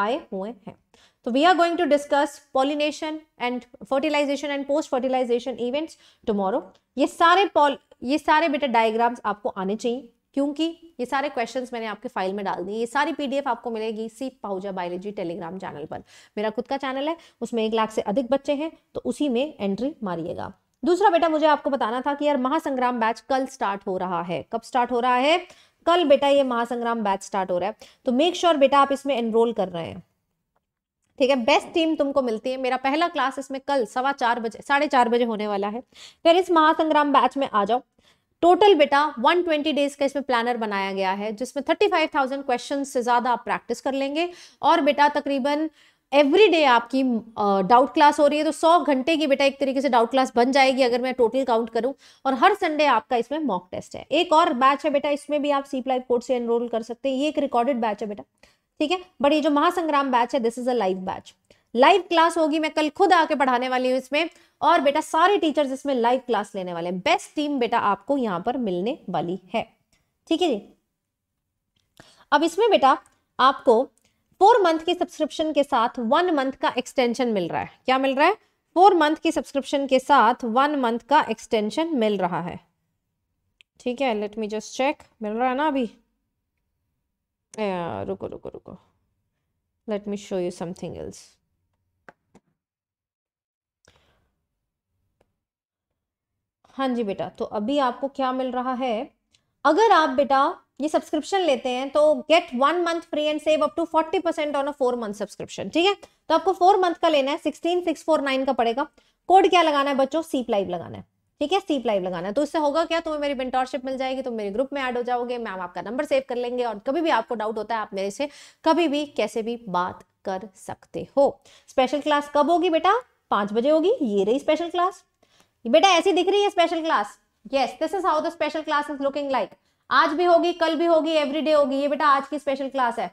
आए हुए हैं तो we are going to discuss pollination and fertilization and post fertilization events tomorrow ये सारे ये सारे बेटा डायग्राम्स आपको आने चाहिए क्योंकि ये सारे क्वेश्चंस मैंने आपके फाइल में डाल दिए ये सारी पीडीएफ आपको मिलेगी Seep Pahuja biology Telegram channel पर मेरा खुद का चैनल है उसमें एक लाख से अधिक बच्चे हैं तो उसी में एंट्री मारिएगा दूसरा बेटा मुझे आपको बताना था कि यार महासंग्राम बैच कल स्टार्ट हो रहा है कब स्टार्ट हो रहा है कल बेटा ये महासंग्राम बैच स्टार्ट हो रहा है तो मेक श्योर sure बेटा आप इसमें एनरोल कर रहे हैं ठीक है बेस्ट टीम तुमको मिलती है मेरा पहला क्लास इसमें कल सवा चार बजे साढ़े चार बजे होने वाला है फिर इस महासंग्राम बैच में आ जाओ टोटल बेटा 120 डेज का इसमें प्लानर बनाया गया है जिसमें 35,000 क्वेश्चन से ज़्यादा आप प्रैक्टिस कर लेंगे और बेटा तकरीबन एवरी डे आपकी डाउट uh, क्लास हो रही है तो 100 घंटे की बेटा एक तरीके से डाउट क्लास बन जाएगी अगर मैं टोटल काउंट करूं और हर संडे आपका इसमें मॉक टेस्ट है एक और बैच है बेटा इसमें भी आप सी प्लाइव कोर्स से एनरोल कर सकते हैं ये एक रिकॉर्डेड बैच है बेटा ठीक है बट ये जो महासंग्राम बैच है this is a live batch live class होगी मैं कल खुद आके पढ़ाने वाली हूँ इसमें और बेटा सारे टीचर्स इसमें लाइव क्लास लेने वाले हैं बेस्ट टीम बेटा आपको यहाँ पर मिलने वाली है ठीक है जी अब इसमें बेटा आपको फोर मंथ की सब्सक्रिप्शन के साथ वन मंथ का एक्सटेंशन मिल रहा है क्या मिल रहा है फोर मंथ की सब्सक्रिप्शन के साथ वन मंथ का एक्सटेंशन मिल रहा है ठीक है लेट मी जस्ट चेक मिल रहा है ना अभी रुको रुको रुको let me show you something else हाँ जी बेटा तो अभी आपको क्या मिल रहा है अगर आप बेटा ये सब्सक्रिप्शन लेते हैं तो get one month free and save up to forty percent on a four month subscription ठीक है तो आपको फोर मंथ का लेना है सिक्सटीन सिक्स फोर नाइन का पड़ेगा कोड क्या लगाना है बच्चों सीप लाइव लगाना है ठीक है सीप लाइव लगाना है तो इससे होगा क्या तुम्हें मेरी मेंटोरशिप मिल जाएगी तुम मेरे ग्रुप में ऐड हो जाओगे मैम आपका नंबर सेव कर लेंगे और कभी भी आपको डाउट होता है आप मेरे से कभी भी कैसे भी बात कर सकते हो स्पेशल क्लास कब होगी बेटा पांच बजे होगी ये रही स्पेशल क्लास बेटा ऐसी दिख रही है special class yes this is how the special class is looking like आज भी होगी कल भी होगी एवरीडे होगी ये बेटा आज की स्पेशल क्लास है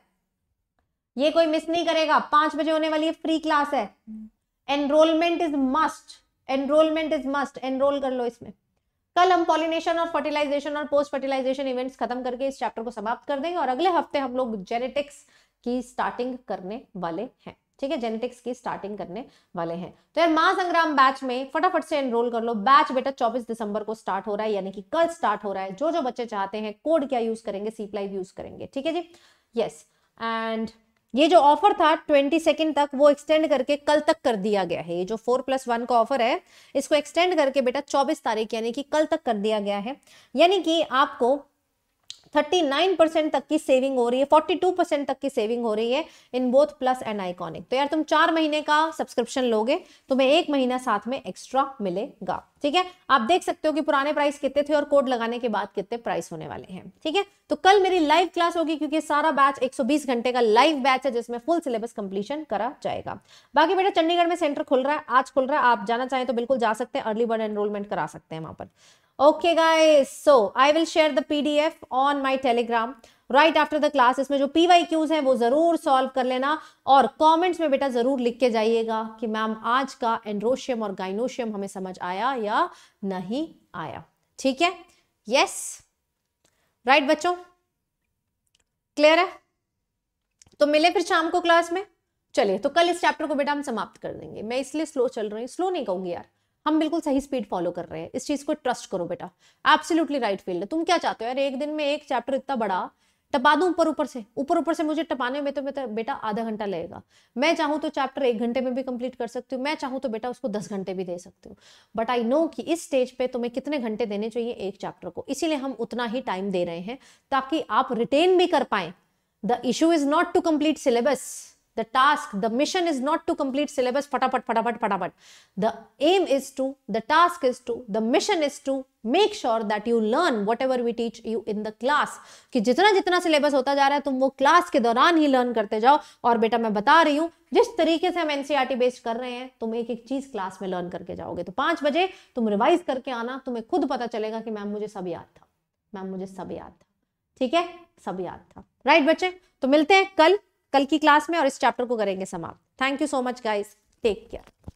ये कोई मिस नहीं करेगा पांच बजे होने वाली है फ्री क्लास है enrolment is must enrolment is must enrol कर लो इसमें कल हम पॉलिनेशन और फर्टिलाइजेशन और पोस्ट फर्टिलाइजेशन इवेंट्स खत्म करके इस चैप्टर को समाप्त कर देंगे और अगले हफ्ते हम लोग जेनेटिक्स की स्टार्टिंग करने वाले हैं ठीक है जेनेटिक्स की स्टार्टिंग करने वाले हैं तो यार मां संग्राम बैच में फटाफट से एनरोल कर लो बैच बेटा 24 दिसंबर को स्टार्ट हो रहा है यानी कि कल स्टार्ट हो रहा है जो जो बच्चे चाहते हैं कोड क्या यूज करेंगे सी यूज करेंगे ठीक है जी यस एंड ये जो ऑफर था ट्वेंटी सेकेंड तक वो एक्सटेंड करके कल तक कर दिया गया है ये जो फोर प्लस वन का ऑफर है इसको एक्सटेंड करके बेटा चौबीस तारीख यानी कि कल तक कर दिया गया है यानी कि आपको थर्टी नाइन परसेंट तक की सेविंग हो रही है फोर्टी टू परसेंट तक की सेविंग हो रही है in both plus and iconic तो यार तुम चार महीने का सब्सक्रिप्शन लोगे तुम्हें एक महीना साथ में एक्स्ट्रा मिलेगा ठीक है आप देख सकते हो कि पुराने प्राइस कितने थे और कोड लगाने के बाद कितने प्राइस होने वाले हैं ठीक है तो कल मेरी लाइव क्लास होगी क्योंकि सारा बैच एक घंटे का लाइव बैच है जिसमें फुल सिलेबस कंप्लीशन करा जाएगा बाकी बेटा चंडीगढ़ में सेंटर खुल रहा है आज खुल रहा है आप जाना चाहें तो बिल्कुल जा सकते हैं अर्ली बर्ड एनरोलमेंट करा सकते हैं वहां पर okay guys so I will share the PDF on my Telegram right after the class इसमें जो पी वाई क्यूज है वो जरूर सॉल्व कर लेना और कमेंट्स में बेटा जरूर लिख के जाइएगा कि मैम आज का एंड्रोशियम और गाइनोशियम हमें समझ आया या नहीं आया ठीक है यस राइट बच्चों क्लियर है तो मिले फिर शाम को क्लास में चलिए तो कल इस चैप्टर को बेटा हम समाप्त कर देंगे मैं इसलिए स्लो चल रही हूँ स्लो नहीं कहूंगी यार हम बिल्कुल सही स्पीड फॉलो कर रहे हैं इस चीज़ को ट्रस्ट करो बेटा एब्सोल्युटली राइट फील्ड है तुम क्या चाहते हो यार एक दिन में एक चैप्टर इतना बड़ा टपा दू ऊपर ऊपर से ऊपर ऊपर से मुझे टपाने में तो मैं तो, बेटा आधा घंटा लगेगा मैं चाहूँ तो चैप्टर एक घंटे में भी कंप्लीट कर सकती हूँ मैं चाहूँ तो बेटा उसको दस घंटे भी दे सकती हूँ बट आई नो कि इस स्टेज पे तुम्हें कितने घंटे देने चाहिए एक चैप्टर को इसीलिए हम उतना ही टाइम दे रहे हैं ताकि आप रिटेन भी कर पाए the issue is not to complete syllabus the task the mission is not to complete syllabus patapat patapat patapat the aim is to the task is to the mission is to make sure that you learn whatever we teach you in the class कि जितना जितना syllabus होता जा रहा है तुम वो class के दौरान ही लर्न करते जाओ और बेटा मैं बता रही हूँ जिस तरीके से हम एनसीईआरटी बेस्ड e कर रहे हैं तुम एक एक चीज क्लास में लर्न करके जाओगे तो पांच बजे तुम रिवाइज करके आना तुम्हें खुद पता चलेगा कि मैम मुझे सब याद था मैम मुझे सब याद था ठीक है सब याद था राइट बच्चे तो मिलते हैं कल कल की क्लास में और इस चैप्टर को करेंगे समाप्त thank you so much guys take care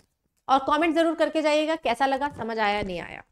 और कमेंट जरूर करके जाइएगा कैसा लगा समझ आया नहीं आया